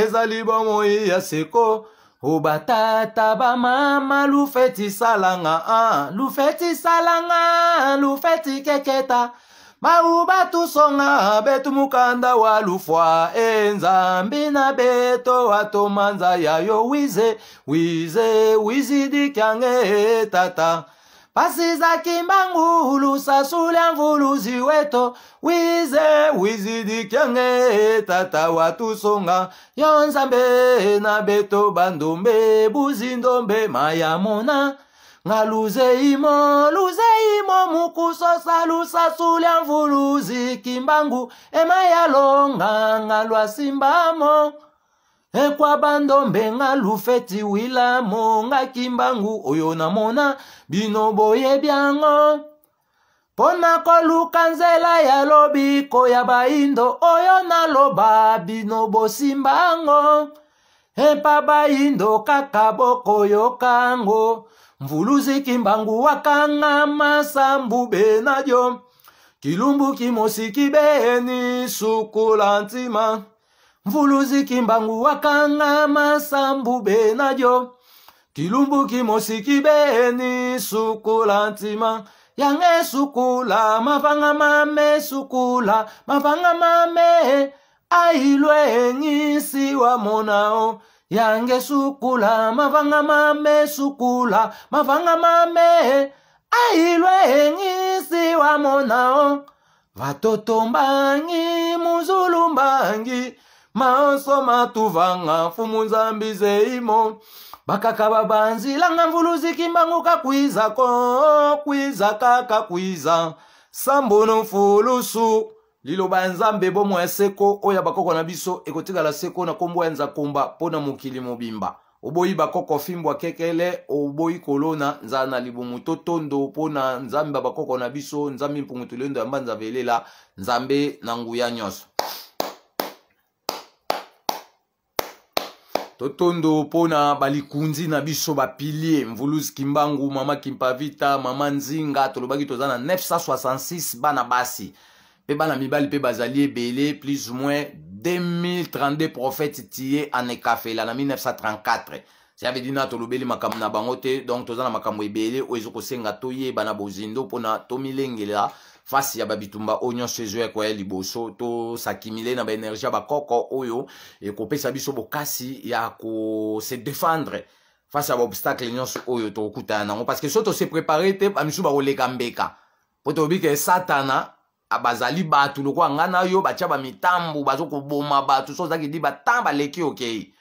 ezali bomoi ya seko obatata bamama lufeti salanga ah, lufeti salanga lufeti keketa mau batusonga betu mukanda wa lufwa enzambi na beto atomanza yayo wize wize wizidikyange e tata pasi za kimbangu lusasulya mvulu ziweto wize wizidikyange e tata watusonga yo nzambe na beto bandombe buzindombe mayamona nga luzeimo luzeimo mukusosa lusasu lya mvulu zikimbangu emayalonga nga lwasimbamo ekwa bandombe nga lufeti wilamo nga kimbangu oyo namona bino boyebi yango mpo na koluka nzela ya lobiko ya bayindo oyo naloba bino bosimba yango epa bayindo kaka bokoyoka yango mvuluzi mbangu wakanga masambu be najo kilumbu kimosiki beni sukula ntima mvuluzi kimbangu wakanga masambu be najo kilumbu kimosiki beni sukula ntima yange sukula mavanga mame sukula mavanga mame ailwe ngisi wa monao yange sukula mavanga mame sukula mavanga mame ailwe engisi wamonao vatoto mbangi muzulu mbangi maoso matuvanga mfumu nzambi zeimo bakaka babanzilanga mvuluziki mbangu kakwiza ko kwiza kaka kwiza sambuno mfulusu liloba ya nzambe bomwa ya seko oyo bakoko na biso ekotikala seko na nkombo ya nzakomba mpo na mokili mobimba oboyi bakoko fimbwa kekele oboyi kolona nzala na libumu to tondo mpo na nzambe ya bakoko na biso nzambe mpungutuli endo ya mbanzambe elela nzambe na nguya nyonso totondo mpona balikunzi na biso bapilie mvuluzi kimbangu mama kimpavita mama nzinga tolobaki toza na 966 bana basi mpe bana mibali mpe bazali ebele plus ou moins 2032 prophètes tie anekafela na 1934 ça veut dire na tolobeli makambo na bango te donc toza na makambo ebele oyo ezokosenga toyeba na bozindo mpona tomilengela fasi ya babitumba oyo nyonso ezo ya koya liboso tosakimile na baenergie ya bakoko oyo ekopesa biso bokasi ya kose défendre face ya baobstacle nyonso oyo tokutana nango parce que so tose prépare te bamisu bakoleka mbeka mpo toyebi ke satana Ah, bazali bato lokola ngai na yo batya bamitambu bazokoboma bato so ozalaki di batan baleki okei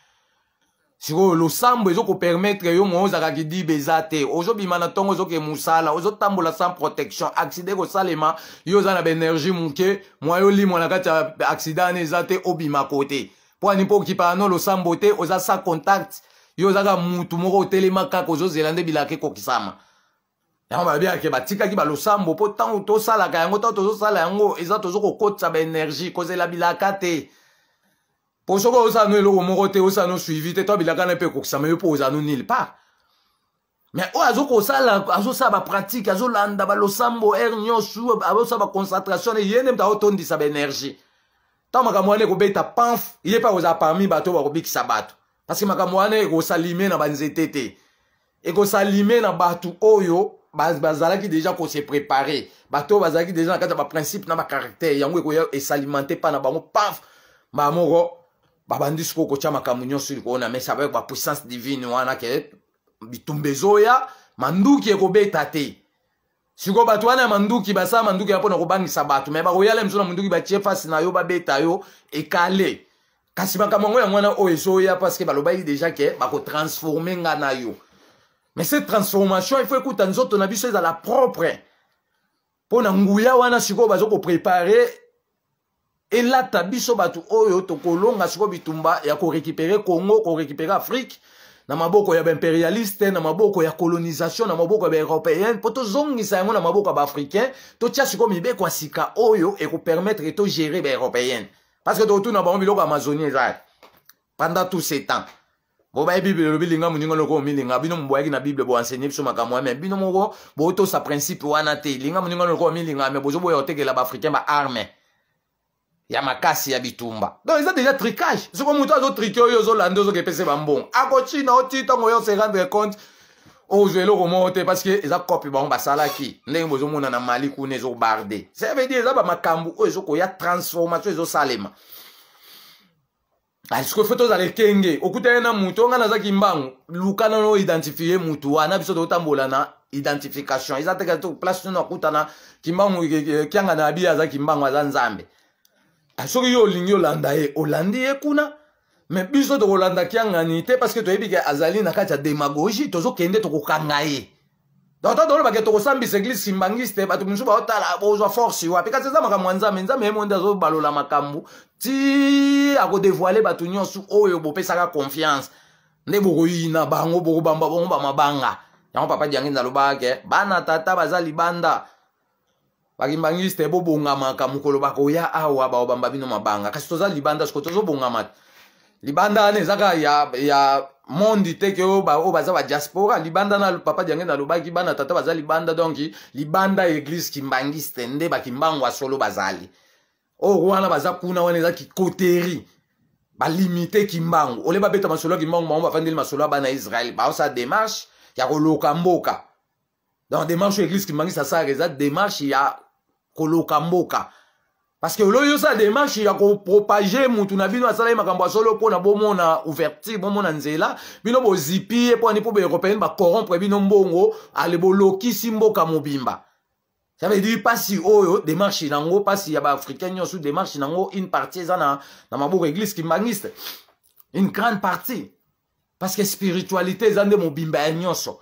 sikoyo losambo ezokopermetre yo moi ozalaki dibe eza te ozobima na ntongo ozoke mosala ozotambola sans protection accident ekosalema yo oza na baenergie moke mwa yo limwa na kati ya accident ane eza te obimako te mpo ani mpo okipana no losambo te oza sans contact yo ozaka mutu moko otelema kaka ozozela nde bilaka ekokisama yango babiaki batikaki balosambo mpo ntango tosalaka yango ntango tozosala yango eza tozo kokotisa baenergie kozela bilaka te mpo soki ozala no eloko moko te ozala no suivi te to bilaka na mpe ekokisama yo mpo ozala no nile pa me oyo azokosala azosala bapratike azolanda balosambo ere nyonso azosala baconcentration ne ye nde moto akotondisa baenergie ntango makambo wana ekobeta panf ye mpe akozala parmi bato oyo bakobikisa bato parceke makambo wana ekosalime na banzete te ekosalime na bato oyo bazalaki déjà ko se préparer bato bazalaki déjà na kati ya baprincipe na bacaractère yango ekoya esalimente mpa na bango paf mbala moko babandi sikoyo kotya makambo nyonso likolo na mesa avec bapuissance divine wana ke bitumba ezoya manduki ekobeta te sikoyo bato wana ya manduki basala manduki ya mpona kobangisa bato me bakoyala miso na manduki batie fasi na yo babeta yo ekale kasi makambo yango yango wana oyo ezoya parceke balobaki déjà ke bakotransforme nga na yo Mais cette transformation, il faut écouter nous autres, on a vu ça à la propre. Hein. Pour n'angouya wana siko bazo ko préparer et là tabiso batu oyo to kolonga siko bitumba ya ko récupérer Congo, ko récupérer Afrique na maboko ya impérialiste na maboko ya colonisation na maboko ya européenne po to zongisa yango na maboko ya baafricain totia sikoyo mibeko ya sika oyo ekopermettre gérer européen parce que tout na bango biloko ya amazonie eza pendant tout ce temps boba ye bibele elobi linga moninga loko omilinga bino moboyaki na bible boenseigne biso makambo ya me bino moko botosa principe wana te linga moninga loko omilinga me bozoboya kotekela baafricain baarme ya makasi ya bitumba donc eza déjà tricage soko moto azotrike oyo ozolanda ozokepesa bambongo akotina oti ntango oyo se rendre compte ozwa eloko moko te parce que eza kope bango basalaki ndenge bozomona na mali kuna ezobarde ça veut dire eza bamakambo oyo ezokoya transformation ezosalema parceke fo tozala ekenge okutani na mutu onga nazaki mbangu lukana no identifie mutu wana biso totambola na identification eza teke place nini akutana kimbangu kianga na abi aza kimbangu aza nzambe soki yo olingi olanda ye olandi ye kuna me biso tokolanda kiangani te parceke toyebi ke azali na kati ya démagogie tozokende tokokanga ye donta tolobake tokosambisa eglise simbangiste bato mosusu baotala bozwa force wapi kasi eza makambo ya nzambe nzambe ye monde azobalola makambo ti akodevoile bato nyonso oyo bopesaka confiance nde bokoyina bango bokobamba bango bamabanga yango papa diangeni alobake bana tata baza libanda bakimbangiste bobongamaka mokolo bakoya awa baobamba bino mabanga kasi toza libanda siko tozobongama te libanda wana ezaka ya, ya mondi te ke oyo baza badiaspora libanda na papa diangeni alobaki bana tata baza libanda donki libanda eglize kimbangiste nde bakimbangwa solo bazali oyo wana baza kuna wana eza kikoteri balimite kimbangu ole babeta masolo ya kimbangu bango bafandeli masolo ya bana ya israele baosala démarche ya koloka mboka donc démarche oyo église kimbangisi asalaka eza démarche ya koloka mboka parce que olobi osala démarche ya kopropage mutu na bino asalaki makambo asolo mpona bomona ouverture bomona nzela bino bozipi ye mpo ani mpo baeuropéenne bakorompre bino mbongo ale bolokisi mboka mobimba ça veut dire pasi oyo démarche nango pasi ya baafricain nyonso démarche nango une partie eza na, na maboko église kimbangiste une grande partie parce que spiritualité eza nde mobimba ya nyonso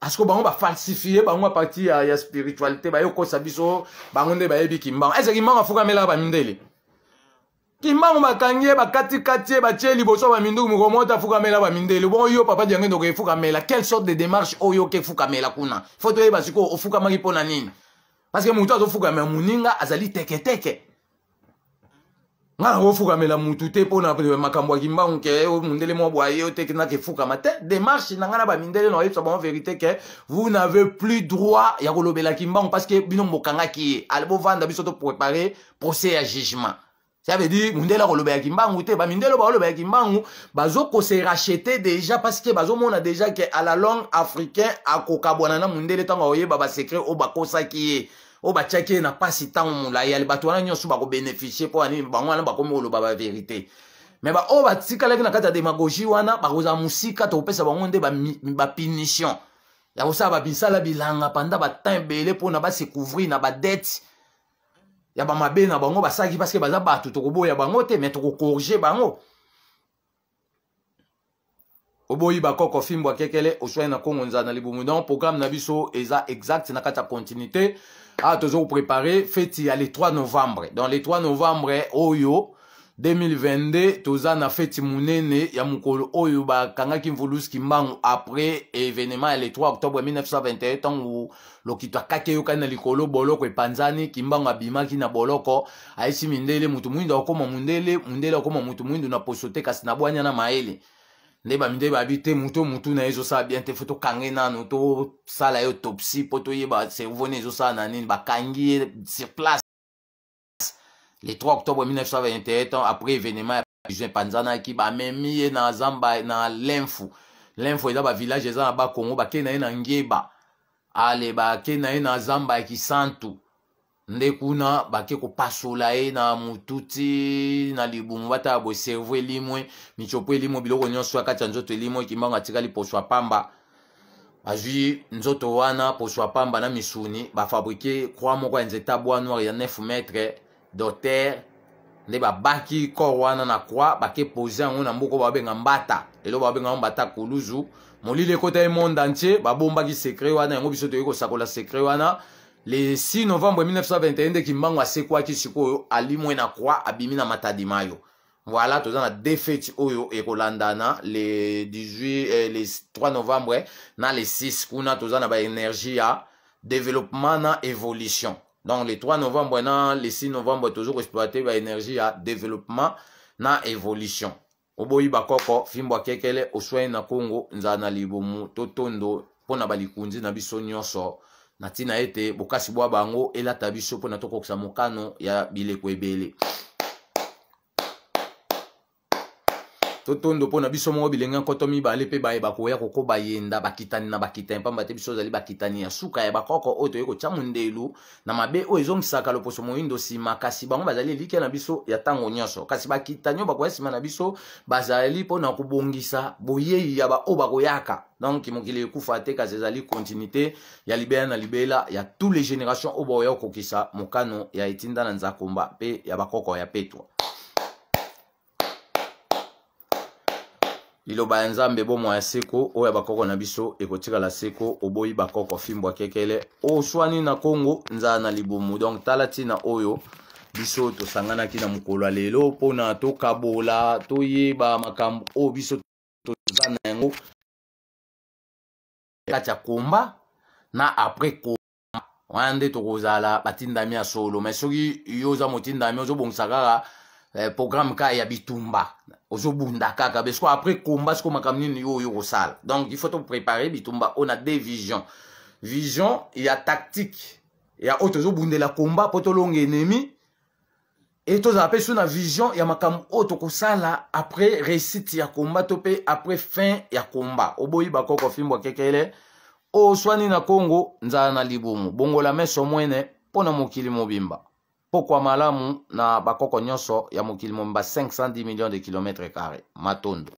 parceke bango bafalsifie bango aparti ya, ya spiritualité bayokosa biso bango nde bayebi kimbango ese kimbango afukamelaka bamindele kimbango bakangi ye bakatikati ye batie liboso baminduku mikolo moto afukamela bamindeli bongo yo papa diango ndoko efukamela quelle sorte de démarche oyo oke efukamela kuna fo toyeba sikoyo ofukamaki mpo na nini Parce que parceke motu mais moninga azali teketeke nga nakofukamela motu te mpona makambo ya kimbangu ke mondele mwa bwaye ke naka ma te démarche nangana ba mindele bamindele na oyebisa bon vérité ke vous n'avez plus droit ya parce que binom bino ki ye vanda biso préparer procès ya jugement ça veut dire mundele akolobela kimbangu te ba ba zo ko se rachete déjà parce que parceke bazomona déjà ke à la longue africain akokabwana na mondele ntango ba basecret oyo bakosaki ye oyo batiaki ye na mpasi ntango molayali bato wana nyonso bakobénéficie mpo anini bango wana bakomi koloba baverité me baoyo batikalaki na kati ya démagogie wana bakozala mosika tokopesa bango nde bapunition ya kosala babisala bilanga panda batin ebele mpona basecouvrir na badete ya bamabe na bango basalaki parceke baza bato tokoboya bango te me tokokorge bango oboyiba koko fimbwa kekele oswai na kongo nzana libumu donc programme na biso eza exact na kati ya continuité awa ah, tozokoprépare feti ya le 3 novembre donc le 3 novembre oyo 2022 toza na feti monene ya mokolo oyo bakangaki mvuluski mbangu après événement ya le 3 octobre 1921 ntango lokito akaki eyokani na likolo boloko epanzani kimbango abimaki na boloko ayesi mindele mutu mwindu akokoma mundele mundele akokoma mutu mwindu na poso te kasi na bwanya na mayele nde bamindo ebabi te mutu o mutu na ye ezosala bien te fo tokange nano tosala ye autopsie mpo toyeba cerveau ne ezosala na nini bakangi ye sur place le 3 octobre 1921 après événement ya pigeon epanzanaki bamemi ye na zamba na linfu linfu eza bavillage eza na bakongo bakei na ye na ngeba ale bakei na ye na zamba ya kisantu nde kuna bake kopasola ye na motu ti na libumu bata bo cerveau elimwe micopo elimwe biloko nyonso ya kati ya nzoto elimwe ekimbango atikali poso ya pamba azwi nzoto wana poso ya pamba na misuni bafabrike kroi moko ya nzete bois noir ya 9 metre doter nde babaki kor wana na kroi bake pose yango na mboka oyo babenga mbata lelo babenga yango mbata kuluzu molili ekota ye monde entier babombaki sekre wana yango biso toyei kosakola sekre wana le 6 novembre 1921 nde kimbangu asekwaki sikoyo alimwe na croix abimi na matadima yo voilà toza na deux fete oyo ekolandana le 18 eh, le 3 novembre na le 6 kuna toza na baénergie ya développement na évolution donc le 3 novembre na le 6 novembre toujours exploité baénergie ya développement na évolution oboyi bakoko fimbo akekele oswai na kongo nzala na libomu totondo mpona balikunzi na biso nyonso na ntina ete bokasi bwa bango elata biso mpona tokokisa mokano ya bileko ebele totondo mpona biso moko bilenge nkoto mibale mpe bayeba koya koko bayenda bakitani na bakitani pamba te biso ozali bakitani ya suka ya bakoko oyo toye kotya mondelu na mabe oyo ezongisaka loposo moyindo nsima kasi bango bazali elike na biso ya ntango nyonso kasi bakitani oyo bakoya nsima na biso bazali mpona kobongisa boyei ya baoyo bakoyaka donc mokili ekufa te kasi ezali continuité ya libeya na libeela ya tous les générations oyo baoya kokokisa mokano ya etinda na nzakomba mpe ya bakoko ya petwa liloba ya nzambe bomwa ya seko oyo oh, ya bakoko na biso ekotikala seko oboyi bakoko fimbo ya kekele oswani na kongo nzala na libumu donc tala ntina oyo biso tosanganaki na mokolo ya lelo mpona tokabola toyeba makambo oyo oh, biso toza na yango kati ya na après komba wande nde tokozala batinda ya solo mai soki yo oza motindami ozobongisa kaka eh, programme ka ya bitumba ozobunda kaka besko apre après komba siko makambo nini yo oyo kosala donc il faut préparer bitumba a des visions. vision y a tactique ya oyo la combat pour tolonga ennemi e tozala mpe so na vision ya makambo oyo oh, tokosala après réussite ya komba to mpe après fin ya komba oboyi bakoko fimbwa kekele oswani na kongo nzala na libumu bongola meso mwene mpo na mokili mobimba pokwa malamu na bakoko nyonso ya mokili mobimba 510 millions de kilomètre carré matondo